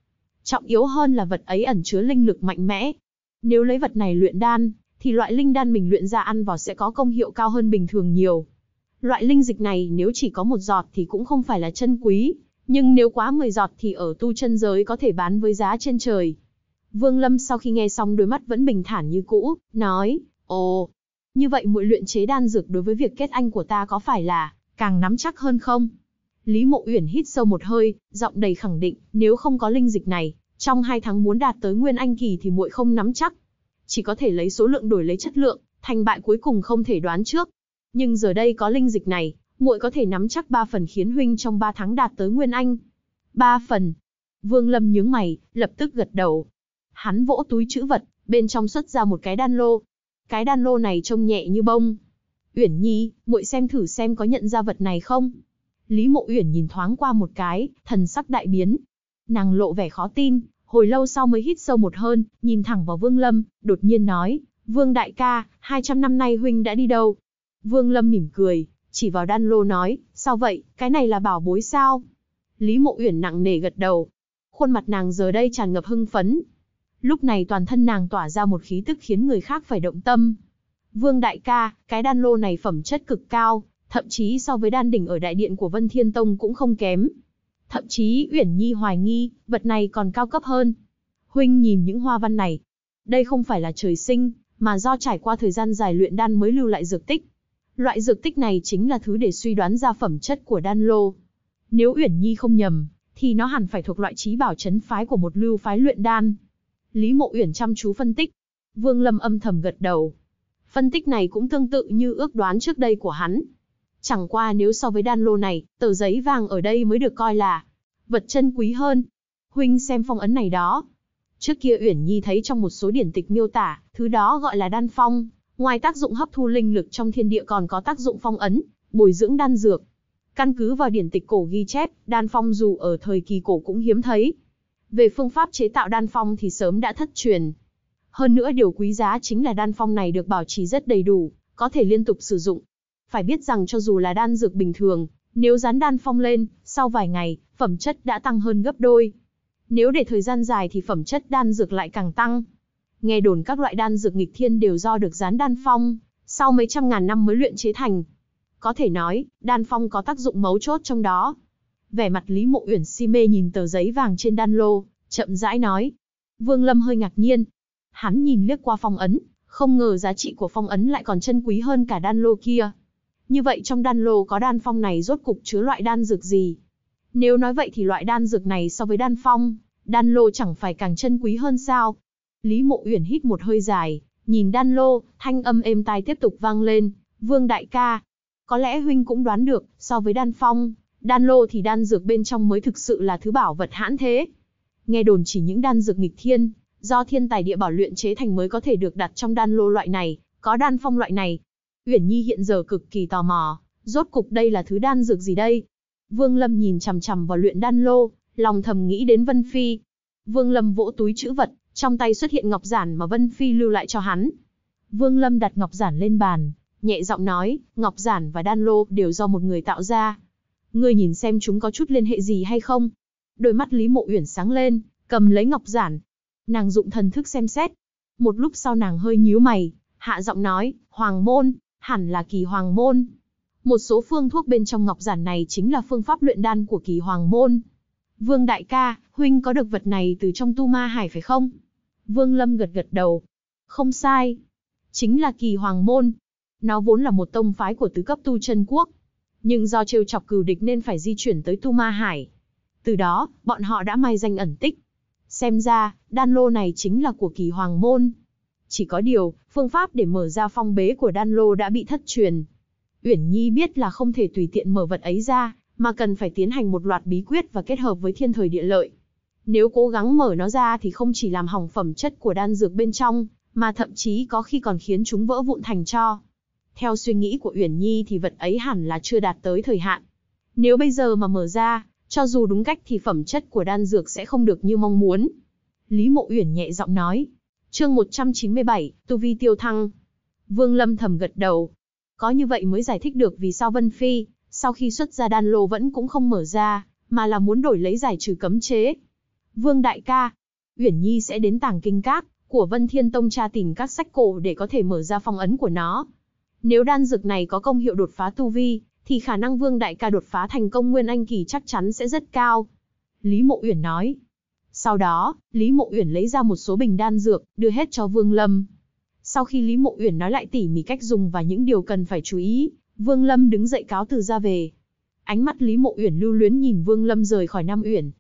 Trọng yếu hơn là vật ấy ẩn chứa linh lực mạnh mẽ. Nếu lấy vật này luyện đan, thì loại linh đan mình luyện ra ăn vào sẽ có công hiệu cao hơn bình thường nhiều. Loại linh dịch này nếu chỉ có một giọt thì cũng không phải là chân quý, nhưng nếu quá 10 giọt thì ở tu chân giới có thể bán với giá trên trời. Vương Lâm sau khi nghe xong đôi mắt vẫn bình thản như cũ, nói, ồ, như vậy muội luyện chế đan dược đối với việc kết anh của ta có phải là càng nắm chắc hơn không? Lý Mộ Uyển hít sâu một hơi, giọng đầy khẳng định, nếu không có linh dịch này, trong hai tháng muốn đạt tới nguyên anh kỳ thì muội không nắm chắc. Chỉ có thể lấy số lượng đổi lấy chất lượng, thành bại cuối cùng không thể đoán trước. Nhưng giờ đây có linh dịch này, muội có thể nắm chắc ba phần khiến huynh trong ba tháng đạt tới nguyên anh. Ba phần. Vương Lâm nhướng mày, lập tức gật đầu. Hắn vỗ túi chữ vật, bên trong xuất ra một cái đan lô, cái đan lô này trông nhẹ như bông. Uyển Nhi, muội xem thử xem có nhận ra vật này không? Lý Mộ Uyển nhìn thoáng qua một cái, thần sắc đại biến. Nàng lộ vẻ khó tin, hồi lâu sau mới hít sâu một hơi, nhìn thẳng vào Vương Lâm, đột nhiên nói, Vương đại ca, 200 năm nay huynh đã đi đâu? Vương Lâm mỉm cười, chỉ vào đan lô nói, sao vậy, cái này là bảo bối sao? Lý Mộ Uyển nặng nề gật đầu. Khuôn mặt nàng giờ đây tràn ngập hưng phấn, Lúc này toàn thân nàng tỏa ra một khí tức khiến người khác phải động tâm. Vương đại ca, cái đan lô này phẩm chất cực cao, thậm chí so với đan đỉnh ở đại điện của Vân Thiên Tông cũng không kém. Thậm chí Uyển Nhi hoài nghi, vật này còn cao cấp hơn. Huynh nhìn những hoa văn này. Đây không phải là trời sinh, mà do trải qua thời gian dài luyện đan mới lưu lại dược tích. Loại dược tích này chính là thứ để suy đoán ra phẩm chất của đan lô. Nếu Uyển Nhi không nhầm, thì nó hẳn phải thuộc loại trí bảo chấn phái của một lưu phái luyện đan. Lý Mộ Uyển chăm chú phân tích. Vương Lâm âm thầm gật đầu. Phân tích này cũng tương tự như ước đoán trước đây của hắn. Chẳng qua nếu so với đan lô này, tờ giấy vàng ở đây mới được coi là vật chân quý hơn. Huynh xem phong ấn này đó. Trước kia Uyển Nhi thấy trong một số điển tịch miêu tả, thứ đó gọi là đan phong, ngoài tác dụng hấp thu linh lực trong thiên địa còn có tác dụng phong ấn, bồi dưỡng đan dược. Căn cứ vào điển tịch cổ ghi chép, đan phong dù ở thời kỳ cổ cũng hiếm thấy, về phương pháp chế tạo đan phong thì sớm đã thất truyền. Hơn nữa điều quý giá chính là đan phong này được bảo trì rất đầy đủ, có thể liên tục sử dụng. Phải biết rằng cho dù là đan dược bình thường, nếu dán đan phong lên, sau vài ngày, phẩm chất đã tăng hơn gấp đôi. Nếu để thời gian dài thì phẩm chất đan dược lại càng tăng. Nghe đồn các loại đan dược nghịch thiên đều do được dán đan phong, sau mấy trăm ngàn năm mới luyện chế thành. Có thể nói, đan phong có tác dụng mấu chốt trong đó. Vẻ mặt Lý Mộ Uyển si mê nhìn tờ giấy vàng trên đan lô, chậm rãi nói. Vương Lâm hơi ngạc nhiên. Hắn nhìn liếc qua phong ấn, không ngờ giá trị của phong ấn lại còn chân quý hơn cả đan lô kia. Như vậy trong đan lô có đan phong này rốt cục chứa loại đan dược gì? Nếu nói vậy thì loại đan dược này so với đan phong, đan lô chẳng phải càng chân quý hơn sao? Lý Mộ Uyển hít một hơi dài, nhìn đan lô, thanh âm êm tai tiếp tục vang lên, "Vương đại ca, có lẽ huynh cũng đoán được, so với đan phong, đan lô thì đan dược bên trong mới thực sự là thứ bảo vật hãn thế. Nghe đồn chỉ những đan dược nghịch thiên, do thiên tài địa bảo luyện chế thành mới có thể được đặt trong đan lô loại này, có đan phong loại này. Uyển Nhi hiện giờ cực kỳ tò mò, rốt cục đây là thứ đan dược gì đây? Vương Lâm nhìn chằm chằm vào luyện đan lô, lòng thầm nghĩ đến Vân Phi. Vương Lâm vỗ túi chữ vật, trong tay xuất hiện ngọc giản mà Vân Phi lưu lại cho hắn. Vương Lâm đặt ngọc giản lên bàn, nhẹ giọng nói, ngọc giản và đan lô đều do một người tạo ra, ngươi nhìn xem chúng có chút liên hệ gì hay không? Đôi mắt Lý Mộ Uyển sáng lên, cầm lấy ngọc giản. Nàng dụng thần thức xem xét. Một lúc sau nàng hơi nhíu mày, hạ giọng nói, hoàng môn, hẳn là kỳ hoàng môn. Một số phương thuốc bên trong ngọc giản này chính là phương pháp luyện đan của kỳ hoàng môn. Vương đại ca, huynh có được vật này từ trong tu ma hải phải không? Vương Lâm gật gật đầu. Không sai. Chính là kỳ hoàng môn. Nó vốn là một tông phái của tứ cấp tu chân quốc, nhưng do trêu chọc cừu địch nên phải di chuyển tới Tu Ma Hải. Từ đó, bọn họ đã may danh ẩn tích. Xem ra, đan lô này chính là của kỳ hoàng môn. Chỉ có điều, phương pháp để mở ra phong bế của đan lô đã bị thất truyền. Uyển Nhi biết là không thể tùy tiện mở vật ấy ra, mà cần phải tiến hành một loạt bí quyết và kết hợp với thiên thời địa lợi. Nếu cố gắng mở nó ra thì không chỉ làm hỏng phẩm chất của đan dược bên trong, mà thậm chí có khi còn khiến chúng vỡ vụn thành cho. Theo suy nghĩ của Uyển Nhi thì vật ấy hẳn là chưa đạt tới thời hạn. Nếu bây giờ mà mở ra, cho dù đúng cách thì phẩm chất của đan dược sẽ không được như mong muốn. Lý Mộ Uyển nhẹ giọng nói. Chương 197, Tu Vi Tiêu Thăng. Vương Lâm thầm gật đầu. Có như vậy mới giải thích được vì sao Vân Phi, sau khi xuất ra đan lô vẫn cũng không mở ra, mà là muốn đổi lấy giải trừ cấm chế. Vương Đại ca, Uyển Nhi sẽ đến tàng kinh các của Vân Thiên Tông tra tìm các sách cổ để có thể mở ra phong ấn của nó. Nếu đan dược này có công hiệu đột phá tu vi, thì khả năng Vương Đại ca đột phá thành công nguyên anh kỳ chắc chắn sẽ rất cao. Lý Mộ Uyển nói. Sau đó, Lý Mộ Uyển lấy ra một số bình đan dược, đưa hết cho Vương Lâm. Sau khi Lý Mộ Uyển nói lại tỉ mỉ cách dùng và những điều cần phải chú ý, Vương Lâm đứng dậy cáo từ ra về. Ánh mắt Lý Mộ Uyển lưu luyến nhìn Vương Lâm rời khỏi Nam Uyển.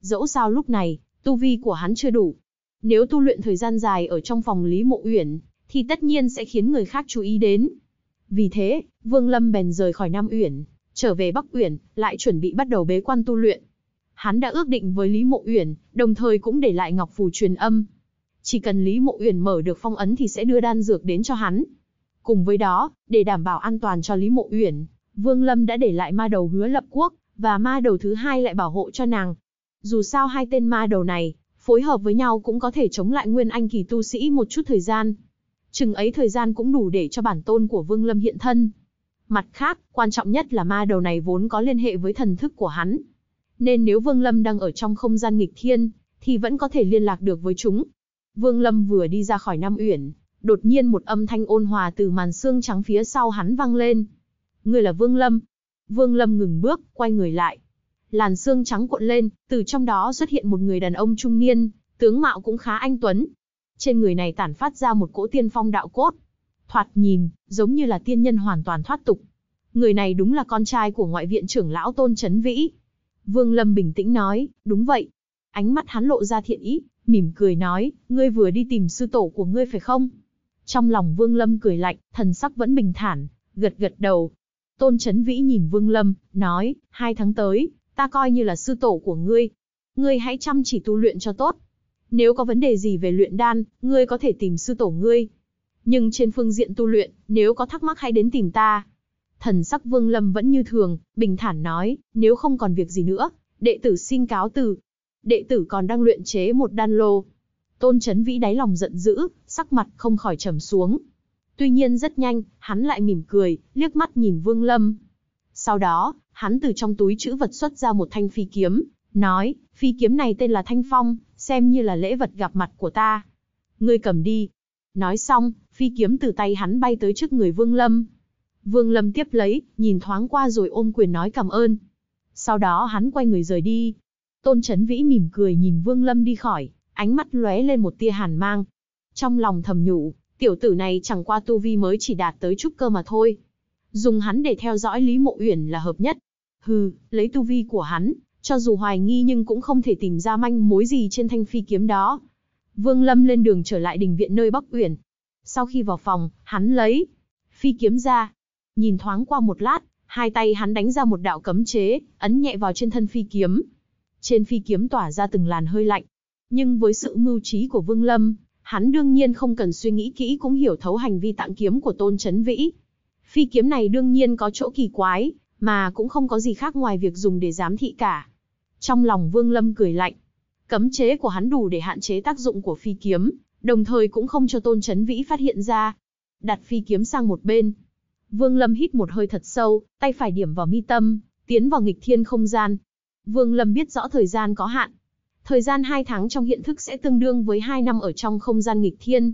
Dẫu sao lúc này, tu vi của hắn chưa đủ. Nếu tu luyện thời gian dài ở trong phòng Lý Mộ Uyển, thì tất nhiên sẽ khiến người khác chú ý đến. Vì thế, Vương Lâm bèn rời khỏi Nam Uyển, trở về Bắc Uyển, lại chuẩn bị bắt đầu bế quan tu luyện. Hắn đã ước định với Lý Mộ Uyển, đồng thời cũng để lại Ngọc Phù truyền âm. Chỉ cần Lý Mộ Uyển mở được phong ấn thì sẽ đưa đan dược đến cho hắn. Cùng với đó, để đảm bảo an toàn cho Lý Mộ Uyển, Vương Lâm đã để lại ma đầu hứa lập quốc, và ma đầu thứ hai lại bảo hộ cho nàng. Dù sao hai tên ma đầu này, phối hợp với nhau cũng có thể chống lại nguyên anh kỳ tu sĩ một chút thời gian chừng ấy thời gian cũng đủ để cho bản tôn của Vương Lâm hiện thân. Mặt khác, quan trọng nhất là ma đầu này vốn có liên hệ với thần thức của hắn. Nên nếu Vương Lâm đang ở trong không gian nghịch thiên, thì vẫn có thể liên lạc được với chúng. Vương Lâm vừa đi ra khỏi Nam Uyển, đột nhiên một âm thanh ôn hòa từ màn xương trắng phía sau hắn vang lên. Người là Vương Lâm. Vương Lâm ngừng bước, quay người lại. Làn xương trắng cuộn lên, từ trong đó xuất hiện một người đàn ông trung niên, tướng mạo cũng khá anh tuấn, trên người này tản phát ra một cỗ tiên phong đạo cốt. Thoạt nhìn, giống như là tiên nhân hoàn toàn thoát tục. Người này đúng là con trai của ngoại viện trưởng lão Tôn Trấn Vĩ. Vương Lâm bình tĩnh nói, đúng vậy. Ánh mắt hắn lộ ra thiện ý, mỉm cười nói, ngươi vừa đi tìm sư tổ của ngươi phải không? Trong lòng Vương Lâm cười lạnh, thần sắc vẫn bình thản, gật gật đầu. Tôn Trấn Vĩ nhìn Vương Lâm, nói, hai tháng tới, ta coi như là sư tổ của ngươi. Ngươi hãy chăm chỉ tu luyện cho tốt, nếu có vấn đề gì về luyện đan, ngươi có thể tìm sư tổ ngươi. Nhưng trên phương diện tu luyện, nếu có thắc mắc hãy đến tìm ta. Thần sắc Vương Lâm vẫn như thường, bình thản nói, nếu không còn việc gì nữa, đệ tử xin cáo từ. Đệ tử còn đang luyện chế một đan lô. Tôn Chấn Vĩ đáy lòng giận dữ, sắc mặt không khỏi trầm xuống. Tuy nhiên rất nhanh, hắn lại mỉm cười, liếc mắt nhìn Vương Lâm. Sau đó, hắn từ trong túi chữ vật xuất ra một thanh phi kiếm, nói, phi kiếm này tên là Thanh Phong, xem như là lễ vật gặp mặt của ta. Ngươi cầm đi. Nói xong, phi kiếm từ tay hắn bay tới trước người Vương Lâm. Vương Lâm tiếp lấy, nhìn thoáng qua rồi ôm quyền nói cảm ơn. Sau đó hắn quay người rời đi. Tôn Chấn Vĩ mỉm cười nhìn Vương Lâm đi khỏi, ánh mắt lóe lên một tia hàn mang. Trong lòng thầm nhủ, tiểu tử này chẳng qua tu vi mới chỉ đạt tới trúc cơ mà thôi. Dùng hắn để theo dõi Lý Mộ Uyển là hợp nhất. Hừ, lấy tu vi của hắn, cho dù hoài nghi nhưng cũng không thể tìm ra manh mối gì trên thanh phi kiếm đó. Vương Lâm lên đường trở lại đình viện nơi Bắc Uyển. Sau khi vào phòng, hắn lấy phi kiếm ra. Nhìn thoáng qua một lát, hai tay hắn đánh ra một đạo cấm chế, ấn nhẹ vào trên thân phi kiếm. Trên phi kiếm tỏa ra từng làn hơi lạnh. Nhưng với sự mưu trí của Vương Lâm, hắn đương nhiên không cần suy nghĩ kỹ cũng hiểu thấu hành vi tặng kiếm của Tôn Chấn Vĩ. Phi kiếm này đương nhiên có chỗ kỳ quái, mà cũng không có gì khác ngoài việc dùng để giám thị cả. Trong lòng Vương Lâm cười lạnh. Cấm chế của hắn đủ để hạn chế tác dụng của phi kiếm, đồng thời cũng không cho Tôn Chấn Vĩ phát hiện ra. Đặt phi kiếm sang một bên. Vương Lâm hít một hơi thật sâu, tay phải điểm vào mi tâm, tiến vào nghịch thiên không gian. Vương Lâm biết rõ thời gian có hạn. Thời gian 2 tháng trong hiện thực sẽ tương đương với 2 năm ở trong không gian nghịch thiên.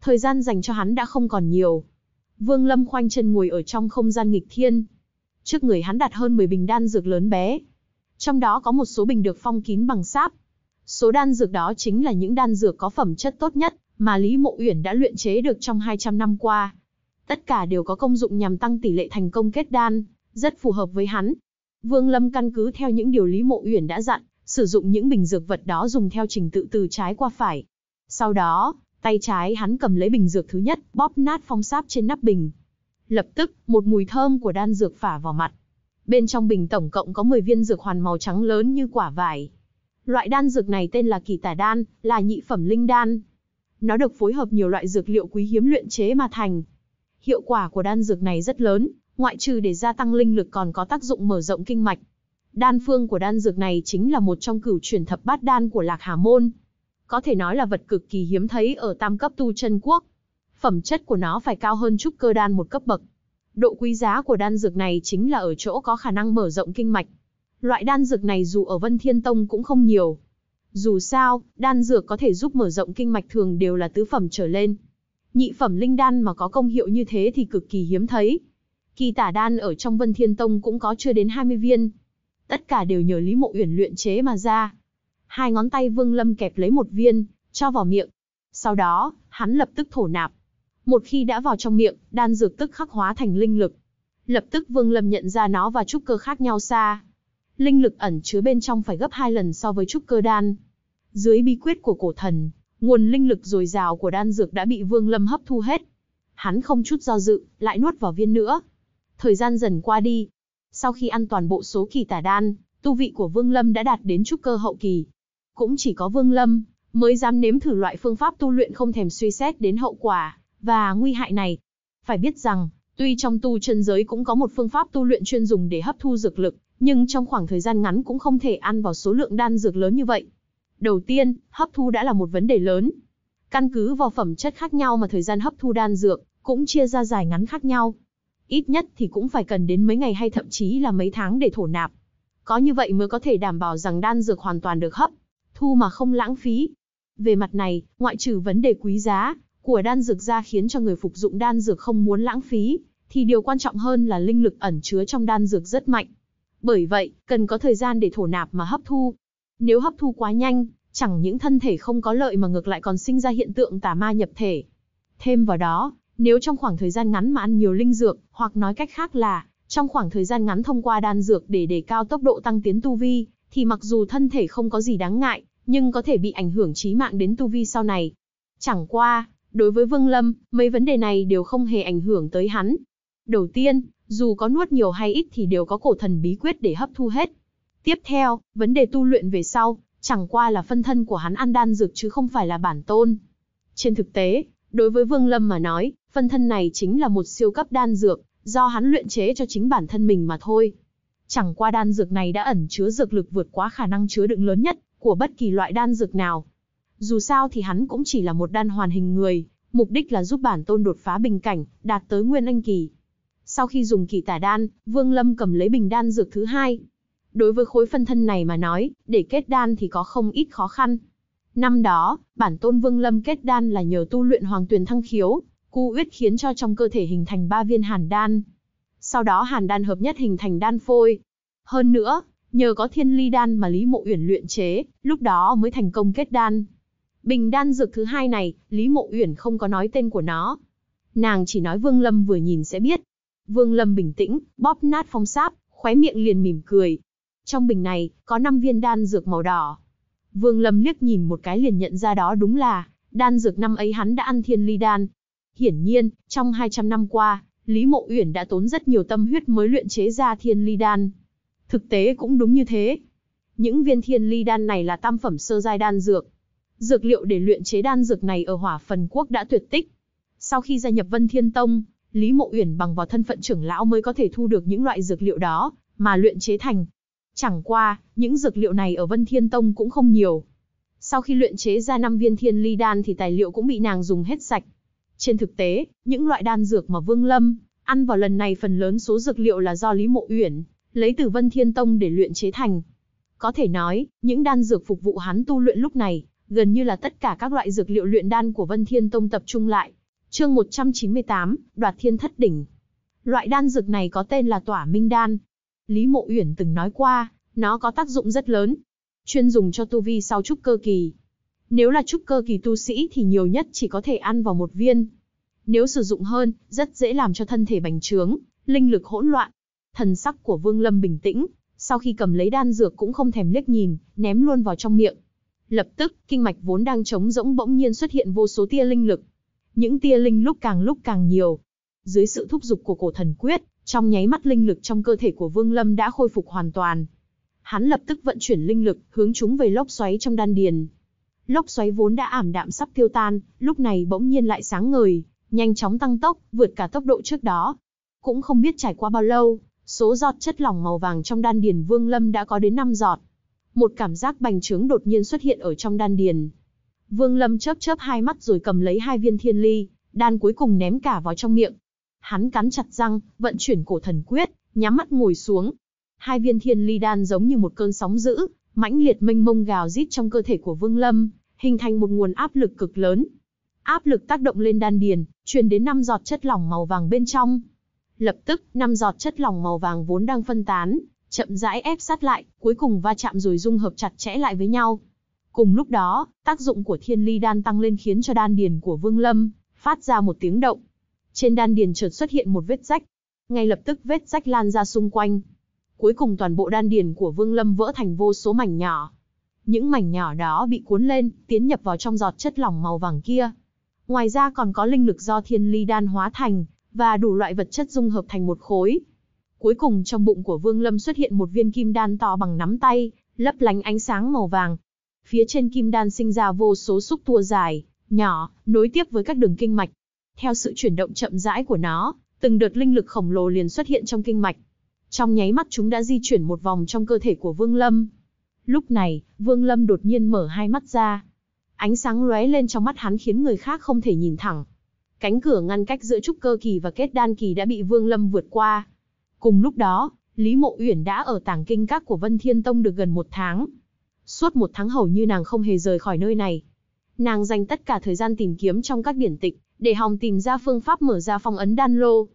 Thời gian dành cho hắn đã không còn nhiều. Vương Lâm khoanh chân ngồi ở trong không gian nghịch thiên. Trước người hắn đặt hơn 10 bình đan dược lớn bé, trong đó có một số bình được phong kín bằng sáp. Số đan dược đó chính là những đan dược có phẩm chất tốt nhất mà Lý Mộ Uyển đã luyện chế được trong 200 năm qua. Tất cả đều có công dụng nhằm tăng tỷ lệ thành công kết đan, rất phù hợp với hắn. Vương Lâm căn cứ theo những điều Lý Mộ Uyển đã dặn, sử dụng những bình dược vật đó dùng theo trình tự từ trái qua phải. Sau đó, tay trái hắn cầm lấy bình dược thứ nhất, bóp nát phong sáp trên nắp bình. Lập tức, một mùi thơm của đan dược phả vào mặt, Bên trong bình tổng cộng có 10 viên dược hoàn màu trắng lớn như quả vải. Loại đan dược này tên là kỳ tả đan, là nhị phẩm linh đan. Nó được phối hợp nhiều loại dược liệu quý hiếm luyện chế mà thành. Hiệu quả của đan dược này rất lớn, ngoại trừ để gia tăng linh lực còn có tác dụng mở rộng kinh mạch. Đan phương của đan dược này chính là một trong cửu truyền thập bát đan của Lạc Hà Môn. Có thể nói là vật cực kỳ hiếm thấy ở tam cấp tu chân quốc. Phẩm chất của nó phải cao hơn trúc cơ đan một cấp bậc. Độ quý giá của đan dược này chính là ở chỗ có khả năng mở rộng kinh mạch. Loại đan dược này dù ở Vân Thiên Tông cũng không nhiều. Dù sao, đan dược có thể giúp mở rộng kinh mạch thường đều là tứ phẩm trở lên. Nhị phẩm linh đan mà có công hiệu như thế thì cực kỳ hiếm thấy. Kỳ tả đan ở trong Vân Thiên Tông cũng có chưa đến 20 viên. Tất cả đều nhờ Lý Mộ Uyển luyện chế mà ra. Hai ngón tay Vương Lâm kẹp lấy một viên, cho vào miệng. Sau đó, hắn lập tức thổ nạp. Một khi đã vào trong miệng, đan dược tức khắc hóa thành linh lực. Lập tức Vương Lâm nhận ra nó và trúc cơ khác nhau xa. Linh lực ẩn chứa bên trong phải gấp hai lần so với trúc cơ đan. Dưới bí quyết của cổ thần, nguồn linh lực dồi dào của đan dược đã bị Vương Lâm hấp thu hết. Hắn không chút do dự, lại nuốt vào viên nữa. Thời gian dần qua đi. Sau khi ăn toàn bộ số kỳ tả đan, tu vị của Vương Lâm đã đạt đến trúc cơ hậu kỳ. Cũng chỉ có Vương Lâm mới dám nếm thử loại phương pháp tu luyện không thèm suy xét đến hậu quả và nguy hại này. Phải biết rằng, tuy trong tu chân giới cũng có một phương pháp tu luyện chuyên dùng để hấp thu dược lực, nhưng trong khoảng thời gian ngắn cũng không thể ăn vào số lượng đan dược lớn như vậy. Đầu tiên, hấp thu đã là một vấn đề lớn. Căn cứ vào phẩm chất khác nhau mà thời gian hấp thu đan dược cũng chia ra dài ngắn khác nhau. Ít nhất thì cũng phải cần đến mấy ngày hay thậm chí là mấy tháng để thổ nạp. Có như vậy mới có thể đảm bảo rằng đan dược hoàn toàn được hấp, thu mà không lãng phí. Về mặt này, ngoại trừ vấn đề quý giá, của đan dược ra khiến cho người phục dụng đan dược không muốn lãng phí, thì điều quan trọng hơn là linh lực ẩn chứa trong đan dược rất mạnh. Bởi vậy, cần có thời gian để thổ nạp mà hấp thu. Nếu hấp thu quá nhanh, chẳng những thân thể không có lợi mà ngược lại còn sinh ra hiện tượng tà ma nhập thể. Thêm vào đó, nếu trong khoảng thời gian ngắn mà ăn nhiều linh dược, hoặc nói cách khác là, trong khoảng thời gian ngắn thông qua đan dược để đề cao tốc độ tăng tiến tu vi, thì mặc dù thân thể không có gì đáng ngại, nhưng có thể bị ảnh hưởng chí mạng đến tu vi sau này. Chẳng qua, Đối với Vương Lâm, mấy vấn đề này đều không hề ảnh hưởng tới hắn. Đầu tiên, dù có nuốt nhiều hay ít thì đều có cổ thần bí quyết để hấp thu hết. Tiếp theo, vấn đề tu luyện về sau, chẳng qua là phân thân của hắn ăn đan dược chứ không phải là bản tôn. Trên thực tế, đối với Vương Lâm mà nói, phân thân này chính là một siêu cấp đan dược, do hắn luyện chế cho chính bản thân mình mà thôi. Chẳng qua đan dược này đã ẩn chứa dược lực vượt quá khả năng chứa đựng lớn nhất của bất kỳ loại đan dược nào, dù sao thì hắn cũng chỉ là một đan hoàn hình người, mục đích là giúp bản tôn đột phá bình cảnh, đạt tới nguyên anh kỳ. Sau khi dùng kỳ tả đan, Vương Lâm cầm lấy bình đan dược thứ hai. Đối với khối phân thân này mà nói, để kết đan thì có không ít khó khăn. Năm đó, bản tôn Vương Lâm kết đan là nhờ tu luyện hoàng tuyền thăng khiếu, cu uyết khiến cho trong cơ thể hình thành ba viên hàn đan. Sau đó hàn đan hợp nhất hình thành đan phôi. Hơn nữa, nhờ có thiên ly đan mà Lý Mộ Uyển luyện chế, lúc đó mới thành công kết đan. Bình đan dược thứ hai này, Lý Mộ Uyển không có nói tên của nó. Nàng chỉ nói Vương Lâm vừa nhìn sẽ biết. Vương Lâm bình tĩnh, bóp nát phong sáp, khóe miệng liền mỉm cười. Trong bình này, có 5 viên đan dược màu đỏ. Vương Lâm liếc nhìn một cái liền nhận ra đó đúng là, đan dược năm ấy hắn đã ăn thiên ly đan. Hiển nhiên, trong 200 năm qua, Lý Mộ Uyển đã tốn rất nhiều tâm huyết mới luyện chế ra thiên ly đan. Thực tế cũng đúng như thế. Những viên thiên ly đan này là tam phẩm sơ giai đan dược, Dược liệu để luyện chế đan dược này ở Hỏa Phần Quốc đã tuyệt tích. Sau khi gia nhập Vân Thiên Tông, Lý Mộ Uyển bằng vào thân phận trưởng lão mới có thể thu được những loại dược liệu đó mà luyện chế thành. Chẳng qua, những dược liệu này ở Vân Thiên Tông cũng không nhiều. Sau khi luyện chế ra năm viên Thiên Ly đan thì tài liệu cũng bị nàng dùng hết sạch. Trên thực tế, những loại đan dược mà Vương Lâm ăn vào lần này phần lớn số dược liệu là do Lý Mộ Uyển lấy từ Vân Thiên Tông để luyện chế thành. Có thể nói, những đan dược phục vụ hắn tu luyện lúc này gần như là tất cả các loại dược liệu luyện đan của Vân Thiên Tông tập trung lại. Chương 198, Đoạt Thiên Thất Đỉnh. Loại đan dược này có tên là Tỏa Minh đan. Lý Mộ Uyển từng nói qua, nó có tác dụng rất lớn, chuyên dùng cho tu vi sau trúc cơ kỳ. Nếu là trúc cơ kỳ tu sĩ thì nhiều nhất chỉ có thể ăn vào một viên. Nếu sử dụng hơn, rất dễ làm cho thân thể bành trướng, linh lực hỗn loạn. Thần sắc của Vương Lâm bình tĩnh, sau khi cầm lấy đan dược cũng không thèm liếc nhìn, ném luôn vào trong miệng. Lập tức, kinh mạch vốn đang trống rỗng bỗng nhiên xuất hiện vô số tia linh lực. Những tia linh lúc càng lúc càng nhiều. Dưới sự thúc giục của cổ thần quyết, trong nháy mắt linh lực trong cơ thể của Vương Lâm đã khôi phục hoàn toàn. Hắn lập tức vận chuyển linh lực, hướng chúng về lốc xoáy trong đan điền. Lốc xoáy vốn đã ảm đạm sắp tiêu tan, lúc này bỗng nhiên lại sáng ngời, nhanh chóng tăng tốc, vượt cả tốc độ trước đó. Cũng không biết trải qua bao lâu, số giọt chất lỏng màu vàng trong đan điền Vương Lâm đã có đến năm giọt một cảm giác bành trướng đột nhiên xuất hiện ở trong đan điền. Vương Lâm chớp chớp hai mắt rồi cầm lấy hai viên thiên ly, đan cuối cùng ném cả vào trong miệng. Hắn cắn chặt răng, vận chuyển cổ thần quyết, nhắm mắt ngồi xuống. Hai viên thiên ly đan giống như một cơn sóng dữ, mãnh liệt mênh mông gào rít trong cơ thể của Vương Lâm, hình thành một nguồn áp lực cực lớn. Áp lực tác động lên đan điền, truyền đến năm giọt chất lỏng màu vàng bên trong. Lập tức, năm giọt chất lỏng màu vàng vốn đang phân tán, chậm rãi ép sát lại, cuối cùng va chạm rồi dung hợp chặt chẽ lại với nhau. Cùng lúc đó, tác dụng của thiên ly đan tăng lên khiến cho đan điền của Vương Lâm phát ra một tiếng động. Trên đan điền chợt xuất hiện một vết rách, ngay lập tức vết rách lan ra xung quanh. Cuối cùng toàn bộ đan điền của Vương Lâm vỡ thành vô số mảnh nhỏ. Những mảnh nhỏ đó bị cuốn lên, tiến nhập vào trong giọt chất lỏng màu vàng kia. Ngoài ra còn có linh lực do thiên ly đan hóa thành, và đủ loại vật chất dung hợp thành một khối, Cuối cùng trong bụng của Vương Lâm xuất hiện một viên kim đan to bằng nắm tay, lấp lánh ánh sáng màu vàng. Phía trên kim đan sinh ra vô số xúc tua dài, nhỏ, nối tiếp với các đường kinh mạch. Theo sự chuyển động chậm rãi của nó, từng đợt linh lực khổng lồ liền xuất hiện trong kinh mạch. Trong nháy mắt chúng đã di chuyển một vòng trong cơ thể của Vương Lâm. Lúc này, Vương Lâm đột nhiên mở hai mắt ra. Ánh sáng lóe lên trong mắt hắn khiến người khác không thể nhìn thẳng. Cánh cửa ngăn cách giữa trúc cơ kỳ và kết đan kỳ đã bị Vương Lâm vượt qua, Cùng lúc đó, Lý Mộ Uyển đã ở tàng kinh các của Vân Thiên Tông được gần một tháng. Suốt một tháng hầu như nàng không hề rời khỏi nơi này. Nàng dành tất cả thời gian tìm kiếm trong các điển tịch, để hòng tìm ra phương pháp mở ra phong ấn đan lô.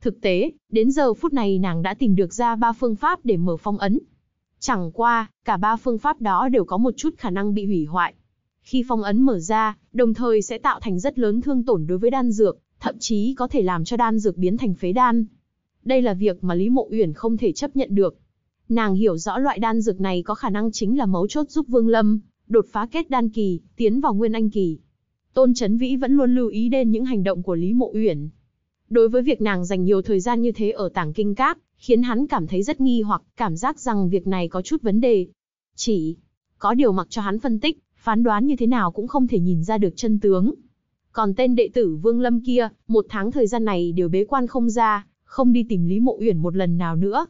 Thực tế, đến giờ phút này nàng đã tìm được ra ba phương pháp để mở phong ấn. Chẳng qua, cả ba phương pháp đó đều có một chút khả năng bị hủy hoại. Khi phong ấn mở ra, đồng thời sẽ tạo thành rất lớn thương tổn đối với đan dược, thậm chí có thể làm cho đan dược biến thành phế đan. Đây là việc mà Lý Mộ Uyển không thể chấp nhận được. Nàng hiểu rõ loại đan dược này có khả năng chính là mấu chốt giúp Vương Lâm đột phá kết đan kỳ, tiến vào nguyên anh kỳ. Tôn Chấn Vĩ vẫn luôn lưu ý đến những hành động của Lý Mộ Uyển. Đối với việc nàng dành nhiều thời gian như thế ở tảng kinh các, khiến hắn cảm thấy rất nghi hoặc cảm giác rằng việc này có chút vấn đề. Chỉ có điều mặc cho hắn phân tích, phán đoán như thế nào cũng không thể nhìn ra được chân tướng. Còn tên đệ tử Vương Lâm kia, một tháng thời gian này đều bế quan không ra, không đi tìm Lý Mộ Uyển một lần nào nữa.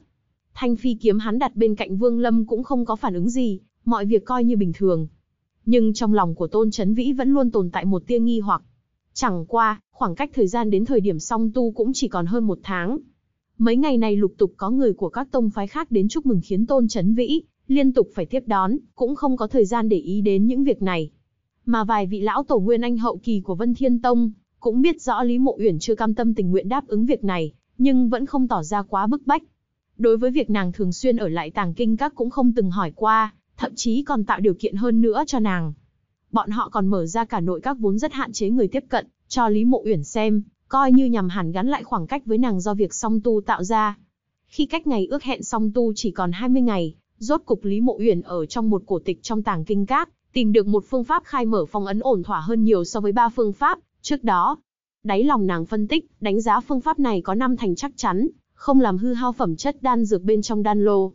Thanh phi kiếm hắn đặt bên cạnh Vương Lâm cũng không có phản ứng gì, mọi việc coi như bình thường. Nhưng trong lòng của Tôn Chấn Vĩ vẫn luôn tồn tại một tia nghi hoặc. Chẳng qua, khoảng cách thời gian đến thời điểm song tu cũng chỉ còn hơn một tháng. Mấy ngày này lục tục có người của các tông phái khác đến chúc mừng khiến Tôn Chấn Vĩ liên tục phải tiếp đón, cũng không có thời gian để ý đến những việc này. Mà vài vị lão tổ nguyên anh hậu kỳ của Vân Thiên Tông cũng biết rõ Lý Mộ Uyển chưa cam tâm tình nguyện đáp ứng việc này nhưng vẫn không tỏ ra quá bức bách. Đối với việc nàng thường xuyên ở lại tàng kinh các cũng không từng hỏi qua, thậm chí còn tạo điều kiện hơn nữa cho nàng. Bọn họ còn mở ra cả nội các vốn rất hạn chế người tiếp cận, cho Lý Mộ Uyển xem, coi như nhằm hàn gắn lại khoảng cách với nàng do việc song tu tạo ra. Khi cách ngày ước hẹn song tu chỉ còn 20 ngày, rốt cục Lý Mộ Uyển ở trong một cổ tịch trong tàng kinh các, tìm được một phương pháp khai mở phong ấn ổn thỏa hơn nhiều so với ba phương pháp, trước đó, Đáy lòng nàng phân tích, đánh giá phương pháp này có năm thành chắc chắn, không làm hư hao phẩm chất đan dược bên trong đan lô.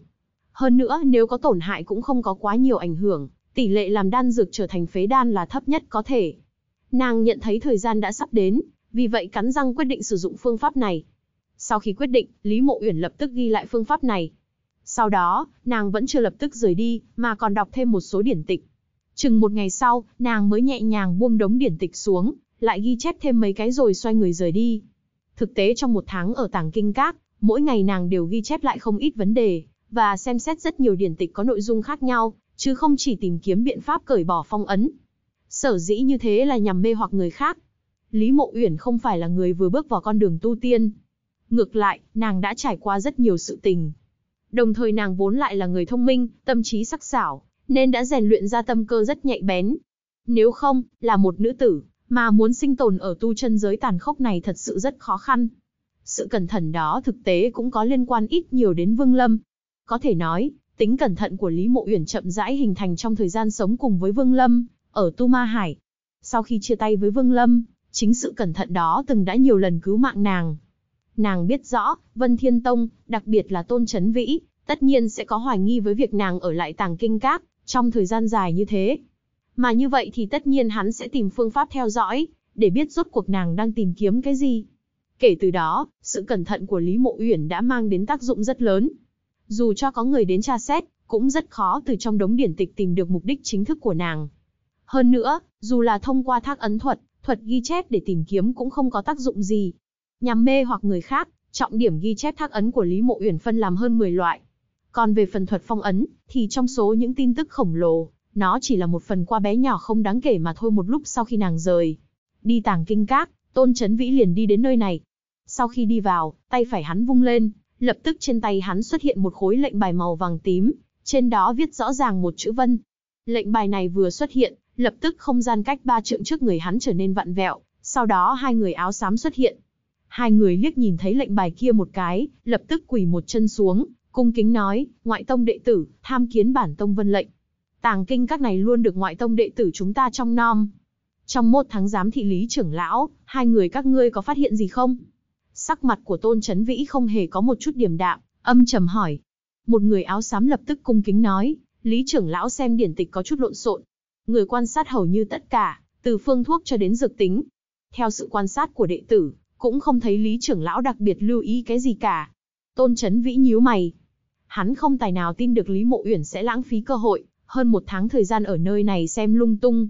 Hơn nữa, nếu có tổn hại cũng không có quá nhiều ảnh hưởng, tỷ lệ làm đan dược trở thành phế đan là thấp nhất có thể. Nàng nhận thấy thời gian đã sắp đến, vì vậy cắn răng quyết định sử dụng phương pháp này. Sau khi quyết định, Lý Mộ Uyển lập tức ghi lại phương pháp này. Sau đó, nàng vẫn chưa lập tức rời đi, mà còn đọc thêm một số điển tịch. Chừng một ngày sau, nàng mới nhẹ nhàng buông đống điển tịch xuống, lại ghi chép thêm mấy cái rồi xoay người rời đi. Thực tế trong một tháng ở tảng kinh các, mỗi ngày nàng đều ghi chép lại không ít vấn đề, và xem xét rất nhiều điển tịch có nội dung khác nhau, chứ không chỉ tìm kiếm biện pháp cởi bỏ phong ấn. Sở dĩ như thế là nhằm mê hoặc người khác. Lý Mộ Uyển không phải là người vừa bước vào con đường tu tiên. Ngược lại, nàng đã trải qua rất nhiều sự tình. Đồng thời nàng vốn lại là người thông minh, tâm trí sắc sảo, nên đã rèn luyện ra tâm cơ rất nhạy bén. Nếu không, là một nữ tử, mà muốn sinh tồn ở tu chân giới tàn khốc này thật sự rất khó khăn. Sự cẩn thận đó thực tế cũng có liên quan ít nhiều đến Vương Lâm. Có thể nói, tính cẩn thận của Lý Mộ Uyển chậm rãi hình thành trong thời gian sống cùng với Vương Lâm ở Tu Ma Hải. Sau khi chia tay với Vương Lâm, chính sự cẩn thận đó từng đã nhiều lần cứu mạng nàng. Nàng biết rõ, Vân Thiên Tông, đặc biệt là Tôn Chấn Vĩ, tất nhiên sẽ có hoài nghi với việc nàng ở lại Tàng Kinh Các trong thời gian dài như thế, mà như vậy thì tất nhiên hắn sẽ tìm phương pháp theo dõi, để biết rốt cuộc nàng đang tìm kiếm cái gì. Kể từ đó, sự cẩn thận của Lý Mộ Uyển đã mang đến tác dụng rất lớn. Dù cho có người đến tra xét, cũng rất khó từ trong đống điển tịch tìm được mục đích chính thức của nàng. Hơn nữa, dù là thông qua thác ấn thuật, thuật ghi chép để tìm kiếm cũng không có tác dụng gì. Nhằm mê hoặc người khác, trọng điểm ghi chép thác ấn của Lý Mộ Uyển phân làm hơn 10 loại. Còn về phần thuật phong ấn, thì trong số những tin tức khổng lồ, nó chỉ là một phần qua bé nhỏ không đáng kể mà thôi một lúc sau khi nàng rời. Đi tàng kinh các, Tôn Chấn Vĩ liền đi đến nơi này. Sau khi đi vào, tay phải hắn vung lên, lập tức trên tay hắn xuất hiện một khối lệnh bài màu vàng tím, trên đó viết rõ ràng một chữ vân. Lệnh bài này vừa xuất hiện, lập tức không gian cách ba trượng trước người hắn trở nên vặn vẹo, sau đó hai người áo xám xuất hiện. Hai người liếc nhìn thấy lệnh bài kia một cái, lập tức quỳ một chân xuống, cung kính nói, ngoại tông đệ tử, tham kiến bản tông vân lệnh. Tàng kinh các này luôn được ngoại tông đệ tử chúng ta trong nom. Trong một tháng giám thị lý trưởng lão, hai người các ngươi có phát hiện gì không? Sắc mặt của tôn chấn vĩ không hề có một chút điểm đạm, âm trầm hỏi. Một người áo xám lập tức cung kính nói, lý trưởng lão xem điển tịch có chút lộn xộn. Người quan sát hầu như tất cả, từ phương thuốc cho đến dược tính. Theo sự quan sát của đệ tử, cũng không thấy lý trưởng lão đặc biệt lưu ý cái gì cả. Tôn chấn vĩ nhíu mày. Hắn không tài nào tin được Lý Mộ Uyển sẽ lãng phí cơ hội, hơn một tháng thời gian ở nơi này xem lung tung.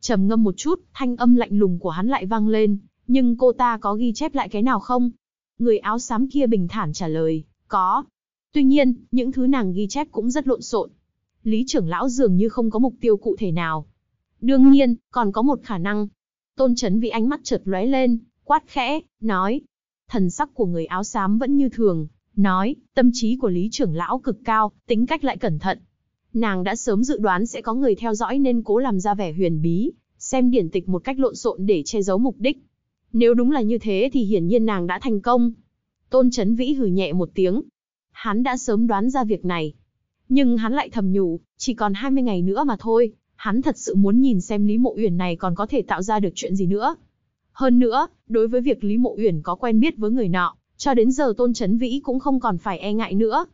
trầm ngâm một chút, thanh âm lạnh lùng của hắn lại vang lên, nhưng cô ta có ghi chép lại cái nào không? Người áo xám kia bình thản trả lời, có. Tuy nhiên, những thứ nàng ghi chép cũng rất lộn xộn. Lý trưởng lão dường như không có mục tiêu cụ thể nào. Đương nhiên, còn có một khả năng. Tôn chấn vì ánh mắt chợt lóe lên, quát khẽ, nói. Thần sắc của người áo xám vẫn như thường, nói, tâm trí của lý trưởng lão cực cao, tính cách lại cẩn thận, Nàng đã sớm dự đoán sẽ có người theo dõi nên cố làm ra vẻ huyền bí, xem điển tịch một cách lộn xộn để che giấu mục đích. Nếu đúng là như thế thì hiển nhiên nàng đã thành công. Tôn Chấn Vĩ hừ nhẹ một tiếng. Hắn đã sớm đoán ra việc này. Nhưng hắn lại thầm nhủ, chỉ còn 20 ngày nữa mà thôi, hắn thật sự muốn nhìn xem Lý Mộ Uyển này còn có thể tạo ra được chuyện gì nữa. Hơn nữa, đối với việc Lý Mộ Uyển có quen biết với người nọ, cho đến giờ Tôn Chấn Vĩ cũng không còn phải e ngại nữa.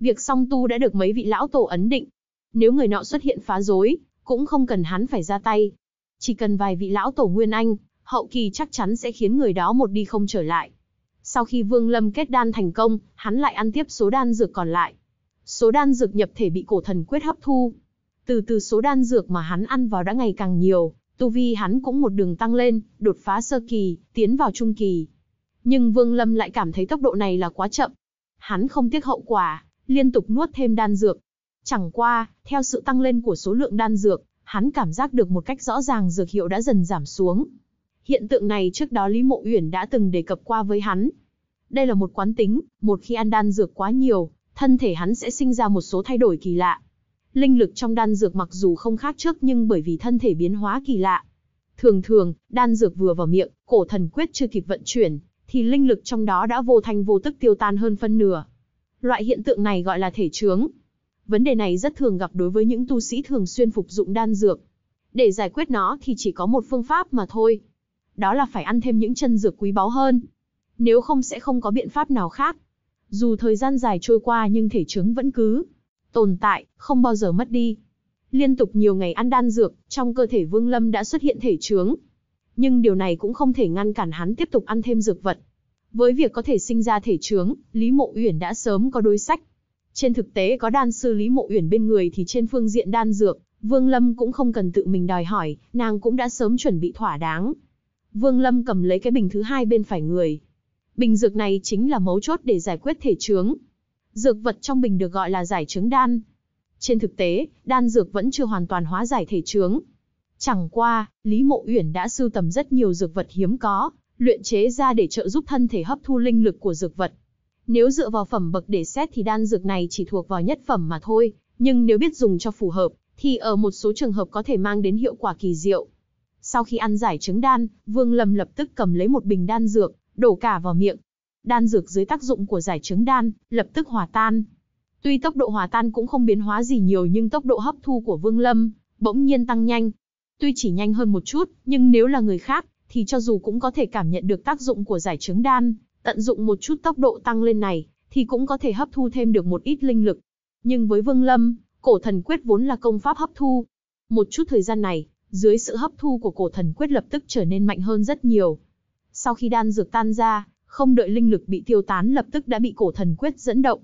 Việc song tu đã được mấy vị lão tổ ấn định, nếu người nọ xuất hiện phá rối, cũng không cần hắn phải ra tay. Chỉ cần vài vị lão tổ nguyên anh, hậu kỳ chắc chắn sẽ khiến người đó một đi không trở lại. Sau khi Vương Lâm kết đan thành công, hắn lại ăn tiếp số đan dược còn lại. Số đan dược nhập thể bị cổ thần quyết hấp thu. Từ từ số đan dược mà hắn ăn vào đã ngày càng nhiều, tu vi hắn cũng một đường tăng lên, đột phá sơ kỳ, tiến vào trung kỳ. Nhưng Vương Lâm lại cảm thấy tốc độ này là quá chậm. Hắn không tiếc hậu quả, liên tục nuốt thêm đan dược, Chẳng qua, theo sự tăng lên của số lượng đan dược, hắn cảm giác được một cách rõ ràng dược hiệu đã dần giảm xuống. Hiện tượng này trước đó Lý Mộ Uyển đã từng đề cập qua với hắn. Đây là một quán tính, một khi ăn đan dược quá nhiều, thân thể hắn sẽ sinh ra một số thay đổi kỳ lạ. Linh lực trong đan dược mặc dù không khác trước nhưng bởi vì thân thể biến hóa kỳ lạ. Thường thường, đan dược vừa vào miệng, cổ thần quyết chưa kịp vận chuyển, thì linh lực trong đó đã vô thanh vô tức tiêu tan hơn phân nửa. Loại hiện tượng này gọi là thể trướng, Vấn đề này rất thường gặp đối với những tu sĩ thường xuyên phục dụng đan dược. Để giải quyết nó thì chỉ có một phương pháp mà thôi. Đó là phải ăn thêm những chân dược quý báu hơn. Nếu không sẽ không có biện pháp nào khác. Dù thời gian dài trôi qua nhưng thể chứng vẫn cứ tồn tại, không bao giờ mất đi. Liên tục nhiều ngày ăn đan dược, trong cơ thể Vương Lâm đã xuất hiện thể chứng. Nhưng điều này cũng không thể ngăn cản hắn tiếp tục ăn thêm dược vật. Với việc có thể sinh ra thể chứng, Lý Mộ Uyển đã sớm có đối sách. Trên thực tế có đan sư Lý Mộ Uyển bên người thì trên phương diện đan dược, Vương Lâm cũng không cần tự mình đòi hỏi, nàng cũng đã sớm chuẩn bị thỏa đáng. Vương Lâm cầm lấy cái bình thứ hai bên phải người. Bình dược này chính là mấu chốt để giải quyết thể chứng. Dược vật trong bình được gọi là giải chứng đan. Trên thực tế, đan dược vẫn chưa hoàn toàn hóa giải thể chứng. Chẳng qua, Lý Mộ Uyển đã sưu tầm rất nhiều dược vật hiếm có, luyện chế ra để trợ giúp thân thể hấp thu linh lực của dược vật, nếu dựa vào phẩm bậc để xét thì đan dược này chỉ thuộc vào nhất phẩm mà thôi, nhưng nếu biết dùng cho phù hợp, thì ở một số trường hợp có thể mang đến hiệu quả kỳ diệu. Sau khi ăn giải trứng đan, Vương Lâm lập tức cầm lấy một bình đan dược, đổ cả vào miệng. Đan dược dưới tác dụng của giải trứng đan, lập tức hòa tan. Tuy tốc độ hòa tan cũng không biến hóa gì nhiều nhưng tốc độ hấp thu của Vương Lâm bỗng nhiên tăng nhanh. Tuy chỉ nhanh hơn một chút, nhưng nếu là người khác, thì cho dù cũng có thể cảm nhận được tác dụng của giải trứng đan, Tận dụng một chút tốc độ tăng lên này, thì cũng có thể hấp thu thêm được một ít linh lực. Nhưng với Vương Lâm, cổ thần quyết vốn là công pháp hấp thu. Một chút thời gian này, dưới sự hấp thu của cổ thần quyết lập tức trở nên mạnh hơn rất nhiều. Sau khi đan dược tan ra, không đợi linh lực bị tiêu tán lập tức đã bị cổ thần quyết dẫn động.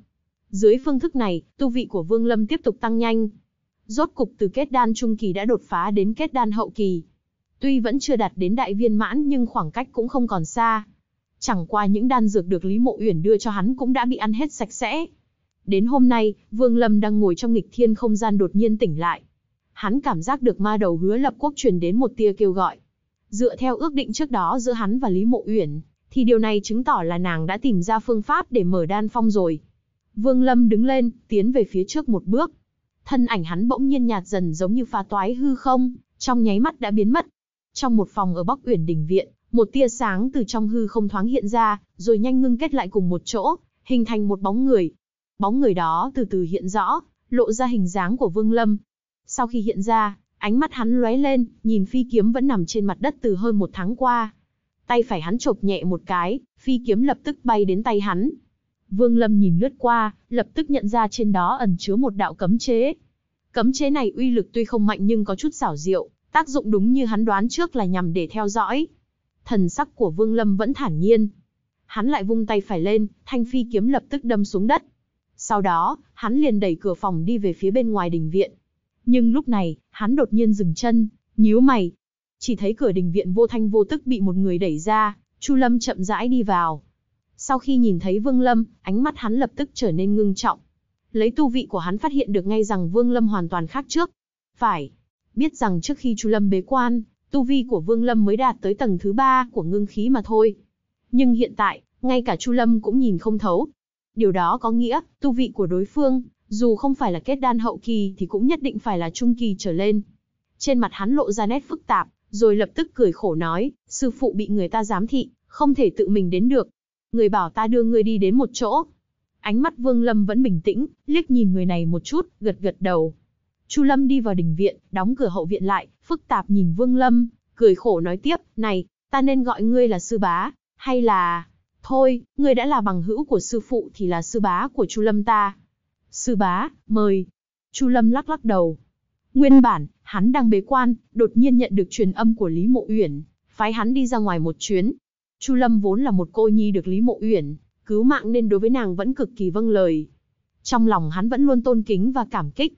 Dưới phương thức này, tu vị của Vương Lâm tiếp tục tăng nhanh. Rốt cục từ kết đan trung kỳ đã đột phá đến kết đan hậu kỳ. Tuy vẫn chưa đạt đến đại viên mãn nhưng khoảng cách cũng không còn xa. Chẳng qua những đan dược được Lý Mộ Uyển đưa cho hắn cũng đã bị ăn hết sạch sẽ. Đến hôm nay, Vương Lâm đang ngồi trong nghịch thiên không gian đột nhiên tỉnh lại. Hắn cảm giác được ma đầu hứa lập quốc truyền đến một tia kêu gọi. Dựa theo ước định trước đó giữa hắn và Lý Mộ Uyển, thì điều này chứng tỏ là nàng đã tìm ra phương pháp để mở đan phong rồi. Vương Lâm đứng lên, tiến về phía trước một bước. Thân ảnh hắn bỗng nhiên nhạt dần giống như pha toái hư không, trong nháy mắt đã biến mất. Trong một phòng ở Bắc Uyển Đình viện, một tia sáng từ trong hư không thoáng hiện ra, rồi nhanh ngưng kết lại cùng một chỗ, hình thành một bóng người. Bóng người đó từ từ hiện rõ, lộ ra hình dáng của Vương Lâm. Sau khi hiện ra, ánh mắt hắn lóe lên, nhìn phi kiếm vẫn nằm trên mặt đất từ hơn một tháng qua. Tay phải hắn chộp nhẹ một cái, phi kiếm lập tức bay đến tay hắn. Vương Lâm nhìn lướt qua, lập tức nhận ra trên đó ẩn chứa một đạo cấm chế. Cấm chế này uy lực tuy không mạnh nhưng có chút xảo diệu, tác dụng đúng như hắn đoán trước là nhằm để theo dõi thần sắc của Vương Lâm vẫn thản nhiên. Hắn lại vung tay phải lên, thanh phi kiếm lập tức đâm xuống đất. Sau đó, hắn liền đẩy cửa phòng đi về phía bên ngoài đình viện. Nhưng lúc này, hắn đột nhiên dừng chân, nhíu mày. Chỉ thấy cửa đình viện vô thanh vô tức bị một người đẩy ra, Chu Lâm chậm rãi đi vào. Sau khi nhìn thấy Vương Lâm, ánh mắt hắn lập tức trở nên ngưng trọng. Lấy tu vị của hắn phát hiện được ngay rằng Vương Lâm hoàn toàn khác trước. Phải, biết rằng trước khi Chu Lâm bế quan, tu vi của Vương Lâm mới đạt tới tầng thứ ba của ngưng khí mà thôi. Nhưng hiện tại, ngay cả Chu Lâm cũng nhìn không thấu. Điều đó có nghĩa, tu vị của đối phương, dù không phải là kết đan hậu kỳ thì cũng nhất định phải là trung kỳ trở lên. Trên mặt hắn lộ ra nét phức tạp, rồi lập tức cười khổ nói, sư phụ bị người ta giám thị, không thể tự mình đến được. Người bảo ta đưa người đi đến một chỗ. Ánh mắt Vương Lâm vẫn bình tĩnh, liếc nhìn người này một chút, gật gật đầu. Chu Lâm đi vào đình viện, đóng cửa hậu viện lại, phức tạp nhìn Vương Lâm, cười khổ nói tiếp, này, ta nên gọi ngươi là sư bá, hay là... Thôi, ngươi đã là bằng hữu của sư phụ thì là sư bá của Chu Lâm ta. Sư bá, mời. Chu Lâm lắc lắc đầu. Nguyên bản, hắn đang bế quan, đột nhiên nhận được truyền âm của Lý Mộ Uyển, phái hắn đi ra ngoài một chuyến. Chu Lâm vốn là một cô nhi được Lý Mộ Uyển cứu mạng nên đối với nàng vẫn cực kỳ vâng lời. Trong lòng hắn vẫn luôn tôn kính và cảm kích.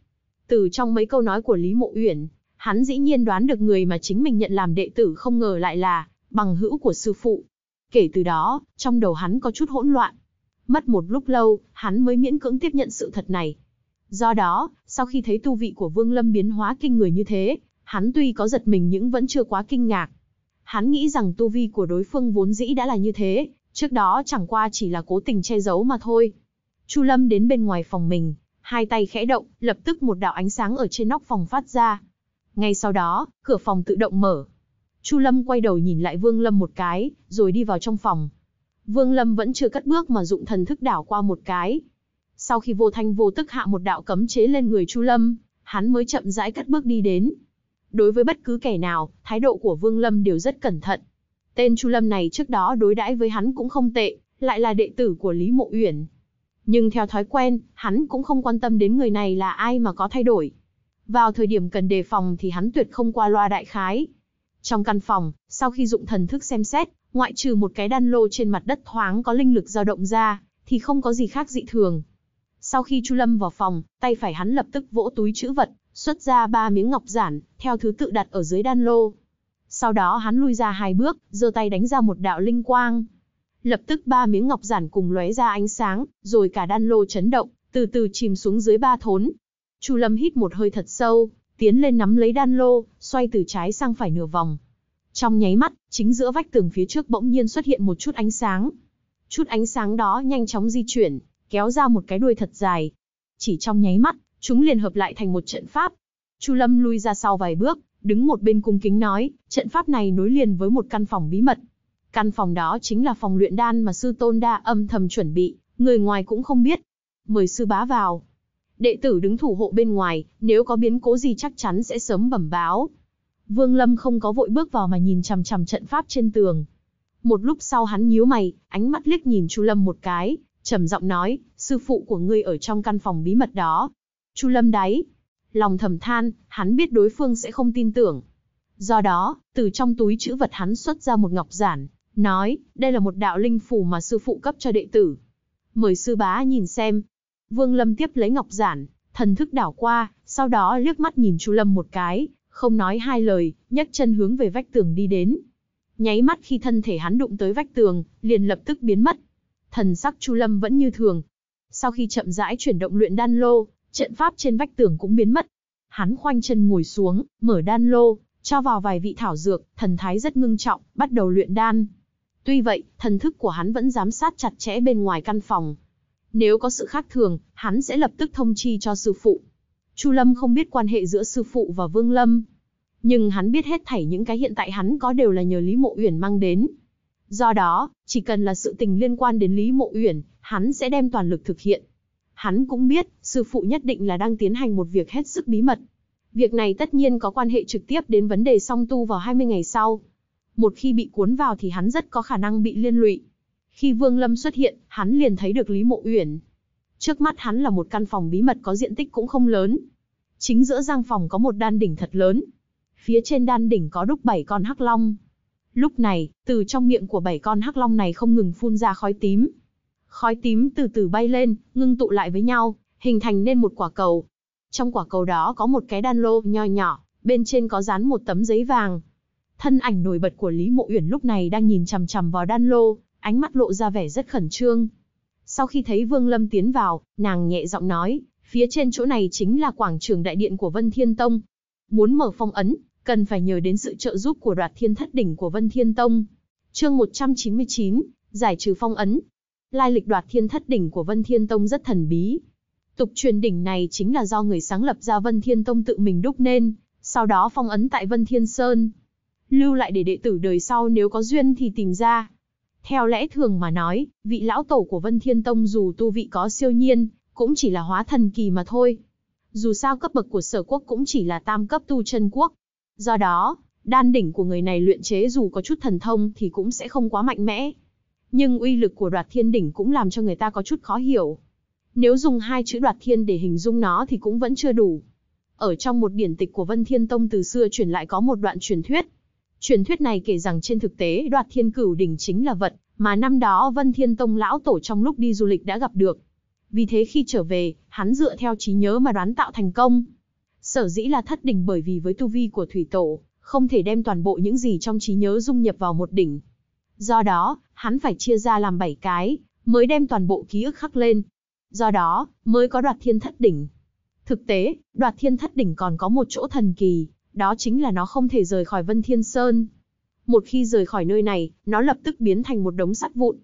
Từ trong mấy câu nói của Lý Mộ Uyển, Hắn dĩ nhiên đoán được người mà chính mình nhận làm đệ tử không ngờ lại là bằng hữu của sư phụ. Kể từ đó, trong đầu hắn có chút hỗn loạn. Mất một lúc lâu, hắn mới miễn cưỡng tiếp nhận sự thật này. Do đó, sau khi thấy tu vị của Vương Lâm biến hóa kinh người như thế, hắn tuy có giật mình nhưng vẫn chưa quá kinh ngạc. Hắn nghĩ rằng tu vi của đối phương vốn dĩ đã là như thế, trước đó chẳng qua chỉ là cố tình che giấu mà thôi. Chu Lâm đến bên ngoài phòng mình, hai tay khẽ động, lập tức một đạo ánh sáng ở trên nóc phòng phát ra, ngay sau đó, cửa phòng tự động mở. Chu Lâm quay đầu nhìn lại Vương Lâm một cái, rồi đi vào trong phòng. Vương Lâm vẫn chưa cất bước mà dụng thần thức đảo qua một cái. Sau khi vô thanh vô tức hạ một đạo cấm chế lên người Chu Lâm, hắn mới chậm rãi cất bước đi đến. Đối với bất cứ kẻ nào, thái độ của Vương Lâm đều rất cẩn thận. Tên Chu Lâm này trước đó đối đãi với hắn cũng không tệ, lại là đệ tử của Lý Mộ Uyển. Nhưng theo thói quen, hắn cũng không quan tâm đến người này là ai mà có thay đổi. Vào thời điểm cần đề phòng thì hắn tuyệt không qua loa đại khái. Trong căn phòng, sau khi dụng thần thức xem xét, ngoại trừ một cái đan lô trên mặt đất thoáng có linh lực dao động ra, thì không có gì khác dị thường. Sau khi Chu Lâm vào phòng, tay phải hắn lập tức vỗ túi chữ vật, xuất ra ba miếng ngọc giản, theo thứ tự đặt ở dưới đan lô. Sau đó hắn lui ra hai bước, giơ tay đánh ra một đạo linh quang. Lập tức ba miếng ngọc giản cùng lóe ra ánh sáng, rồi cả đan lô chấn động, từ từ chìm xuống dưới ba thốn, Chu Lâm hít một hơi thật sâu, tiến lên nắm lấy đan lô, xoay từ trái sang phải nửa vòng. Trong nháy mắt, chính giữa vách tường phía trước bỗng nhiên xuất hiện một chút ánh sáng. Chút ánh sáng đó nhanh chóng di chuyển, kéo ra một cái đuôi thật dài. Chỉ trong nháy mắt, chúng liền hợp lại thành một trận pháp. Chu Lâm lui ra sau vài bước, đứng một bên cung kính nói, trận pháp này nối liền với một căn phòng bí mật. Căn phòng đó chính là phòng luyện đan mà sư tôn đa âm thầm chuẩn bị, người ngoài cũng không biết. Mời sư bá vào đệ tử đứng thủ hộ bên ngoài, nếu có biến cố gì chắc chắn sẽ sớm bẩm báo. Vương Lâm không có vội bước vào mà nhìn chằm chằm trận pháp trên tường. Một lúc sau hắn nhíu mày, ánh mắt liếc nhìn Chu Lâm một cái, trầm giọng nói, sư phụ của ngươi ở trong căn phòng bí mật đó. Chu Lâm đáy, lòng thầm than, hắn biết đối phương sẽ không tin tưởng. Do đó, từ trong túi chữ vật hắn xuất ra một ngọc giản, nói, đây là một đạo linh phù mà sư phụ cấp cho đệ tử. Mời sư bá nhìn xem, Vương Lâm tiếp lấy ngọc giản, thần thức đảo qua, sau đó liếc mắt nhìn Chu Lâm một cái, không nói hai lời, nhấc chân hướng về vách tường đi đến. Nháy mắt khi thân thể hắn đụng tới vách tường, liền lập tức biến mất. Thần sắc Chu Lâm vẫn như thường. Sau khi chậm rãi chuyển động luyện đan lô, trận pháp trên vách tường cũng biến mất. Hắn khoanh chân ngồi xuống, mở đan lô, cho vào vài vị thảo dược, thần thái rất ngưng trọng, bắt đầu luyện đan. Tuy vậy, thần thức của hắn vẫn giám sát chặt chẽ bên ngoài căn phòng, nếu có sự khác thường, hắn sẽ lập tức thông chi cho sư phụ. Chu Lâm không biết quan hệ giữa sư phụ và Vương Lâm. Nhưng hắn biết hết thảy những cái hiện tại hắn có đều là nhờ Lý Mộ Uyển mang đến. Do đó, chỉ cần là sự tình liên quan đến Lý Mộ Uyển, hắn sẽ đem toàn lực thực hiện. Hắn cũng biết, sư phụ nhất định là đang tiến hành một việc hết sức bí mật. Việc này tất nhiên có quan hệ trực tiếp đến vấn đề song tu vào 20 ngày sau. Một khi bị cuốn vào thì hắn rất có khả năng bị liên lụy. Khi Vương Lâm xuất hiện, hắn liền thấy được Lý Mộ Uyển. Trước mắt hắn là một căn phòng bí mật có diện tích cũng không lớn. Chính giữa giang phòng có một đan đỉnh thật lớn. Phía trên đan đỉnh có đúc bảy con hắc long. Lúc này, từ trong miệng của bảy con hắc long này không ngừng phun ra khói tím. Khói tím từ từ bay lên, ngưng tụ lại với nhau, hình thành nên một quả cầu. Trong quả cầu đó có một cái đan lô nho nhỏ, bên trên có dán một tấm giấy vàng. Thân ảnh nổi bật của Lý Mộ Uyển lúc này đang nhìn chằm chằm vào đan lô, ánh mắt lộ ra vẻ rất khẩn trương. Sau khi thấy Vương Lâm tiến vào, nàng nhẹ giọng nói, phía trên chỗ này chính là quảng trường đại điện của Vân Thiên Tông. Muốn mở phong ấn, cần phải nhờ đến sự trợ giúp của đoạt thiên thất đỉnh của Vân Thiên Tông. Chương 199, giải trừ phong ấn. Lai lịch đoạt thiên thất đỉnh của Vân Thiên Tông rất thần bí. Tục truyền đỉnh này chính là do người sáng lập ra Vân Thiên Tông tự mình đúc nên, sau đó phong ấn tại Vân Thiên Sơn. Lưu lại để đệ tử đời sau nếu có duyên thì tìm ra, theo lẽ thường mà nói, vị lão tổ của Vân Thiên Tông dù tu vị có siêu nhiên, cũng chỉ là hóa thần kỳ mà thôi. Dù sao cấp bậc của sở quốc cũng chỉ là tam cấp tu chân quốc. Do đó, đan đỉnh của người này luyện chế dù có chút thần thông thì cũng sẽ không quá mạnh mẽ. Nhưng uy lực của đoạt thiên đỉnh cũng làm cho người ta có chút khó hiểu. Nếu dùng hai chữ đoạt thiên để hình dung nó thì cũng vẫn chưa đủ. Ở trong một điển tịch của Vân Thiên Tông từ xưa truyền lại có một đoạn truyền thuyết, Truyền thuyết này kể rằng trên thực tế đoạt thiên cửu đỉnh chính là vật mà năm đó Vân Thiên Tông lão tổ trong lúc đi du lịch đã gặp được. Vì thế khi trở về, hắn dựa theo trí nhớ mà đoán tạo thành công. Sở dĩ là thất đỉnh bởi vì với tu vi của thủy tổ, không thể đem toàn bộ những gì trong trí nhớ dung nhập vào một đỉnh. Do đó, hắn phải chia ra làm 7 cái, mới đem toàn bộ ký ức khắc lên. Do đó, mới có đoạt thiên thất đỉnh. Thực tế, đoạt thiên thất đỉnh còn có một chỗ thần kỳ, đó chính là nó không thể rời khỏi Vân Thiên Sơn. Một khi rời khỏi nơi này, nó lập tức biến thành một đống sắt vụn.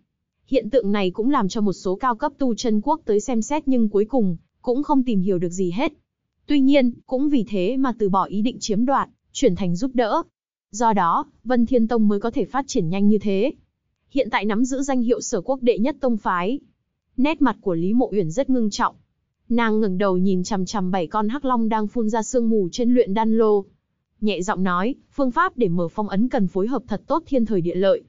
Hiện tượng này cũng làm cho một số cao cấp tu chân quốc tới xem xét nhưng cuối cùng, cũng không tìm hiểu được gì hết. Tuy nhiên, cũng vì thế mà từ bỏ ý định chiếm đoạt, chuyển thành giúp đỡ. Do đó, Vân Thiên Tông mới có thể phát triển nhanh như thế. Hiện tại nắm giữ danh hiệu sở quốc đệ nhất tông phái. Nét mặt của Lý Mộ Uyển rất ngưng trọng. Nàng ngẩng đầu nhìn chằm chằm bảy con hắc long đang phun ra sương mù trên luyện đan lô nhẹ giọng nói, phương pháp để mở phong ấn cần phối hợp thật tốt thiên thời địa lợi.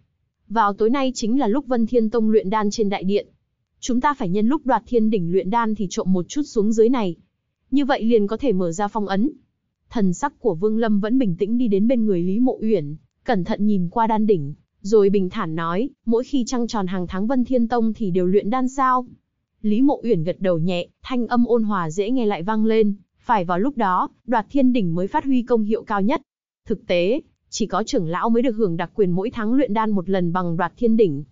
Vào tối nay chính là lúc Vân Thiên Tông luyện đan trên đại điện. Chúng ta phải nhân lúc đoạt thiên đỉnh luyện đan thì trộm một chút xuống dưới này. Như vậy liền có thể mở ra phong ấn. Thần sắc của Vương Lâm vẫn bình tĩnh đi đến bên người Lý Mộ Uyển, cẩn thận nhìn qua đan đỉnh, rồi bình thản nói, mỗi khi trăng tròn hàng tháng Vân Thiên Tông thì đều luyện đan sao? Lý Mộ Uyển gật đầu nhẹ, thanh âm ôn hòa dễ nghe lại vang lên. Phải vào lúc đó, đoạt thiên đỉnh mới phát huy công hiệu cao nhất. Thực tế, chỉ có trưởng lão mới được hưởng đặc quyền mỗi tháng luyện đan một lần bằng đoạt thiên đỉnh.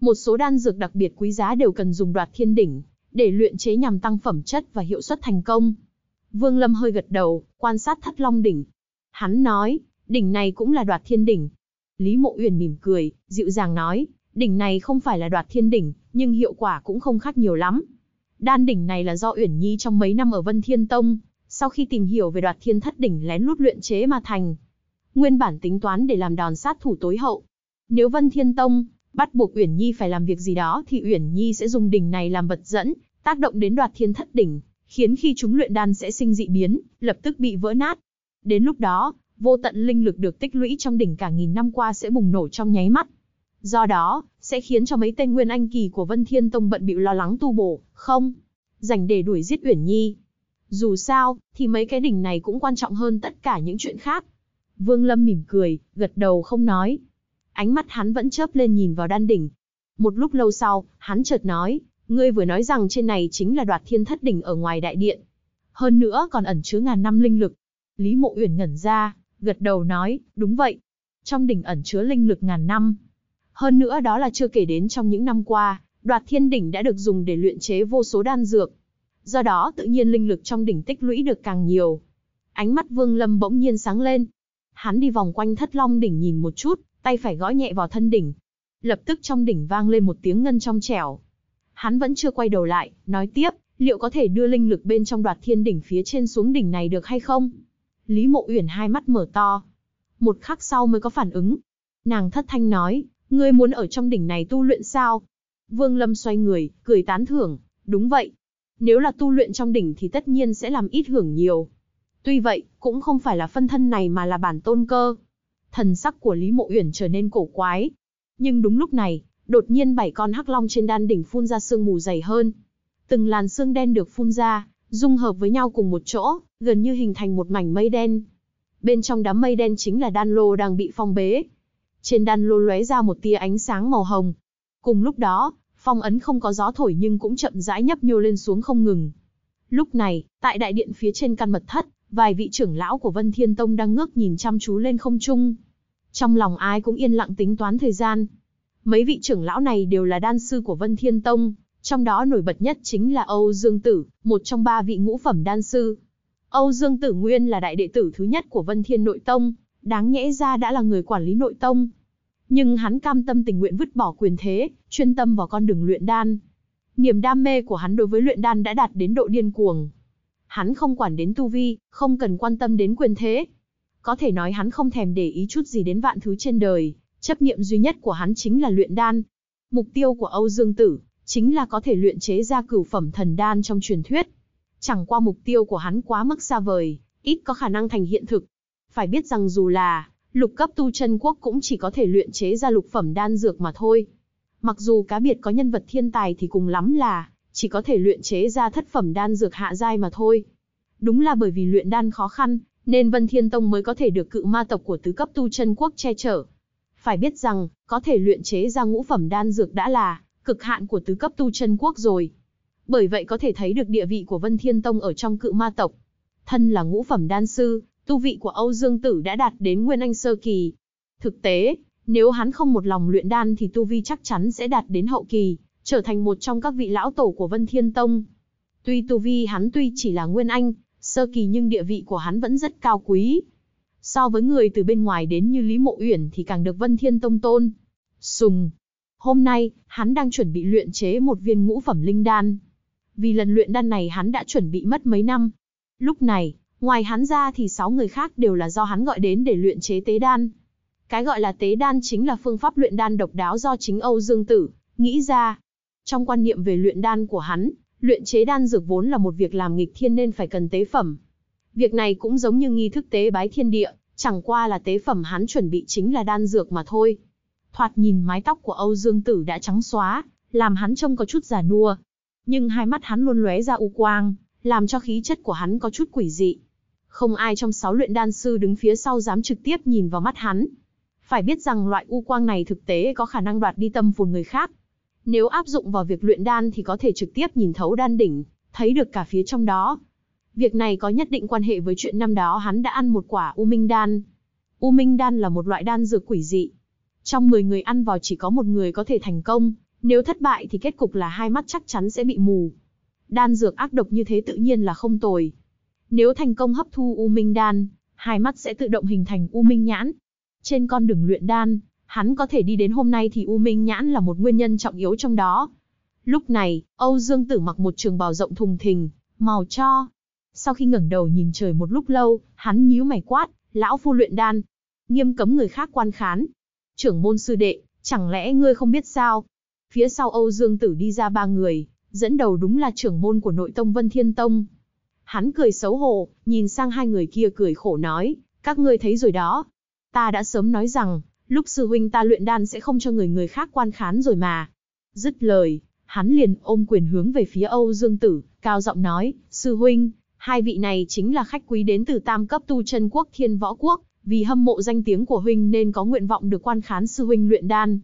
Một số đan dược đặc biệt quý giá đều cần dùng đoạt thiên đỉnh để luyện chế nhằm tăng phẩm chất và hiệu suất thành công. Vương Lâm hơi gật đầu, quan sát Thất Long đỉnh. Hắn nói, đỉnh này cũng là đoạt thiên đỉnh. Lý Mộ Uyển mỉm cười, dịu dàng nói, đỉnh này không phải là đoạt thiên đỉnh, nhưng hiệu quả cũng không khác nhiều lắm. Đan đỉnh này là do Uyển Nhi trong mấy năm ở Vân Thiên Tông sau khi tìm hiểu về đoạt thiên thất đỉnh lén lút luyện chế mà thành. Nguyên bản tính toán để làm đòn sát thủ tối hậu. Nếu Vân Thiên Tông bắt buộc Uyển Nhi phải làm việc gì đó thì Uyển Nhi sẽ dùng đỉnh này làm vật dẫn, tác động đến đoạt thiên thất đỉnh, khiến khi chúng luyện đan sẽ sinh dị biến, lập tức bị vỡ nát. Đến lúc đó, vô tận linh lực được tích lũy trong đỉnh cả nghìn năm qua sẽ bùng nổ trong nháy mắt. Do đó, sẽ khiến cho mấy tên nguyên anh kỳ của Vân Thiên Tông bận bịu lo lắng tu bổ, không dành để đuổi giết Uyển Nhi, dù sao, thì mấy cái đỉnh này cũng quan trọng hơn tất cả những chuyện khác. Vương Lâm mỉm cười, gật đầu không nói. Ánh mắt hắn vẫn chớp lên nhìn vào đan đỉnh. Một lúc lâu sau, hắn chợt nói, ngươi vừa nói rằng trên này chính là đoạt thiên thất đỉnh ở ngoài đại điện. Hơn nữa còn ẩn chứa ngàn năm linh lực. Lý Mộ Uyển ngẩn ra, gật đầu nói, đúng vậy. Trong đỉnh ẩn chứa linh lực ngàn năm. Hơn nữa đó là chưa kể đến trong những năm qua, đoạt thiên đỉnh đã được dùng để luyện chế vô số đan dược, do đó tự nhiên linh lực trong đỉnh tích lũy được càng nhiều. Ánh mắt Vương Lâm bỗng nhiên sáng lên. Hắn đi vòng quanh thất long đỉnh nhìn một chút, tay phải gõ nhẹ vào thân đỉnh. Lập tức trong đỉnh vang lên một tiếng ngân trong trẻo. Hắn vẫn chưa quay đầu lại, nói tiếp, liệu có thể đưa linh lực bên trong đoạt thiên đỉnh phía trên xuống đỉnh này được hay không? Lý Mộ Uyển hai mắt mở to. Một khắc sau mới có phản ứng. Nàng thất thanh nói, ngươi muốn ở trong đỉnh này tu luyện sao? Vương Lâm xoay người, cười tán thưởng, đúng vậy, nếu là tu luyện trong đỉnh thì tất nhiên sẽ làm ít hưởng nhiều. Tuy vậy, cũng không phải là phân thân này mà là bản tôn cơ. Thần sắc của Lý Mộ Uyển trở nên cổ quái. Nhưng đúng lúc này, đột nhiên bảy con hắc long trên đan đỉnh phun ra sương mù dày hơn. Từng làn sương đen được phun ra, dung hợp với nhau cùng một chỗ, gần như hình thành một mảnh mây đen. Bên trong đám mây đen chính là đan lô đang bị phong bế. Trên đan lô lóe ra một tia ánh sáng màu hồng. Cùng lúc đó, phong ấn không có gió thổi nhưng cũng chậm rãi nhấp nhô lên xuống không ngừng. Lúc này, tại đại điện phía trên căn mật thất, vài vị trưởng lão của Vân Thiên Tông đang ngước nhìn chăm chú lên không trung. Trong lòng ai cũng yên lặng tính toán thời gian. Mấy vị trưởng lão này đều là đan sư của Vân Thiên Tông, trong đó nổi bật nhất chính là Âu Dương Tử, một trong ba vị ngũ phẩm đan sư. Âu Dương Tử Nguyên là đại đệ tử thứ nhất của Vân Thiên Nội Tông, đáng nhẽ ra đã là người quản lý nội tông, nhưng hắn cam tâm tình nguyện vứt bỏ quyền thế, chuyên tâm vào con đường luyện đan. Niềm đam mê của hắn đối với luyện đan đã đạt đến độ điên cuồng. Hắn không quản đến tu vi, không cần quan tâm đến quyền thế. Có thể nói hắn không thèm để ý chút gì đến vạn thứ trên đời, chấp niệm duy nhất của hắn chính là luyện đan. Mục tiêu của Âu Dương Tử chính là có thể luyện chế ra cửu phẩm thần đan trong truyền thuyết. Chẳng qua mục tiêu của hắn quá mức xa vời, ít có khả năng thành hiện thực. Phải biết rằng dù là lục cấp tu chân quốc cũng chỉ có thể luyện chế ra lục phẩm đan dược mà thôi. Mặc dù cá biệt có nhân vật thiên tài thì cùng lắm là chỉ có thể luyện chế ra thất phẩm đan dược hạ giai mà thôi. Đúng là bởi vì luyện đan khó khăn, nên Vân Thiên Tông mới có thể được cự ma tộc của tứ cấp tu chân quốc che chở. Phải biết rằng, có thể luyện chế ra ngũ phẩm đan dược đã là cực hạn của tứ cấp tu chân quốc rồi. Bởi vậy có thể thấy được địa vị của Vân Thiên Tông ở trong cự ma tộc. Thân là ngũ phẩm đan sư, tu vị của Âu Dương Tử đã đạt đến Nguyên Anh Sơ Kỳ. Thực tế, nếu hắn không một lòng luyện đan thì tu vi chắc chắn sẽ đạt đến hậu kỳ, trở thành một trong các vị lão tổ của Vân Thiên Tông. Tuy tu vi hắn tuy chỉ là Nguyên Anh, Sơ Kỳ nhưng địa vị của hắn vẫn rất cao quý. So với người từ bên ngoài đến như Lý Mộ Uyển thì càng được Vân Thiên Tông tôn. Sùng. Hôm nay, hắn đang chuẩn bị luyện chế một viên ngũ phẩm linh đan. Vì lần luyện đan này hắn đã chuẩn bị mất mấy năm. Lúc này, Ngoài hắn ra thì 6 người khác đều là do hắn gọi đến để luyện chế tế đan. Cái gọi là tế đan chính là phương pháp luyện đan độc đáo do chính Âu Dương Tử nghĩ ra. Trong quan niệm về luyện đan của hắn, luyện chế đan dược vốn là một việc làm nghịch thiên nên phải cần tế phẩm. Việc này cũng giống như nghi thức tế bái thiên địa, chẳng qua là tế phẩm hắn chuẩn bị chính là đan dược mà thôi. Thoạt nhìn mái tóc của Âu Dương Tử đã trắng xóa, làm hắn trông có chút già nua. Nhưng hai mắt hắn luôn lóe ra u quang, làm cho khí chất của hắn có chút quỷ dị không ai trong sáu luyện đan sư đứng phía sau dám trực tiếp nhìn vào mắt hắn. Phải biết rằng loại u quang này thực tế có khả năng đoạt đi tâm phù người khác. Nếu áp dụng vào việc luyện đan thì có thể trực tiếp nhìn thấu đan đỉnh, thấy được cả phía trong đó. Việc này có nhất định quan hệ với chuyện năm đó hắn đã ăn một quả u minh đan. U minh đan là một loại đan dược quỷ dị. Trong 10 người ăn vào chỉ có một người có thể thành công, nếu thất bại thì kết cục là hai mắt chắc chắn sẽ bị mù. Đan dược ác độc như thế tự nhiên là không tồi, nếu thành công hấp thu U Minh Đan, hai mắt sẽ tự động hình thành U Minh Nhãn. Trên con đường luyện đan, hắn có thể đi đến hôm nay thì U Minh Nhãn là một nguyên nhân trọng yếu trong đó. Lúc này, Âu Dương Tử mặc một trường bào rộng thùng thình, màu cho. Sau khi ngẩng đầu nhìn trời một lúc lâu, hắn nhíu mày quát, lão phu luyện đan. Nghiêm cấm người khác quan khán. Trưởng môn sư đệ, chẳng lẽ ngươi không biết sao? Phía sau Âu Dương Tử đi ra ba người, dẫn đầu đúng là trưởng môn của nội tông Vân Thiên Tông, Hắn cười xấu hổ, nhìn sang hai người kia cười khổ nói, các ngươi thấy rồi đó. Ta đã sớm nói rằng, lúc sư huynh ta luyện đan sẽ không cho người người khác quan khán rồi mà. Dứt lời, hắn liền ôm quyền hướng về phía Âu Dương Tử, cao giọng nói, sư huynh, hai vị này chính là khách quý đến từ tam cấp tu chân quốc thiên võ quốc, vì hâm mộ danh tiếng của huynh nên có nguyện vọng được quan khán sư huynh luyện đan.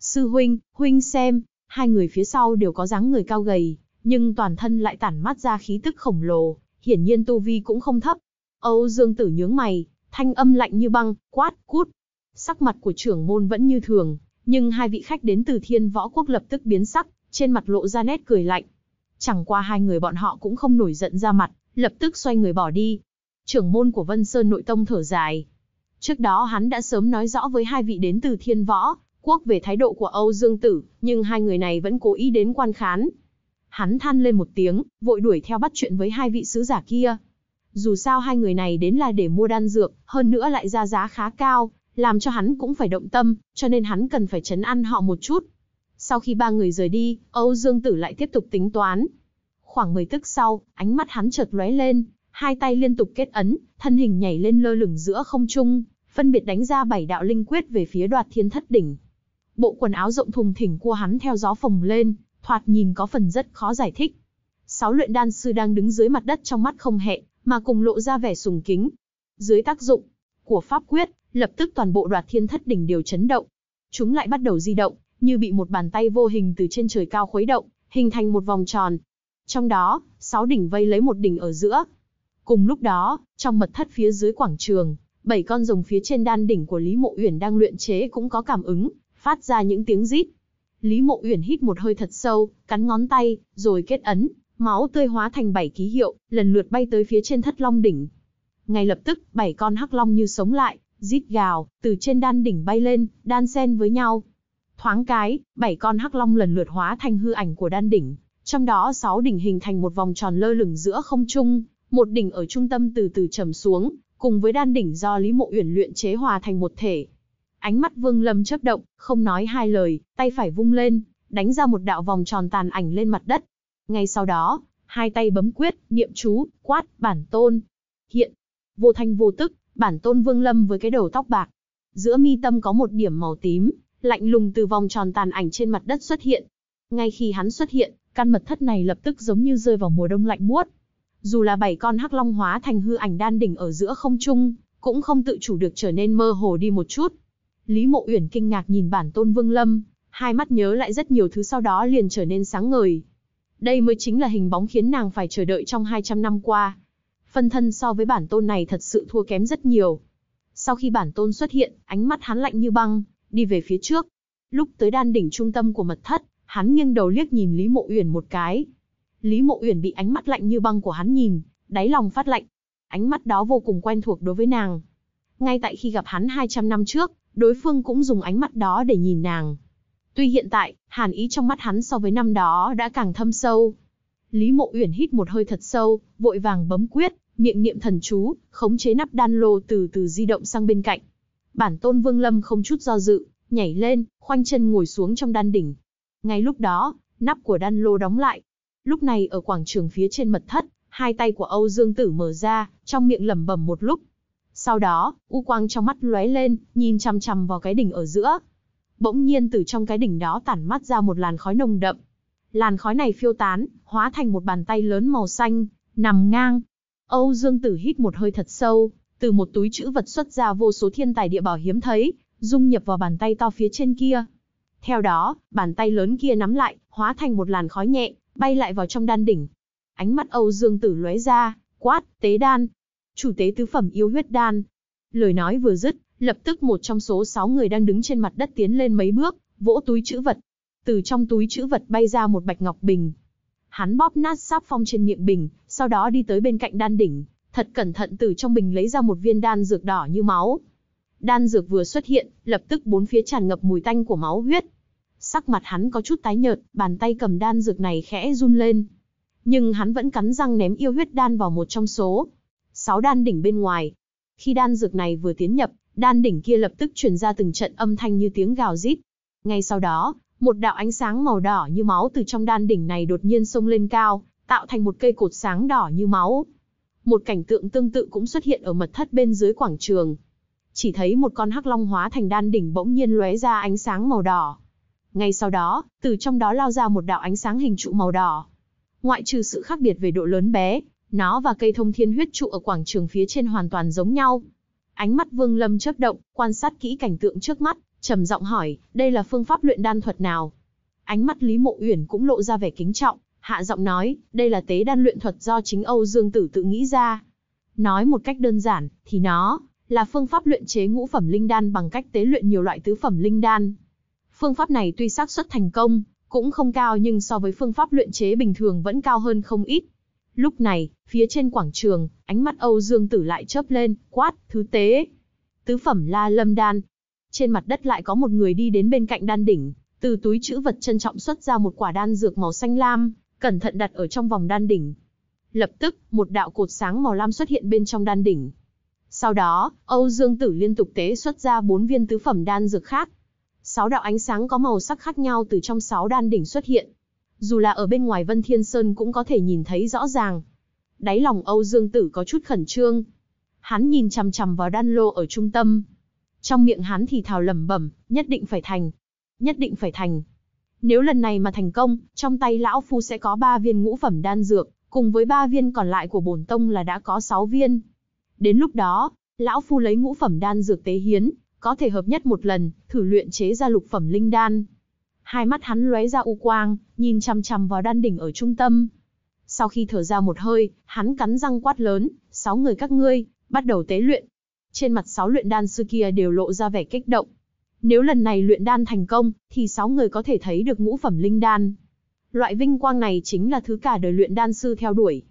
Sư huynh, huynh xem, hai người phía sau đều có dáng người cao gầy, nhưng toàn thân lại tản mát ra khí tức khổng lồ, hiển nhiên tu vi cũng không thấp. Âu Dương Tử nhướng mày, thanh âm lạnh như băng, quát, cút. Sắc mặt của trưởng môn vẫn như thường, nhưng hai vị khách đến từ thiên võ quốc lập tức biến sắc, trên mặt lộ ra nét cười lạnh. Chẳng qua hai người bọn họ cũng không nổi giận ra mặt, lập tức xoay người bỏ đi. Trưởng môn của Vân Sơn nội tông thở dài. Trước đó hắn đã sớm nói rõ với hai vị đến từ thiên võ, quốc về thái độ của Âu Dương Tử, nhưng hai người này vẫn cố ý đến quan khán, Hắn than lên một tiếng, vội đuổi theo bắt chuyện với hai vị sứ giả kia. Dù sao hai người này đến là để mua đan dược, hơn nữa lại ra giá khá cao, làm cho hắn cũng phải động tâm, cho nên hắn cần phải chấn ăn họ một chút. Sau khi ba người rời đi, Âu Dương Tử lại tiếp tục tính toán. Khoảng 10 tức sau, ánh mắt hắn chợt lóe lên, hai tay liên tục kết ấn, thân hình nhảy lên lơ lửng giữa không trung, phân biệt đánh ra bảy đạo linh quyết về phía đoạt thiên thất đỉnh. Bộ quần áo rộng thùng thỉnh của hắn theo gió phồng lên, thoạt nhìn có phần rất khó giải thích. Sáu luyện đan sư đang đứng dưới mặt đất trong mắt không hẹ, mà cùng lộ ra vẻ sùng kính. Dưới tác dụng của pháp quyết, lập tức toàn bộ đoạt thiên thất đỉnh đều chấn động. Chúng lại bắt đầu di động, như bị một bàn tay vô hình từ trên trời cao khuấy động, hình thành một vòng tròn. Trong đó, sáu đỉnh vây lấy một đỉnh ở giữa. Cùng lúc đó, trong mật thất phía dưới quảng trường, bảy con rồng phía trên đan đỉnh của Lý Mộ Uyển đang luyện chế cũng có cảm ứng, phát ra những tiếng rít. Lý Mộ Uyển hít một hơi thật sâu, cắn ngón tay, rồi kết ấn, máu tươi hóa thành bảy ký hiệu, lần lượt bay tới phía trên thất long đỉnh. Ngay lập tức, bảy con hắc long như sống lại, rít gào, từ trên đan đỉnh bay lên, đan xen với nhau. Thoáng cái, bảy con hắc long lần lượt hóa thành hư ảnh của đan đỉnh, trong đó sáu đỉnh hình thành một vòng tròn lơ lửng giữa không trung, một đỉnh ở trung tâm từ từ trầm xuống, cùng với đan đỉnh do Lý Mộ Uyển luyện chế hòa thành một thể. Ánh mắt Vương Lâm chớp động, không nói hai lời, tay phải vung lên, đánh ra một đạo vòng tròn tàn ảnh lên mặt đất. Ngay sau đó, hai tay bấm quyết, niệm chú, quát, bản tôn. Hiện, vô thanh vô tức, bản tôn Vương Lâm với cái đầu tóc bạc. Giữa mi tâm có một điểm màu tím, lạnh lùng từ vòng tròn tàn ảnh trên mặt đất xuất hiện. Ngay khi hắn xuất hiện, căn mật thất này lập tức giống như rơi vào mùa đông lạnh buốt. Dù là bảy con hắc long hóa thành hư ảnh đan đỉnh ở giữa không trung, cũng không tự chủ được trở nên mơ hồ đi một chút. Lý Mộ Uyển kinh ngạc nhìn bản tôn Vương Lâm, hai mắt nhớ lại rất nhiều thứ sau đó liền trở nên sáng ngời. Đây mới chính là hình bóng khiến nàng phải chờ đợi trong 200 năm qua. Phân thân so với bản tôn này thật sự thua kém rất nhiều. Sau khi bản tôn xuất hiện, ánh mắt hắn lạnh như băng, đi về phía trước. Lúc tới đan đỉnh trung tâm của mật thất, hắn nghiêng đầu liếc nhìn Lý Mộ Uyển một cái. Lý Mộ Uyển bị ánh mắt lạnh như băng của hắn nhìn, đáy lòng phát lạnh. Ánh mắt đó vô cùng quen thuộc đối với nàng. Ngay tại khi gặp hắn 200 năm trước, đối phương cũng dùng ánh mắt đó để nhìn nàng. Tuy hiện tại, hàn ý trong mắt hắn so với năm đó đã càng thâm sâu. Lý Mộ Uyển hít một hơi thật sâu, vội vàng bấm quyết, miệng niệm thần chú, khống chế nắp đan lô từ từ di động sang bên cạnh. Bản tôn Vương Lâm không chút do dự, nhảy lên, khoanh chân ngồi xuống trong đan đỉnh. Ngay lúc đó, nắp của đan lô đóng lại. Lúc này ở quảng trường phía trên mật thất, hai tay của Âu Dương Tử mở ra, trong miệng lẩm bẩm một lúc, sau đó, u quang trong mắt lóe lên, nhìn chằm chằm vào cái đỉnh ở giữa. Bỗng nhiên từ trong cái đỉnh đó tản mắt ra một làn khói nồng đậm. Làn khói này phiêu tán, hóa thành một bàn tay lớn màu xanh, nằm ngang. Âu Dương Tử hít một hơi thật sâu, từ một túi chữ vật xuất ra vô số thiên tài địa bảo hiếm thấy, dung nhập vào bàn tay to phía trên kia. Theo đó, bàn tay lớn kia nắm lại, hóa thành một làn khói nhẹ, bay lại vào trong đan đỉnh. Ánh mắt Âu Dương Tử lóe ra, quát, tế đan, chủ tế tứ phẩm yêu huyết đan. Lời nói vừa dứt, lập tức một trong số sáu người đang đứng trên mặt đất tiến lên mấy bước, vỗ túi chữ vật. Từ trong túi chữ vật bay ra một bạch ngọc bình. Hắn bóp nát sáp phong trên miệng bình, sau đó đi tới bên cạnh đan đỉnh, thật cẩn thận từ trong bình lấy ra một viên đan dược đỏ như máu. Đan dược vừa xuất hiện, lập tức bốn phía tràn ngập mùi tanh của máu huyết. Sắc mặt hắn có chút tái nhợt, bàn tay cầm đan dược này khẽ run lên. Nhưng hắn vẫn cắn răng ném yêu huyết đan vào một trong số, sáu đan đỉnh bên ngoài. Khi đan dược này vừa tiến nhập, đan đỉnh kia lập tức truyền ra từng trận âm thanh như tiếng gào rít. Ngay sau đó, một đạo ánh sáng màu đỏ như máu từ trong đan đỉnh này đột nhiên xông lên cao, tạo thành một cây cột sáng đỏ như máu. Một cảnh tượng tương tự cũng xuất hiện ở mật thất bên dưới quảng trường. Chỉ thấy một con hắc long hóa thành đan đỉnh bỗng nhiên lóe ra ánh sáng màu đỏ. Ngay sau đó, từ trong đó lao ra một đạo ánh sáng hình trụ màu đỏ. Ngoại trừ sự khác biệt về độ lớn bé, nó và cây thông thiên huyết trụ ở quảng trường phía trên hoàn toàn giống nhau. Ánh mắt Vương Lâm chớp động, quan sát kỹ cảnh tượng trước mắt, trầm giọng hỏi, đây là phương pháp luyện đan thuật nào? Ánh mắt Lý Mộ Uyển cũng lộ ra vẻ kính trọng, hạ giọng nói, đây là tế đan luyện thuật do chính Âu Dương Tử tự nghĩ ra. Nói một cách đơn giản, thì nó là phương pháp luyện chế ngũ phẩm linh đan bằng cách tế luyện nhiều loại tứ phẩm linh đan. Phương pháp này tuy xác suất thành công cũng không cao nhưng so với phương pháp luyện chế bình thường vẫn cao hơn không ít, Lúc này, phía trên quảng trường, ánh mắt Âu Dương Tử lại chớp lên, quát, thứ tế. Tứ phẩm la lâm đan. Trên mặt đất lại có một người đi đến bên cạnh đan đỉnh, từ túi chữ vật trân trọng xuất ra một quả đan dược màu xanh lam, cẩn thận đặt ở trong vòng đan đỉnh. Lập tức, một đạo cột sáng màu lam xuất hiện bên trong đan đỉnh. Sau đó, Âu Dương Tử liên tục tế xuất ra bốn viên tứ phẩm đan dược khác. Sáu đạo ánh sáng có màu sắc khác nhau từ trong sáu đan đỉnh xuất hiện, dù là ở bên ngoài Vân Thiên Sơn cũng có thể nhìn thấy rõ ràng. Đáy lòng Âu Dương Tử có chút khẩn trương. Hắn nhìn chằm chằm vào đan lô ở trung tâm. Trong miệng hắn thì thào lẩm bẩm, nhất định phải thành. Nhất định phải thành. Nếu lần này mà thành công, trong tay lão phu sẽ có 3 viên ngũ phẩm đan dược, cùng với 3 viên còn lại của bổn tông là đã có 6 viên. Đến lúc đó, lão phu lấy ngũ phẩm đan dược tế hiến, có thể hợp nhất một lần, thử luyện chế ra lục phẩm linh đan hai mắt hắn lóe ra u quang, nhìn chằm chằm vào đan đỉnh ở trung tâm. Sau khi thở ra một hơi, hắn cắn răng quát lớn, sáu người các ngươi, bắt đầu tế luyện. Trên mặt sáu luyện đan sư kia đều lộ ra vẻ kích động. Nếu lần này luyện đan thành công, thì sáu người có thể thấy được ngũ phẩm linh đan. Loại vinh quang này chính là thứ cả đời luyện đan sư theo đuổi.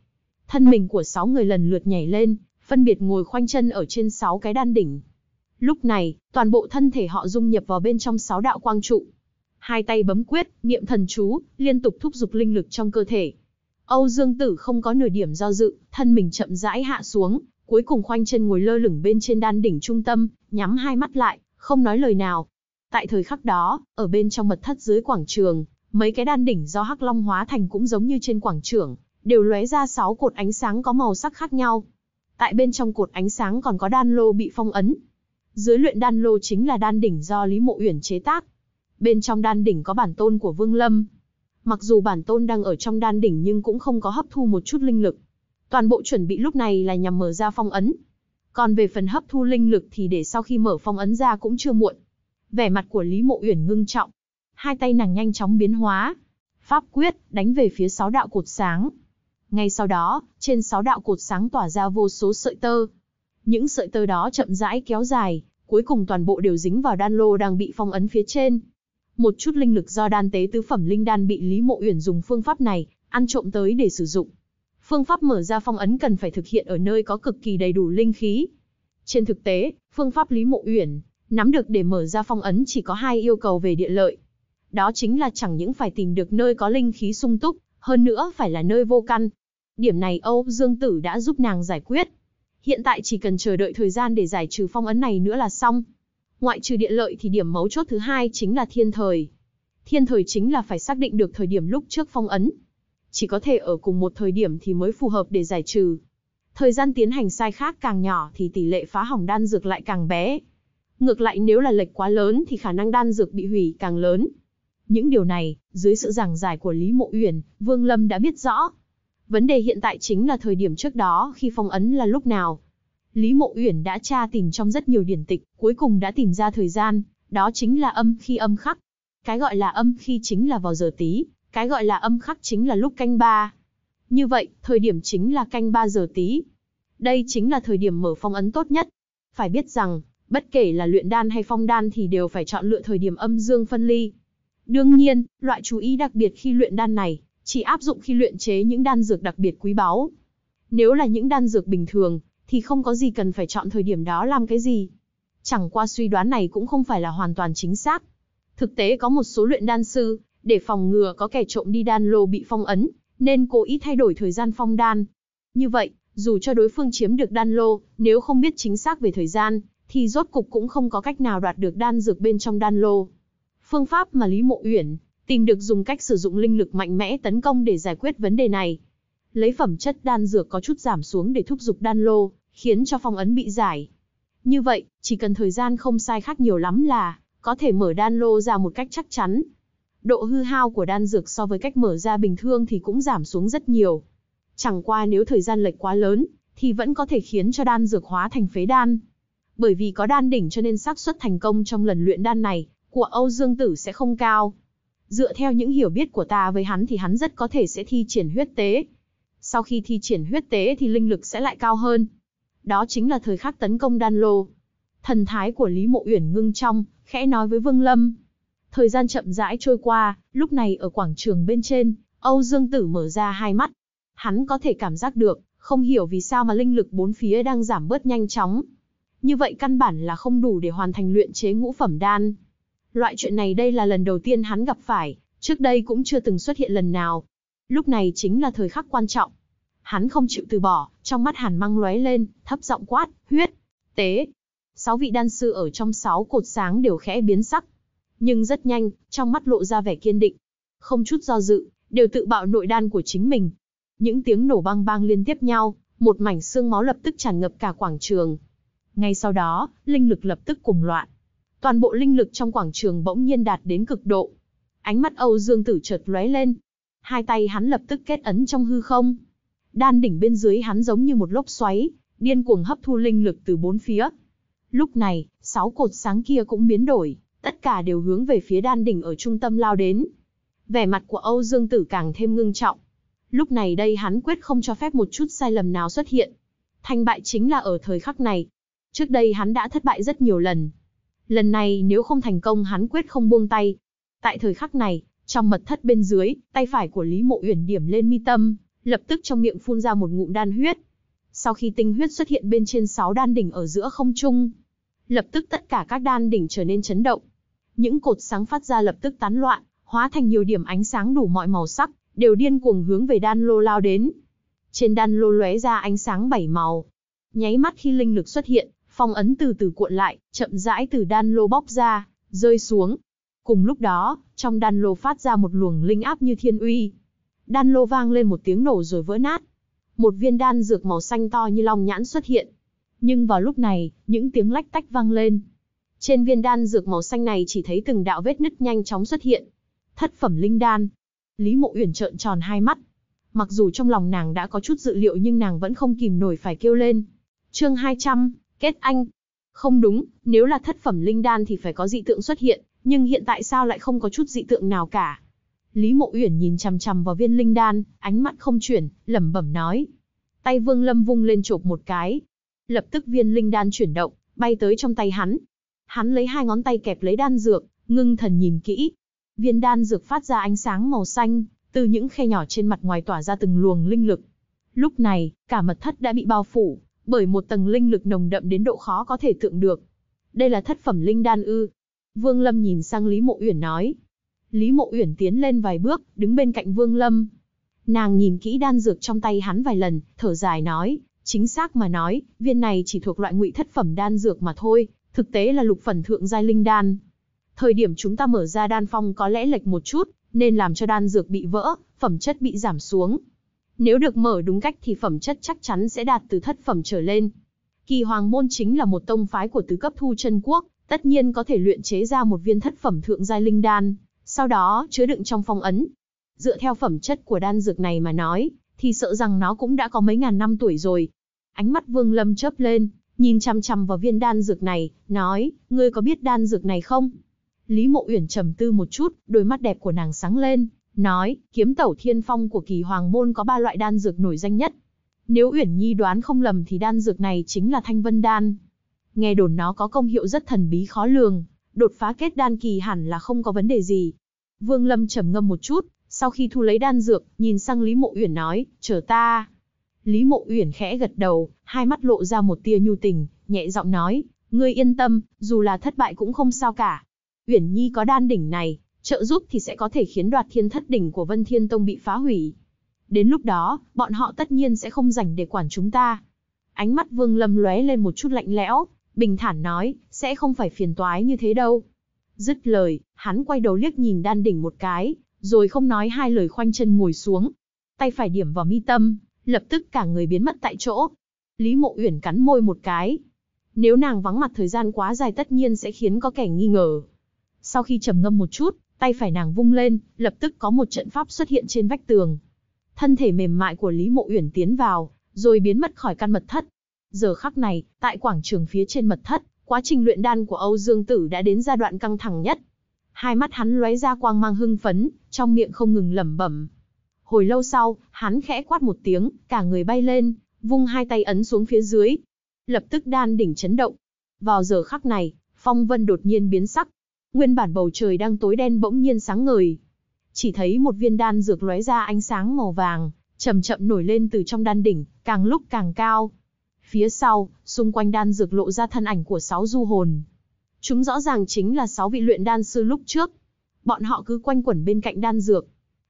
Thân mình của sáu người lần lượt nhảy lên, phân biệt ngồi khoanh chân ở trên sáu cái đan đỉnh. Lúc này, toàn bộ thân thể họ dung nhập vào bên trong sáu đạo quang trụ hai tay bấm quyết, niệm thần chú, liên tục thúc giục linh lực trong cơ thể. Âu Dương Tử không có nửa điểm do dự, thân mình chậm rãi hạ xuống, cuối cùng khoanh chân ngồi lơ lửng bên trên đan đỉnh trung tâm, nhắm hai mắt lại, không nói lời nào. Tại thời khắc đó, ở bên trong mật thất dưới quảng trường, mấy cái đan đỉnh do Hắc Long hóa thành cũng giống như trên quảng trường, đều lóe ra sáu cột ánh sáng có màu sắc khác nhau. Tại bên trong cột ánh sáng còn có đan lô bị phong ấn. Dưới luyện đan lô chính là đan đỉnh do Lý Mộ Uyển chế tác, Bên trong đan đỉnh có bản tôn của Vương Lâm. Mặc dù bản tôn đang ở trong đan đỉnh nhưng cũng không có hấp thu một chút linh lực. Toàn bộ chuẩn bị lúc này là nhằm mở ra phong ấn. Còn về phần hấp thu linh lực thì để sau khi mở phong ấn ra cũng chưa muộn. Vẻ mặt của Lý Mộ Uyển ngưng trọng. Hai tay nàng nhanh chóng biến hóa. Pháp quyết, đánh về phía sáu đạo cột sáng. Ngay sau đó, trên sáu đạo cột sáng tỏa ra vô số sợi tơ. Những sợi tơ đó chậm rãi kéo dài, cuối cùng toàn bộ đều dính vào đan lô đang bị phong ấn phía trên, một chút linh lực do đan tế tứ phẩm linh đan bị Lý Mộ Uyển dùng phương pháp này ăn trộm tới để sử dụng. Phương pháp mở ra phong ấn cần phải thực hiện ở nơi có cực kỳ đầy đủ linh khí. Trên thực tế, phương pháp Lý Mộ Uyển nắm được để mở ra phong ấn chỉ có hai yêu cầu về địa lợi. Đó chính là chẳng những phải tìm được nơi có linh khí sung túc, hơn nữa phải là nơi vô căn. Điểm này Âu Dương Tử đã giúp nàng giải quyết. Hiện tại chỉ cần chờ đợi thời gian để giải trừ phong ấn này nữa là xong. Ngoại trừ địa lợi thì điểm mấu chốt thứ hai chính là thiên thời. Thiên thời chính là phải xác định được thời điểm lúc trước phong ấn. Chỉ có thể ở cùng một thời điểm thì mới phù hợp để giải trừ. Thời gian tiến hành sai khác càng nhỏ thì tỷ lệ phá hỏng đan dược lại càng bé. Ngược lại nếu là lệch quá lớn thì khả năng đan dược bị hủy càng lớn. Những điều này, dưới sự giảng giải của Lý Mộ Uyển, Vương Lâm đã biết rõ. Vấn đề hiện tại chính là thời điểm trước đó khi phong ấn là lúc nào. Lý Mộ Uyển đã tra tìm trong rất nhiều điển tịch, cuối cùng đã tìm ra thời gian, đó chính là âm khi âm khắc. Cái gọi là âm khi chính là vào giờ tí, cái gọi là âm khắc chính là lúc canh ba. Như vậy, thời điểm chính là canh ba giờ tí. Đây chính là thời điểm mở phong ấn tốt nhất. Phải biết rằng, bất kể là luyện đan hay phong đan thì đều phải chọn lựa thời điểm âm dương phân ly. Đương nhiên, loại chú ý đặc biệt khi luyện đan này, chỉ áp dụng khi luyện chế những đan dược đặc biệt quý báu. Nếu là những đan dược bình thường, thì không có gì cần phải chọn thời điểm đó làm cái gì. Chẳng qua suy đoán này cũng không phải là hoàn toàn chính xác. Thực tế có một số luyện đan sư, để phòng ngừa có kẻ trộm đi đan lô bị phong ấn, nên cố ý thay đổi thời gian phong đan. Như vậy, dù cho đối phương chiếm được đan lô, nếu không biết chính xác về thời gian, thì rốt cục cũng không có cách nào đoạt được đan dược bên trong đan lô. Phương pháp mà Lý Mộ Uyển tìm được dùng cách sử dụng linh lực mạnh mẽ tấn công để giải quyết vấn đề này. Lấy phẩm chất đan dược có chút giảm xuống để thúc giục đan lô, khiến cho phong ấn bị giải. Như vậy, chỉ cần thời gian không sai khác nhiều lắm là có thể mở đan lô ra một cách chắc chắn. Độ hư hao của đan dược so với cách mở ra bình thường thì cũng giảm xuống rất nhiều. Chẳng qua nếu thời gian lệch quá lớn, thì vẫn có thể khiến cho đan dược hóa thành phế đan. Bởi vì có đan đỉnh cho nên xác suất thành công trong lần luyện đan này của Âu Dương Tử sẽ không cao. Dựa theo những hiểu biết của ta với hắn thì hắn rất có thể sẽ thi triển huyết tế. Sau khi thi triển huyết tế thì linh lực sẽ lại cao hơn, đó chính là thời khắc tấn công đan lô. Thần thái của Lý Mộ Uyển ngưng trong, khẽ nói với Vương Lâm. Thời gian chậm rãi trôi qua, lúc này ở quảng trường bên trên, Âu Dương Tử mở ra hai mắt. Hắn có thể cảm giác được, không hiểu vì sao mà linh lực bốn phía đang giảm bớt nhanh chóng. Như vậy căn bản là không đủ để hoàn thành luyện chế ngũ phẩm đan. Loại chuyện này đây là lần đầu tiên hắn gặp phải, trước đây cũng chưa từng xuất hiện lần nào. Lúc này chính là thời khắc quan trọng, Hắn không chịu từ bỏ, trong mắt hàn Măng lóe lên, thấp giọng quát, huyết, tế. Sáu vị đan sư ở trong sáu cột sáng đều khẽ biến sắc. Nhưng rất nhanh, trong mắt lộ ra vẻ kiên định. Không chút do dự, đều tự bạo nội đan của chính mình. Những tiếng nổ bang bang liên tiếp nhau, một mảnh xương máu lập tức tràn ngập cả quảng trường. Ngay sau đó, linh lực lập tức cùng loạn. Toàn bộ linh lực trong quảng trường bỗng nhiên đạt đến cực độ. Ánh mắt Âu Dương Tử chợt lóe lên. Hai tay hắn lập tức kết ấn trong hư không, đan đỉnh bên dưới hắn giống như một lốc xoáy, điên cuồng hấp thu linh lực từ bốn phía. Lúc này, sáu cột sáng kia cũng biến đổi, tất cả đều hướng về phía đan đỉnh ở trung tâm lao đến. Vẻ mặt của Âu Dương Tử càng thêm ngưng trọng. Lúc này đây hắn quyết không cho phép một chút sai lầm nào xuất hiện. Thành bại chính là ở thời khắc này. Trước đây hắn đã thất bại rất nhiều lần. Lần này nếu không thành công hắn quyết không buông tay. Tại thời khắc này, trong mật thất bên dưới, tay phải của Lý Mộ Uyển điểm lên mi tâm, lập tức trong miệng phun ra một ngụm đan huyết. Sau khi tinh huyết xuất hiện bên trên 6 đan đỉnh ở giữa không trung, lập tức tất cả các đan đỉnh trở nên chấn động. Những cột sáng phát ra lập tức tán loạn, hóa thành nhiều điểm ánh sáng đủ mọi màu sắc, đều điên cuồng hướng về đan lô lao đến. Trên đan lô lóe ra ánh sáng bảy màu. Nháy mắt khi linh lực xuất hiện, phong ấn từ từ cuộn lại, chậm rãi từ đan lô bóc ra, rơi xuống. Cùng lúc đó, trong đan lô phát ra một luồng linh áp như thiên uy, đan lô vang lên một tiếng nổ rồi vỡ nát. Một viên đan dược màu xanh to như long nhãn xuất hiện. Nhưng vào lúc này, những tiếng lách tách vang lên. Trên viên đan dược màu xanh này chỉ thấy từng đạo vết nứt nhanh chóng xuất hiện. Thất phẩm linh đan. Lý Mộ Uyển trợn tròn hai mắt. Mặc dù trong lòng nàng đã có chút dự liệu nhưng nàng vẫn không kìm nổi phải kêu lên. Chương 200, kết anh. Không đúng, nếu là thất phẩm linh đan thì phải có dị tượng xuất hiện, nhưng hiện tại sao lại không có chút dị tượng nào cả? Lý Mộ Uyển nhìn chằm chằm vào viên linh đan, ánh mắt không chuyển, lẩm bẩm nói. Tay Vương Lâm vung lên chộp một cái. Lập tức viên linh đan chuyển động, bay tới trong tay hắn. Hắn lấy hai ngón tay kẹp lấy đan dược, ngưng thần nhìn kỹ. Viên đan dược phát ra ánh sáng màu xanh, từ những khe nhỏ trên mặt ngoài tỏa ra từng luồng linh lực. Lúc này, cả mật thất đã bị bao phủ, bởi một tầng linh lực nồng đậm đến độ khó có thể tượng được. Đây là thất phẩm linh đan ư. Vương Lâm nhìn sang Lý Mộ Uyển nói, Lý Mộ Uyển tiến lên vài bước, đứng bên cạnh Vương Lâm. Nàng nhìn kỹ đan dược trong tay hắn vài lần, thở dài nói, chính xác mà nói, viên này chỉ thuộc loại ngụy thất phẩm đan dược mà thôi, thực tế là lục phần thượng giai linh đan. Thời điểm chúng ta mở ra đan phong có lẽ lệch một chút, nên làm cho đan dược bị vỡ, phẩm chất bị giảm xuống. Nếu được mở đúng cách thì phẩm chất chắc chắn sẽ đạt từ thất phẩm trở lên. Kỳ Hoàng môn chính là một tông phái của tứ cấp thu chân quốc, tất nhiên có thể luyện chế ra một viên thất phẩm thượng giai linh đan, sau đó chứa đựng trong phong ấn. Dựa theo phẩm chất của đan dược này mà nói, thì sợ rằng nó cũng đã có mấy ngàn năm tuổi rồi. Ánh mắt Vương Lâm chớp lên, nhìn chằm chằm vào viên đan dược này, nói, ngươi có biết đan dược này không? Lý Mộ Uyển trầm tư một chút, đôi mắt đẹp của nàng sáng lên, nói, kiếm tẩu thiên phong của kỳ hoàng môn có ba loại đan dược nổi danh nhất. Nếu Uyển Nhi đoán không lầm thì đan dược này chính là thanh vân đan. Nghe đồn nó có công hiệu rất thần bí khó lường, đột phá kết đan kỳ hẳn là không có vấn đề gì. Vương Lâm trầm ngâm một chút, sau khi thu lấy đan dược, nhìn sang Lý Mộ Uyển nói, chờ ta. Lý Mộ Uyển khẽ gật đầu, hai mắt lộ ra một tia nhu tình, nhẹ giọng nói, ngươi yên tâm, dù là thất bại cũng không sao cả. Uyển Nhi có đan đỉnh này, trợ giúp thì sẽ có thể khiến đoạt thiên thất đỉnh của Vân Thiên Tông bị phá hủy. Đến lúc đó, bọn họ tất nhiên sẽ không rảnh để quản chúng ta. Ánh mắt Vương Lâm lóe lên một chút lạnh lẽo, bình thản nói, sẽ không phải phiền toái như thế đâu. Dứt lời, hắn quay đầu liếc nhìn đan đỉnh một cái, rồi không nói hai lời khoanh chân ngồi xuống. Tay phải điểm vào mi tâm, lập tức cả người biến mất tại chỗ. Lý Mộ Uyển cắn môi một cái. Nếu nàng vắng mặt thời gian quá dài tất nhiên sẽ khiến có kẻ nghi ngờ. Sau khi trầm ngâm một chút, tay phải nàng vung lên, lập tức có một trận pháp xuất hiện trên vách tường. Thân thể mềm mại của Lý Mộ Uyển tiến vào, rồi biến mất khỏi căn mật thất. Giờ khắc này, tại quảng trường phía trên mật thất, Quá trình luyện đan của Âu Dương Tử đã đến giai đoạn căng thẳng nhất. Hai mắt hắn lóe ra quang mang hưng phấn, trong miệng không ngừng lẩm bẩm. Hồi lâu sau, hắn khẽ quát một tiếng, cả người bay lên, vung hai tay ấn xuống phía dưới. Lập tức đan đỉnh chấn động. Vào giờ khắc này, phong vân đột nhiên biến sắc. Nguyên bản bầu trời đang tối đen bỗng nhiên sáng ngời. Chỉ thấy một viên đan dược lóe ra ánh sáng màu vàng, chậm chậm nổi lên từ trong đan đỉnh, càng lúc càng cao, Phía sau, xung quanh đan dược lộ ra thân ảnh của sáu du hồn. Chúng rõ ràng chính là sáu vị luyện đan sư lúc trước. Bọn họ cứ quanh quẩn bên cạnh đan dược.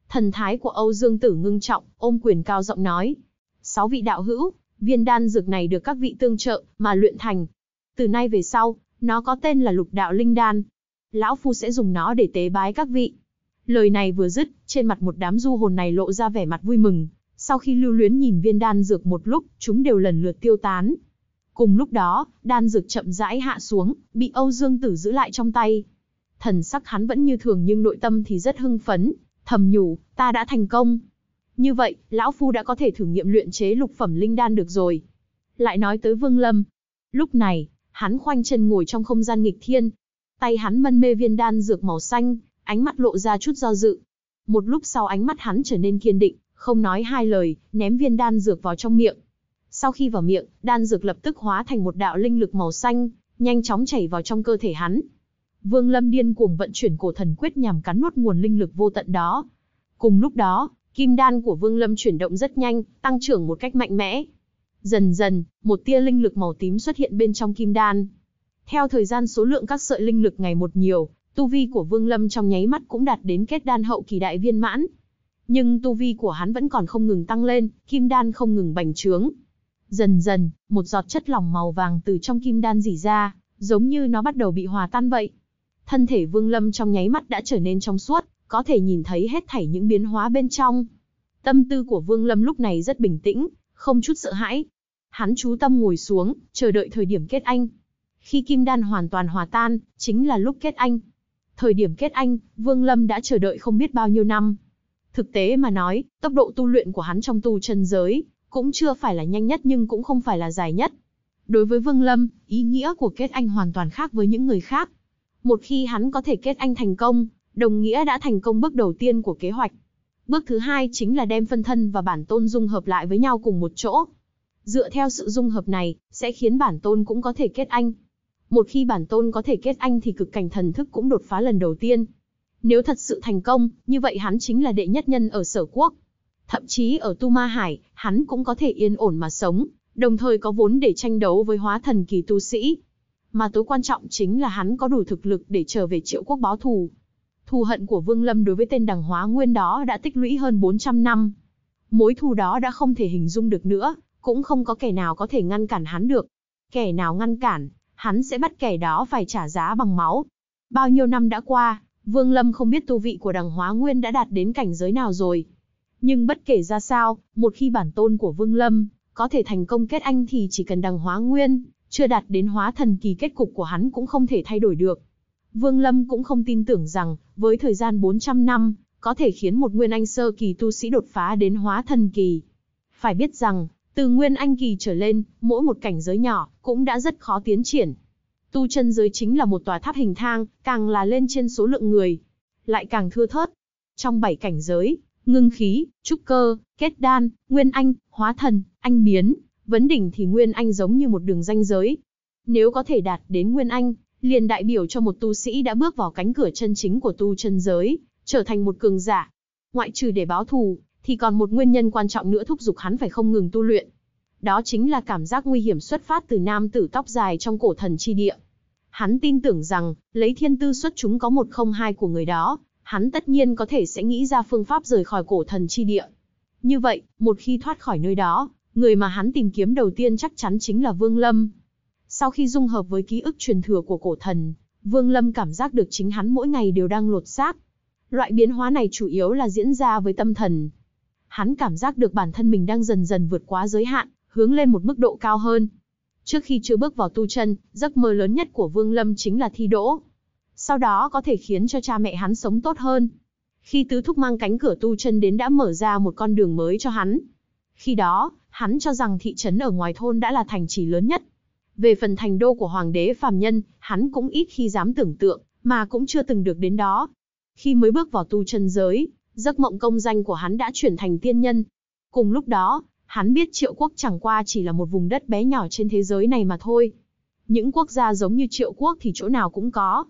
Thần thái của Âu Dương Tử ngưng trọng, ôm quyền cao giọng nói. Sáu vị đạo hữu, viên đan dược này được các vị tương trợ, mà luyện thành. Từ nay về sau, nó có tên là lục đạo linh đan. Lão Phu sẽ dùng nó để tế bái các vị. Lời này vừa dứt, trên mặt một đám du hồn này lộ ra vẻ mặt vui mừng, sau khi lưu luyến nhìn viên đan dược một lúc, chúng đều lần lượt tiêu tán. Cùng lúc đó, đan dược chậm rãi hạ xuống, bị Âu Dương Tử giữ lại trong tay. Thần sắc hắn vẫn như thường nhưng nội tâm thì rất hưng phấn, thầm nhủ, ta đã thành công. Như vậy, Lão Phu đã có thể thử nghiệm luyện chế lục phẩm linh đan được rồi. Lại nói tới Vương Lâm. Lúc này, hắn khoanh chân ngồi trong không gian nghịch thiên. Tay hắn mân mê viên đan dược màu xanh, ánh mắt lộ ra chút do dự. Một lúc sau ánh mắt hắn trở nên kiên định, không nói hai lời, ném viên đan dược vào trong miệng. Sau khi vào miệng, đan dược lập tức hóa thành một đạo linh lực màu xanh, nhanh chóng chảy vào trong cơ thể hắn. Vương Lâm điên cuồng vận chuyển cổ thần quyết nhằm cắn nuốt nguồn linh lực vô tận đó. Cùng lúc đó, kim đan của Vương Lâm chuyển động rất nhanh, tăng trưởng một cách mạnh mẽ. Dần dần, một tia linh lực màu tím xuất hiện bên trong kim đan. Theo thời gian số lượng các sợi linh lực ngày một nhiều, tu vi của Vương Lâm trong nháy mắt cũng đạt đến kết đan hậu kỳ đại viên mãn nhưng tu vi của hắn vẫn còn không ngừng tăng lên, kim đan không ngừng bành trướng. Dần dần, một giọt chất lỏng màu vàng từ trong kim đan dỉ ra, giống như nó bắt đầu bị hòa tan vậy. Thân thể Vương Lâm trong nháy mắt đã trở nên trong suốt, có thể nhìn thấy hết thảy những biến hóa bên trong. Tâm tư của Vương Lâm lúc này rất bình tĩnh, không chút sợ hãi. Hắn chú tâm ngồi xuống, chờ đợi thời điểm kết anh. Khi kim đan hoàn toàn hòa tan, chính là lúc kết anh. Thời điểm kết anh, Vương Lâm đã chờ đợi không biết bao nhiêu năm, Thực tế mà nói, tốc độ tu luyện của hắn trong tu chân giới, cũng chưa phải là nhanh nhất nhưng cũng không phải là dài nhất. Đối với Vương Lâm, ý nghĩa của kết anh hoàn toàn khác với những người khác. Một khi hắn có thể kết anh thành công, đồng nghĩa đã thành công bước đầu tiên của kế hoạch. Bước thứ hai chính là đem phân thân và bản tôn dung hợp lại với nhau cùng một chỗ. Dựa theo sự dung hợp này, sẽ khiến bản tôn cũng có thể kết anh. Một khi bản tôn có thể kết anh thì cực cảnh thần thức cũng đột phá lần đầu tiên, nếu thật sự thành công, như vậy hắn chính là đệ nhất nhân ở sở quốc. Thậm chí ở Tu Ma Hải, hắn cũng có thể yên ổn mà sống, đồng thời có vốn để tranh đấu với hóa thần kỳ tu sĩ. Mà tối quan trọng chính là hắn có đủ thực lực để trở về triệu quốc báo thù. Thù hận của Vương Lâm đối với tên đằng hóa nguyên đó đã tích lũy hơn 400 năm. Mối thù đó đã không thể hình dung được nữa, cũng không có kẻ nào có thể ngăn cản hắn được. Kẻ nào ngăn cản, hắn sẽ bắt kẻ đó phải trả giá bằng máu. Bao nhiêu năm đã qua, Vương Lâm không biết tu vị của đằng hóa nguyên đã đạt đến cảnh giới nào rồi. Nhưng bất kể ra sao, một khi bản tôn của Vương Lâm có thể thành công kết anh thì chỉ cần đằng hóa nguyên, chưa đạt đến hóa thần kỳ kết cục của hắn cũng không thể thay đổi được. Vương Lâm cũng không tin tưởng rằng, với thời gian 400 năm, có thể khiến một nguyên anh sơ kỳ tu sĩ đột phá đến hóa thần kỳ. Phải biết rằng, từ nguyên anh kỳ trở lên, mỗi một cảnh giới nhỏ cũng đã rất khó tiến triển. Tu chân giới chính là một tòa tháp hình thang, càng là lên trên số lượng người, lại càng thưa thớt. Trong bảy cảnh giới, ngưng khí, trúc cơ, kết đan, nguyên anh, hóa thần, anh biến, vấn đỉnh thì nguyên anh giống như một đường ranh giới. Nếu có thể đạt đến nguyên anh, liền đại biểu cho một tu sĩ đã bước vào cánh cửa chân chính của tu chân giới, trở thành một cường giả. Ngoại trừ để báo thù, thì còn một nguyên nhân quan trọng nữa thúc giục hắn phải không ngừng tu luyện. Đó chính là cảm giác nguy hiểm xuất phát từ nam tử tóc dài trong cổ thần chi địa. Hắn tin tưởng rằng, lấy thiên tư xuất chúng có một không hai của người đó, hắn tất nhiên có thể sẽ nghĩ ra phương pháp rời khỏi cổ thần chi địa. Như vậy, một khi thoát khỏi nơi đó, người mà hắn tìm kiếm đầu tiên chắc chắn chính là Vương Lâm. Sau khi dung hợp với ký ức truyền thừa của cổ thần, Vương Lâm cảm giác được chính hắn mỗi ngày đều đang lột xác. Loại biến hóa này chủ yếu là diễn ra với tâm thần. Hắn cảm giác được bản thân mình đang dần dần vượt quá giới hạn, hướng lên một mức độ cao hơn. Trước khi chưa bước vào tu chân, giấc mơ lớn nhất của Vương Lâm chính là thi đỗ. Sau đó có thể khiến cho cha mẹ hắn sống tốt hơn. Khi tứ thúc mang cánh cửa tu chân đến đã mở ra một con đường mới cho hắn. Khi đó, hắn cho rằng thị trấn ở ngoài thôn đã là thành trì lớn nhất. Về phần thành đô của hoàng đế phàm nhân, hắn cũng ít khi dám tưởng tượng, mà cũng chưa từng được đến đó. Khi mới bước vào tu chân giới, giấc mộng công danh của hắn đã chuyển thành tiên nhân. Cùng lúc đó, Hắn biết triệu quốc chẳng qua chỉ là một vùng đất bé nhỏ trên thế giới này mà thôi. Những quốc gia giống như triệu quốc thì chỗ nào cũng có.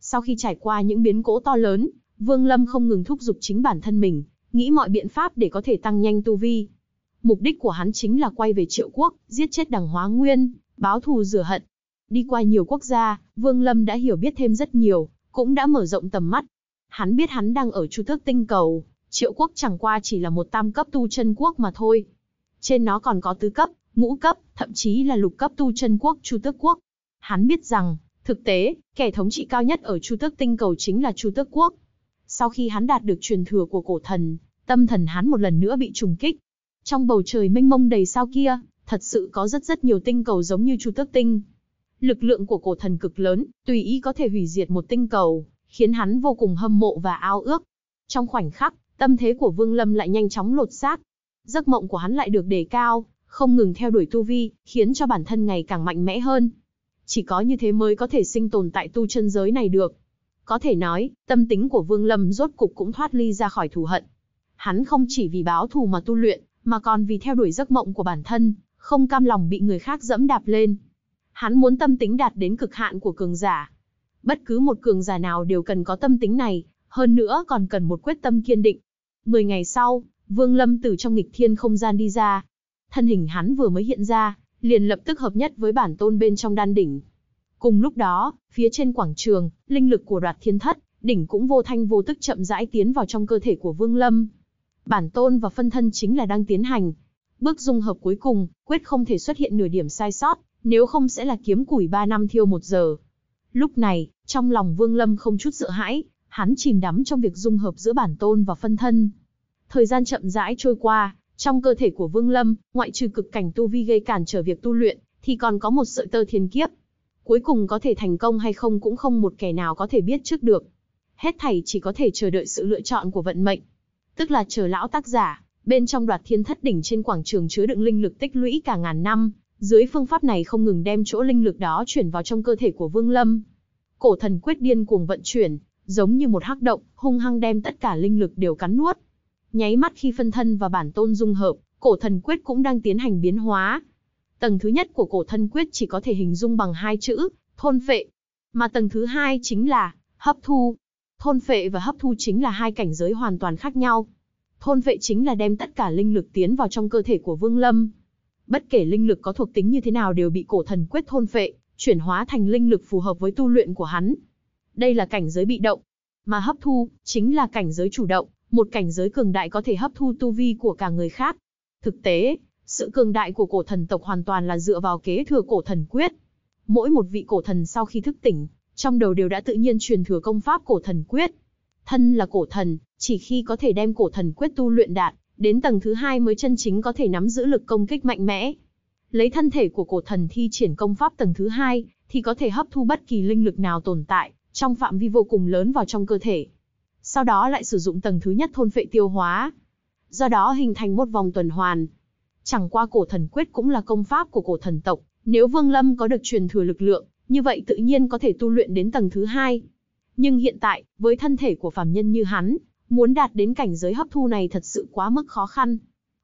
Sau khi trải qua những biến cố to lớn, Vương Lâm không ngừng thúc giục chính bản thân mình, nghĩ mọi biện pháp để có thể tăng nhanh tu vi. Mục đích của hắn chính là quay về triệu quốc, giết chết đằng hóa nguyên, báo thù rửa hận. Đi qua nhiều quốc gia, Vương Lâm đã hiểu biết thêm rất nhiều, cũng đã mở rộng tầm mắt. Hắn biết hắn đang ở chu thức tinh cầu, triệu quốc chẳng qua chỉ là một tam cấp tu chân quốc mà thôi. Trên nó còn có tứ cấp, ngũ cấp, thậm chí là lục cấp tu chân quốc Chu Tước Quốc. Hắn biết rằng, thực tế, kẻ thống trị cao nhất ở Chu Tước tinh cầu chính là Chu Tước Quốc. Sau khi hắn đạt được truyền thừa của cổ thần, tâm thần hắn một lần nữa bị trùng kích. Trong bầu trời mênh mông đầy sao kia, thật sự có rất rất nhiều tinh cầu giống như Chu Tước Tinh. Lực lượng của cổ thần cực lớn, tùy ý có thể hủy diệt một tinh cầu, khiến hắn vô cùng hâm mộ và ao ước. Trong khoảnh khắc, tâm thế của Vương Lâm lại nhanh chóng lột xác, Giấc mộng của hắn lại được đề cao, không ngừng theo đuổi tu vi, khiến cho bản thân ngày càng mạnh mẽ hơn. Chỉ có như thế mới có thể sinh tồn tại tu chân giới này được. Có thể nói, tâm tính của Vương Lâm rốt cục cũng thoát ly ra khỏi thù hận. Hắn không chỉ vì báo thù mà tu luyện, mà còn vì theo đuổi giấc mộng của bản thân, không cam lòng bị người khác dẫm đạp lên. Hắn muốn tâm tính đạt đến cực hạn của cường giả. Bất cứ một cường giả nào đều cần có tâm tính này, hơn nữa còn cần một quyết tâm kiên định. 10 ngày sau, Vương Lâm từ trong nghịch thiên không gian đi ra. Thân hình hắn vừa mới hiện ra, liền lập tức hợp nhất với bản tôn bên trong đan đỉnh. Cùng lúc đó, phía trên quảng trường, linh lực của đoạt thiên thất, đỉnh cũng vô thanh vô tức chậm rãi tiến vào trong cơ thể của Vương Lâm. Bản tôn và phân thân chính là đang tiến hành. Bước dung hợp cuối cùng, quyết không thể xuất hiện nửa điểm sai sót, nếu không sẽ là kiếm củi 3 năm thiêu 1 giờ. Lúc này, trong lòng Vương Lâm không chút sợ hãi, hắn chìm đắm trong việc dung hợp giữa bản tôn và phân thân. Thời gian chậm rãi trôi qua, trong cơ thể của Vương Lâm, ngoại trừ cực cảnh tu vi gây cản trở việc tu luyện, thì còn có một sợi tơ thiên kiếp. Cuối cùng có thể thành công hay không cũng không một kẻ nào có thể biết trước được. Hết thảy chỉ có thể chờ đợi sự lựa chọn của vận mệnh. Tức là chờ lão tác giả, bên trong đoạt thiên thất đỉnh trên quảng trường chứa đựng linh lực tích lũy cả ngàn năm, dưới phương pháp này không ngừng đem chỗ linh lực đó chuyển vào trong cơ thể của Vương Lâm. Cổ thần quyết điên cuồng vận chuyển, giống như một hắc động, hung hăng đem tất cả linh lực đều cắn nuốt, Nháy mắt khi phân thân và bản tôn dung hợp, cổ thần quyết cũng đang tiến hành biến hóa. Tầng thứ nhất của cổ thần quyết chỉ có thể hình dung bằng hai chữ, thôn phệ. Mà tầng thứ hai chính là hấp thu. Thôn phệ và hấp thu chính là hai cảnh giới hoàn toàn khác nhau. Thôn phệ chính là đem tất cả linh lực tiến vào trong cơ thể của Vương Lâm. Bất kể linh lực có thuộc tính như thế nào đều bị cổ thần quyết thôn phệ, chuyển hóa thành linh lực phù hợp với tu luyện của hắn. Đây là cảnh giới bị động, mà hấp thu chính là cảnh giới chủ động, một cảnh giới cường đại có thể hấp thu tu vi của cả người khác. Thực tế, sự cường đại của cổ thần tộc hoàn toàn là dựa vào kế thừa cổ thần quyết. Mỗi một vị cổ thần sau khi thức tỉnh, trong đầu đều đã tự nhiên truyền thừa công pháp cổ thần quyết. Thân là cổ thần, chỉ khi có thể đem cổ thần quyết tu luyện đạt, đến tầng thứ hai mới chân chính có thể nắm giữ lực công kích mạnh mẽ. Lấy thân thể của cổ thần thi triển công pháp tầng thứ hai, thì có thể hấp thu bất kỳ linh lực nào tồn tại, trong phạm vi vô cùng lớn vào trong cơ thể, sau đó lại sử dụng tầng thứ nhất thôn phệ tiêu hóa. Do đó hình thành một vòng tuần hoàn. Chẳng qua cổ thần quyết cũng là công pháp của cổ thần tộc, nếu Vương Lâm có được truyền thừa lực lượng, như vậy tự nhiên có thể tu luyện đến tầng thứ hai. Nhưng hiện tại, với thân thể của phàm nhân như hắn, muốn đạt đến cảnh giới hấp thu này thật sự quá mức khó khăn.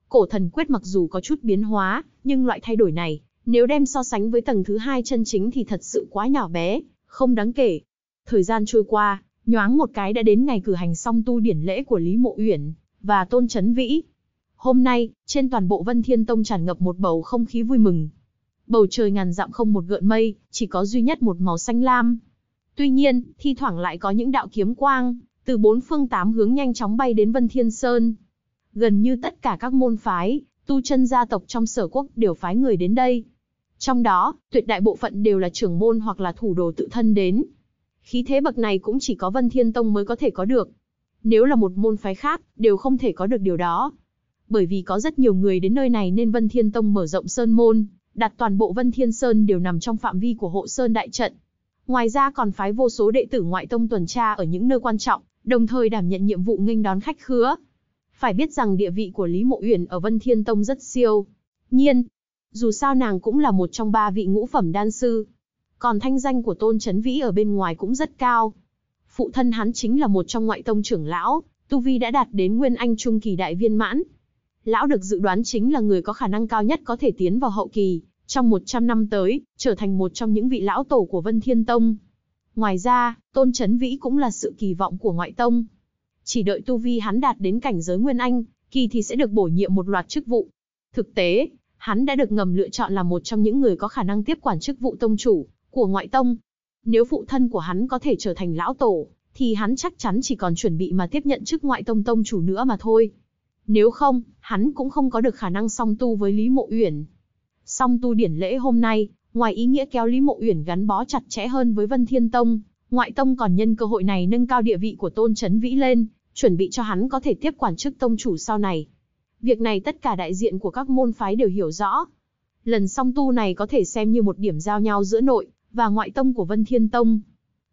Cổ thần quyết mặc dù có chút biến hóa, nhưng loại thay đổi này, nếu đem so sánh với tầng thứ hai chân chính thì thật sự quá nhỏ bé, không đáng kể. Thời gian trôi qua, nhoáng một cái đã đến ngày cử hành xong tu điển lễ của Lý Mộ Uyển và Tôn Chấn Vĩ. Hôm nay, trên toàn bộ Vân Thiên Tông tràn ngập một bầu không khí vui mừng. Bầu trời ngàn dặm không một gợn mây, chỉ có duy nhất một màu xanh lam. Tuy nhiên, thi thoảng lại có những đạo kiếm quang, từ bốn phương tám hướng nhanh chóng bay đến Vân Thiên Sơn. Gần như tất cả các môn phái, tu chân gia tộc trong sở quốc đều phái người đến đây. Trong đó, tuyệt đại bộ phận đều là trưởng môn hoặc là thủ đồ tự thân đến, khí thế bậc này cũng chỉ có Vân Thiên Tông mới có thể có được. Nếu là một môn phái khác, đều không thể có được điều đó. Bởi vì có rất nhiều người đến nơi này nên Vân Thiên Tông mở rộng sơn môn, đặt toàn bộ Vân Thiên Sơn đều nằm trong phạm vi của hộ sơn đại trận. Ngoài ra còn phái vô số đệ tử ngoại tông tuần tra ở những nơi quan trọng, đồng thời đảm nhận nhiệm vụ nghênh đón khách khứa. Phải biết rằng địa vị của Lý Mộ Uyển ở Vân Thiên Tông rất siêu. Nhiên, dù sao nàng cũng là một trong ba vị ngũ phẩm đan sư, còn thanh danh của Tôn Chấn Vĩ ở bên ngoài cũng rất cao. Phụ thân hắn chính là một trong ngoại tông trưởng lão, Tu Vi đã đạt đến Nguyên Anh Trung Kỳ Đại Viên Mãn. Lão được dự đoán chính là người có khả năng cao nhất có thể tiến vào hậu kỳ, trong 100 năm tới, trở thành một trong những vị lão tổ của Vân Thiên Tông. Ngoài ra, Tôn Chấn Vĩ cũng là sự kỳ vọng của ngoại tông. Chỉ đợi tu vi hắn đạt đến cảnh giới Nguyên Anh, kỳ thì sẽ được bổ nhiệm một loạt chức vụ. Thực tế, hắn đã được ngầm lựa chọn là một trong những người có khả năng tiếp quản chức vụ tông chủ, của ngoại tông. Nếu phụ thân của hắn có thể trở thành lão tổ, thì hắn chắc chắn chỉ còn chuẩn bị mà tiếp nhận chức ngoại tông tông chủ nữa mà thôi. Nếu không, hắn cũng không có được khả năng song tu với Lý Mộ Uyển. Song tu điển lễ hôm nay, ngoài ý nghĩa kéo Lý Mộ Uyển gắn bó chặt chẽ hơn với Vân Thiên Tông, ngoại tông còn nhân cơ hội này nâng cao địa vị của Tôn Chấn Vĩ lên, chuẩn bị cho hắn có thể tiếp quản chức tông chủ sau này. Việc này tất cả đại diện của các môn phái đều hiểu rõ. Lần song tu này có thể xem như một điểm giao nhau giữa nội, và ngoại tông của Vân Thiên Tông.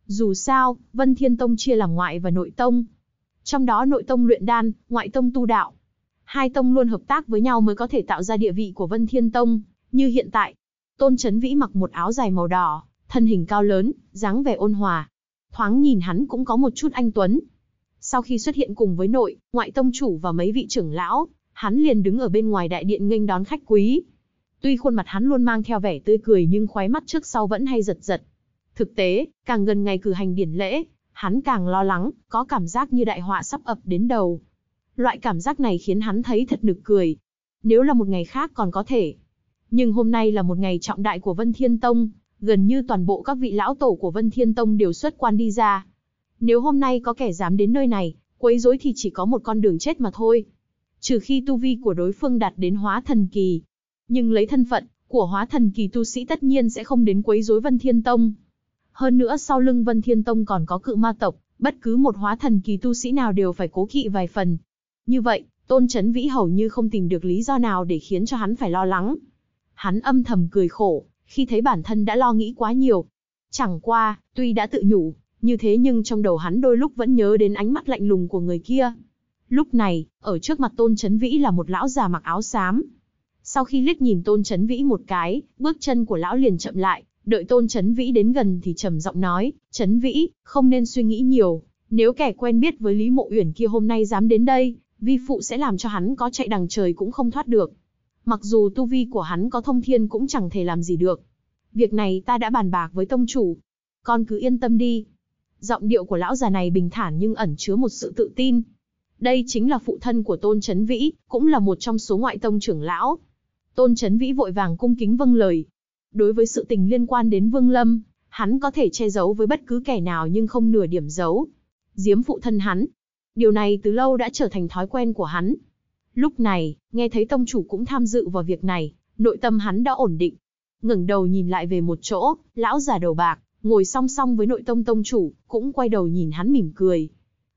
Dù sao, Vân Thiên Tông chia làm ngoại và nội tông. Trong đó nội tông luyện đan, ngoại tông tu đạo. Hai tông luôn hợp tác với nhau mới có thể tạo ra địa vị của Vân Thiên Tông, như hiện tại. Tôn Chấn Vĩ mặc một áo dài màu đỏ, thân hình cao lớn, dáng vẻ ôn hòa. Thoáng nhìn hắn cũng có một chút anh tuấn. Sau khi xuất hiện cùng với nội, ngoại tông chủ và mấy vị trưởng lão, hắn liền đứng ở bên ngoài đại điện nghênh đón khách quý, Tuy khuôn mặt hắn luôn mang theo vẻ tươi cười nhưng khóe mắt trước sau vẫn hay giật giật. Thực tế, càng gần ngày cử hành điển lễ, hắn càng lo lắng, có cảm giác như đại họa sắp ập đến đầu. Loại cảm giác này khiến hắn thấy thật nực cười. Nếu là một ngày khác còn có thể. Nhưng hôm nay là một ngày trọng đại của Vân Thiên Tông, gần như toàn bộ các vị lão tổ của Vân Thiên Tông đều xuất quan đi ra. Nếu hôm nay có kẻ dám đến nơi này, quấy rối thì chỉ có một con đường chết mà thôi. Trừ khi tu vi của đối phương đạt đến hóa thần kỳ, nhưng lấy thân phận của hóa thần kỳ tu sĩ tất nhiên sẽ không đến quấy rối Vân Thiên Tông. Hơn nữa sau lưng Vân Thiên Tông còn có cự ma tộc, bất cứ một hóa thần kỳ tu sĩ nào đều phải cố kỵ vài phần. Như vậy, Tôn Chấn Vĩ hầu như không tìm được lý do nào để khiến cho hắn phải lo lắng. Hắn âm thầm cười khổ, khi thấy bản thân đã lo nghĩ quá nhiều. Chẳng qua, tuy đã tự nhủ, như thế nhưng trong đầu hắn đôi lúc vẫn nhớ đến ánh mắt lạnh lùng của người kia. Lúc này, ở trước mặt Tôn Chấn Vĩ là một lão già mặc áo xám, sau khi liếc nhìn Tôn Chấn Vĩ một cái, bước chân của lão liền chậm lại, đợi Tôn Chấn Vĩ đến gần thì trầm giọng nói, Chấn Vĩ, không nên suy nghĩ nhiều, nếu kẻ quen biết với Lý Mộ Uyển kia hôm nay dám đến đây, vi phụ sẽ làm cho hắn có chạy đằng trời cũng không thoát được. Mặc dù tu vi của hắn có thông thiên cũng chẳng thể làm gì được. Việc này ta đã bàn bạc với tông chủ. Con cứ yên tâm đi. Giọng điệu của lão già này bình thản nhưng ẩn chứa một sự tự tin. Đây chính là phụ thân của Tôn Chấn Vĩ, cũng là một trong số ngoại tông trưởng lão. Tôn Chấn Vĩ vội vàng cung kính vâng lời. Đối với sự tình liên quan đến Vương Lâm, hắn có thể che giấu với bất cứ kẻ nào nhưng không nửa điểm giấu. Diếm phụ thân hắn. Điều này từ lâu đã trở thành thói quen của hắn. Lúc này, nghe thấy tông chủ cũng tham dự vào việc này, nội tâm hắn đã ổn định. Ngẩng đầu nhìn lại về một chỗ, lão già đầu bạc, ngồi song song với nội tông tông chủ, cũng quay đầu nhìn hắn mỉm cười.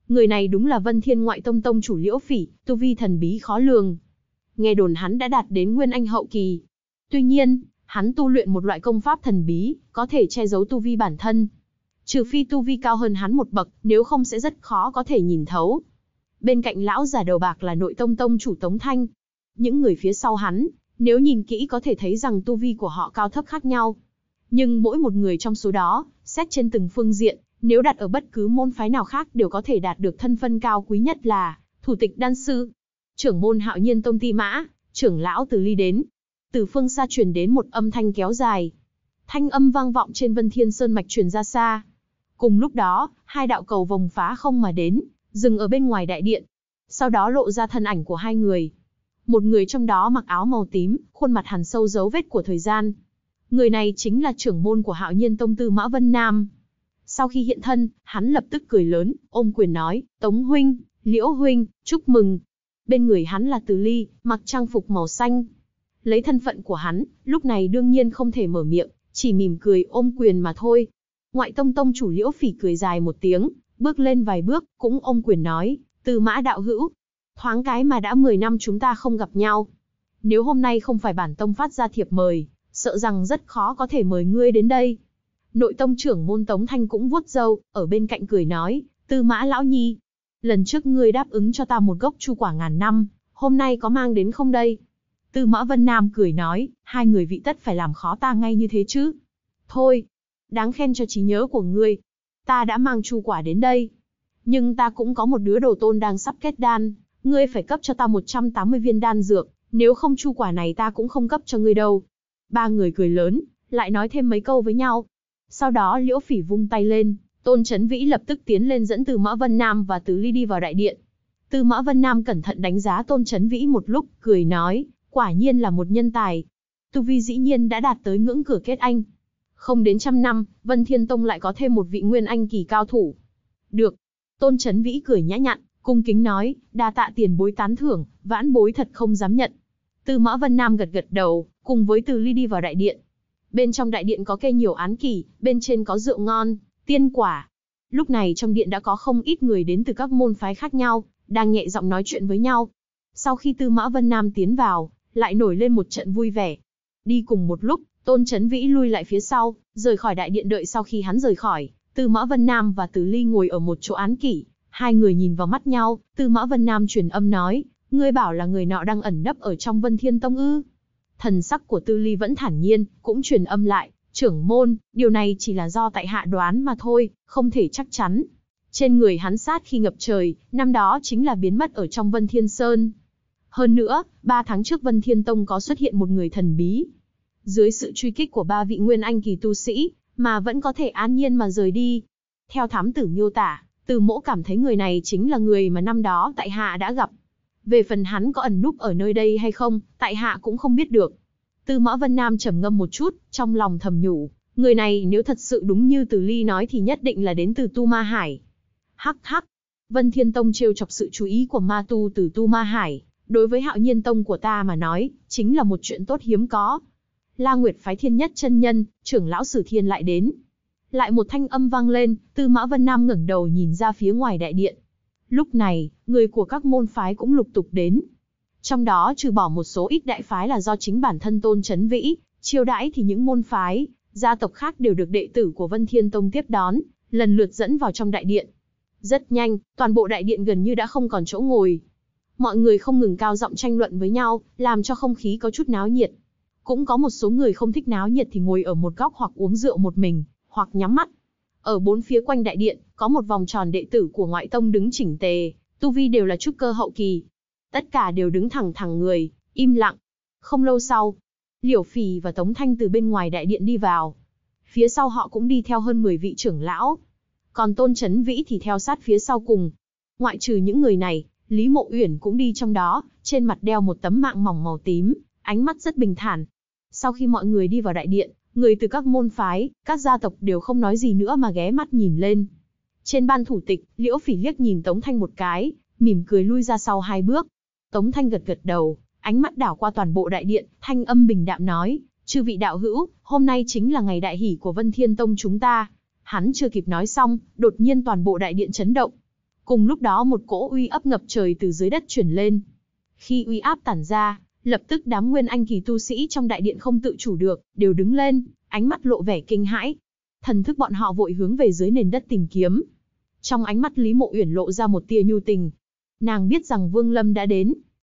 Người này đúng là Vân Thiên Ngoại Tông Tông chủ Liễu Phỉ, tu vi thần bí khó lường, nghe đồn hắn đã đạt đến nguyên anh hậu kỳ. Tuy nhiên, hắn tu luyện một loại công pháp thần bí, có thể che giấu tu vi bản thân. Trừ phi tu vi cao hơn hắn một bậc, nếu không sẽ rất khó có thể nhìn thấu. Bên cạnh lão giả đầu bạc là nội tông tông chủ Tống Thanh. Những người phía sau hắn, nếu nhìn kỹ có thể thấy rằng tu vi của họ cao thấp khác nhau. Nhưng mỗi một người trong số đó, xét trên từng phương diện, nếu đặt ở bất cứ môn phái nào khác đều có thể đạt được thân phân cao quý nhất là thủ tịch đan sư trưởng môn hạo nhiên tông ti mã, trưởng lão từ ly đến. Từ phương xa truyền đến một âm thanh kéo dài. Thanh âm vang vọng trên vân thiên sơn mạch truyền ra xa. Cùng lúc đó, hai đạo cầu vòng phá không mà đến, dừng ở bên ngoài đại điện. Sau đó lộ ra thân ảnh của hai người. Một người trong đó mặc áo màu tím, khuôn mặt hằn sâu dấu vết của thời gian. Người này chính là trưởng môn của hạo nhiên tông tư Mã Vân Nam. Sau khi hiện thân, hắn lập tức cười lớn, ôm quyền nói, Tống Huynh, Liễu Huynh, chúc mừng, bên người hắn là Từ Ly, mặc trang phục màu xanh. Lấy thân phận của hắn, lúc này đương nhiên không thể mở miệng, chỉ mỉm cười ôm quyền mà thôi. Ngoại tông tông chủ liễu phỉ cười dài một tiếng, bước lên vài bước, cũng ôm quyền nói, từ mã đạo hữu. Thoáng cái mà đã 10 năm chúng ta không gặp nhau. Nếu hôm nay không phải bản tông phát ra thiệp mời, sợ rằng rất khó có thể mời ngươi đến đây. Nội tông trưởng môn Tống Thanh cũng vuốt râu, ở bên cạnh cười nói, từ mã lão nhi, lần trước ngươi đáp ứng cho ta một gốc chu quả ngàn năm, hôm nay có mang đến không đây? Tư Mã Vân Nam cười nói, hai người vị tất phải làm khó ta ngay như thế chứ. Thôi, đáng khen cho trí nhớ của ngươi. Ta đã mang chu quả đến đây. Nhưng ta cũng có một đứa đồ tôn đang sắp kết đan. Ngươi phải cấp cho ta 180 viên đan dược, nếu không chu quả này ta cũng không cấp cho ngươi đâu. Ba người cười lớn, lại nói thêm mấy câu với nhau. Sau đó liễu phỉ vung tay lên, Tôn Chấn Vĩ lập tức tiến lên dẫn Tư Mã Vân Nam và Tứ Ly đi vào đại điện. Tư Mã Vân Nam cẩn thận đánh giá Tôn Chấn Vĩ một lúc, cười nói, quả nhiên là một nhân tài. Tu Vi dĩ nhiên đã đạt tới ngưỡng cửa kết anh. Không đến trăm năm, Vân Thiên Tông lại có thêm một vị nguyên anh kỳ cao thủ. Được. Tôn Chấn Vĩ cười nhã nhặn, cung kính nói, đa tạ tiền bối tán thưởng, vãn bối thật không dám nhận. Tư Mã Vân Nam gật gật đầu, cùng với Từ Ly đi vào đại điện. Bên trong đại điện có kê nhiều án kỳ, bên trên có rượu ngon, tiên quả. Lúc này trong điện đã có không ít người đến từ các môn phái khác nhau, đang nhẹ giọng nói chuyện với nhau. Sau khi Tư Mã Vân Nam tiến vào, lại nổi lên một trận vui vẻ. Đi cùng một lúc, Tôn Chấn Vĩ lui lại phía sau, rời khỏi đại điện đợi sau khi hắn rời khỏi, Tư Mã Vân Nam và Từ Ly ngồi ở một chỗ án kỷ, hai người nhìn vào mắt nhau, Tư Mã Vân Nam truyền âm nói, ngươi bảo là người nọ đang ẩn nấp ở trong Vân Thiên Tông ư? Thần sắc của Tư Ly vẫn thản nhiên, cũng truyền âm lại, trưởng môn, điều này chỉ là do tại hạ đoán mà thôi, không thể chắc chắn. Trên người hắn sát khi ngập trời, năm đó chính là biến mất ở trong Vân Thiên Sơn. Hơn nữa, ba tháng trước Vân Thiên Tông có xuất hiện một người thần bí. Dưới sự truy kích của ba vị nguyên anh kỳ tu sĩ, mà vẫn có thể an nhiên mà rời đi. Theo thám tử miêu tả, từ mỗ cảm thấy người này chính là người mà năm đó tại hạ đã gặp. Về phần hắn có ẩn núp ở nơi đây hay không, tại hạ cũng không biết được. Tư Mã Vân Nam trầm ngâm một chút, trong lòng thầm nhủ, người này nếu thật sự đúng như Từ Ly nói thì nhất định là đến từ Tu Ma Hải. Hắc hắc, Vân Thiên Tông trêu chọc sự chú ý của Ma Tu từ Tu Ma Hải, đối với Hạo Nhiên Tông của ta mà nói, chính là một chuyện tốt hiếm có. La Nguyệt phái Thiên Nhất chân nhân, trưởng lão Sử Thiên lại đến. Lại một thanh âm vang lên, Tư Mã Vân Nam ngẩng đầu nhìn ra phía ngoài đại điện. Lúc này, người của các môn phái cũng lục tục đến, trong đó trừ bỏ một số ít đại phái là do chính bản thân Tôn Chấn Vĩ, chiêu đãi thì những môn phái, gia tộc khác đều được đệ tử của Vân Thiên Tông tiếp đón, lần lượt dẫn vào trong đại điện. Rất nhanh, toàn bộ đại điện gần như đã không còn chỗ ngồi. Mọi người không ngừng cao giọng tranh luận với nhau, làm cho không khí có chút náo nhiệt. Cũng có một số người không thích náo nhiệt thì ngồi ở một góc hoặc uống rượu một mình, hoặc nhắm mắt. Ở bốn phía quanh đại điện, có một vòng tròn đệ tử của ngoại tông đứng chỉnh tề, tu vi đều là trúc cơ hậu kỳ, Tất cả đều đứng thẳng thẳng người, im lặng. Không lâu sau, Liễu Phì và Tống Thanh từ bên ngoài đại điện đi vào. Phía sau họ cũng đi theo hơn 10 vị trưởng lão. Còn Tôn Chấn Vĩ thì theo sát phía sau cùng. Ngoại trừ những người này, Lý Mộ Uyển cũng đi trong đó, trên mặt đeo một tấm mạng mỏng màu tím, ánh mắt rất bình thản. Sau khi mọi người đi vào đại điện, người từ các môn phái, các gia tộc đều không nói gì nữa mà ghé mắt nhìn lên. Trên ban thủ tịch, Liễu Phỉ liếc nhìn Tống Thanh một cái, mỉm cười lui ra sau hai bước. Tống Thanh gật gật đầu, ánh mắt đảo qua toàn bộ đại điện, thanh âm bình đạm nói, chư vị đạo hữu, hôm nay chính là ngày đại hỷ của Vân Thiên Tông chúng ta. Hắn chưa kịp nói xong, đột nhiên toàn bộ đại điện chấn động. Cùng lúc đó một cỗ uy áp ngập trời từ dưới đất chuyển lên. Khi uy áp tản ra, lập tức đám nguyên anh kỳ tu sĩ trong đại điện không tự chủ được, đều đứng lên, ánh mắt lộ vẻ kinh hãi. Thần thức bọn họ vội hướng về dưới nền đất tìm kiếm. Trong ánh mắt Lý Mộ Uyển lộ ra một tia nhu tình. Nàng biết rằng Vương Lâm đã đến,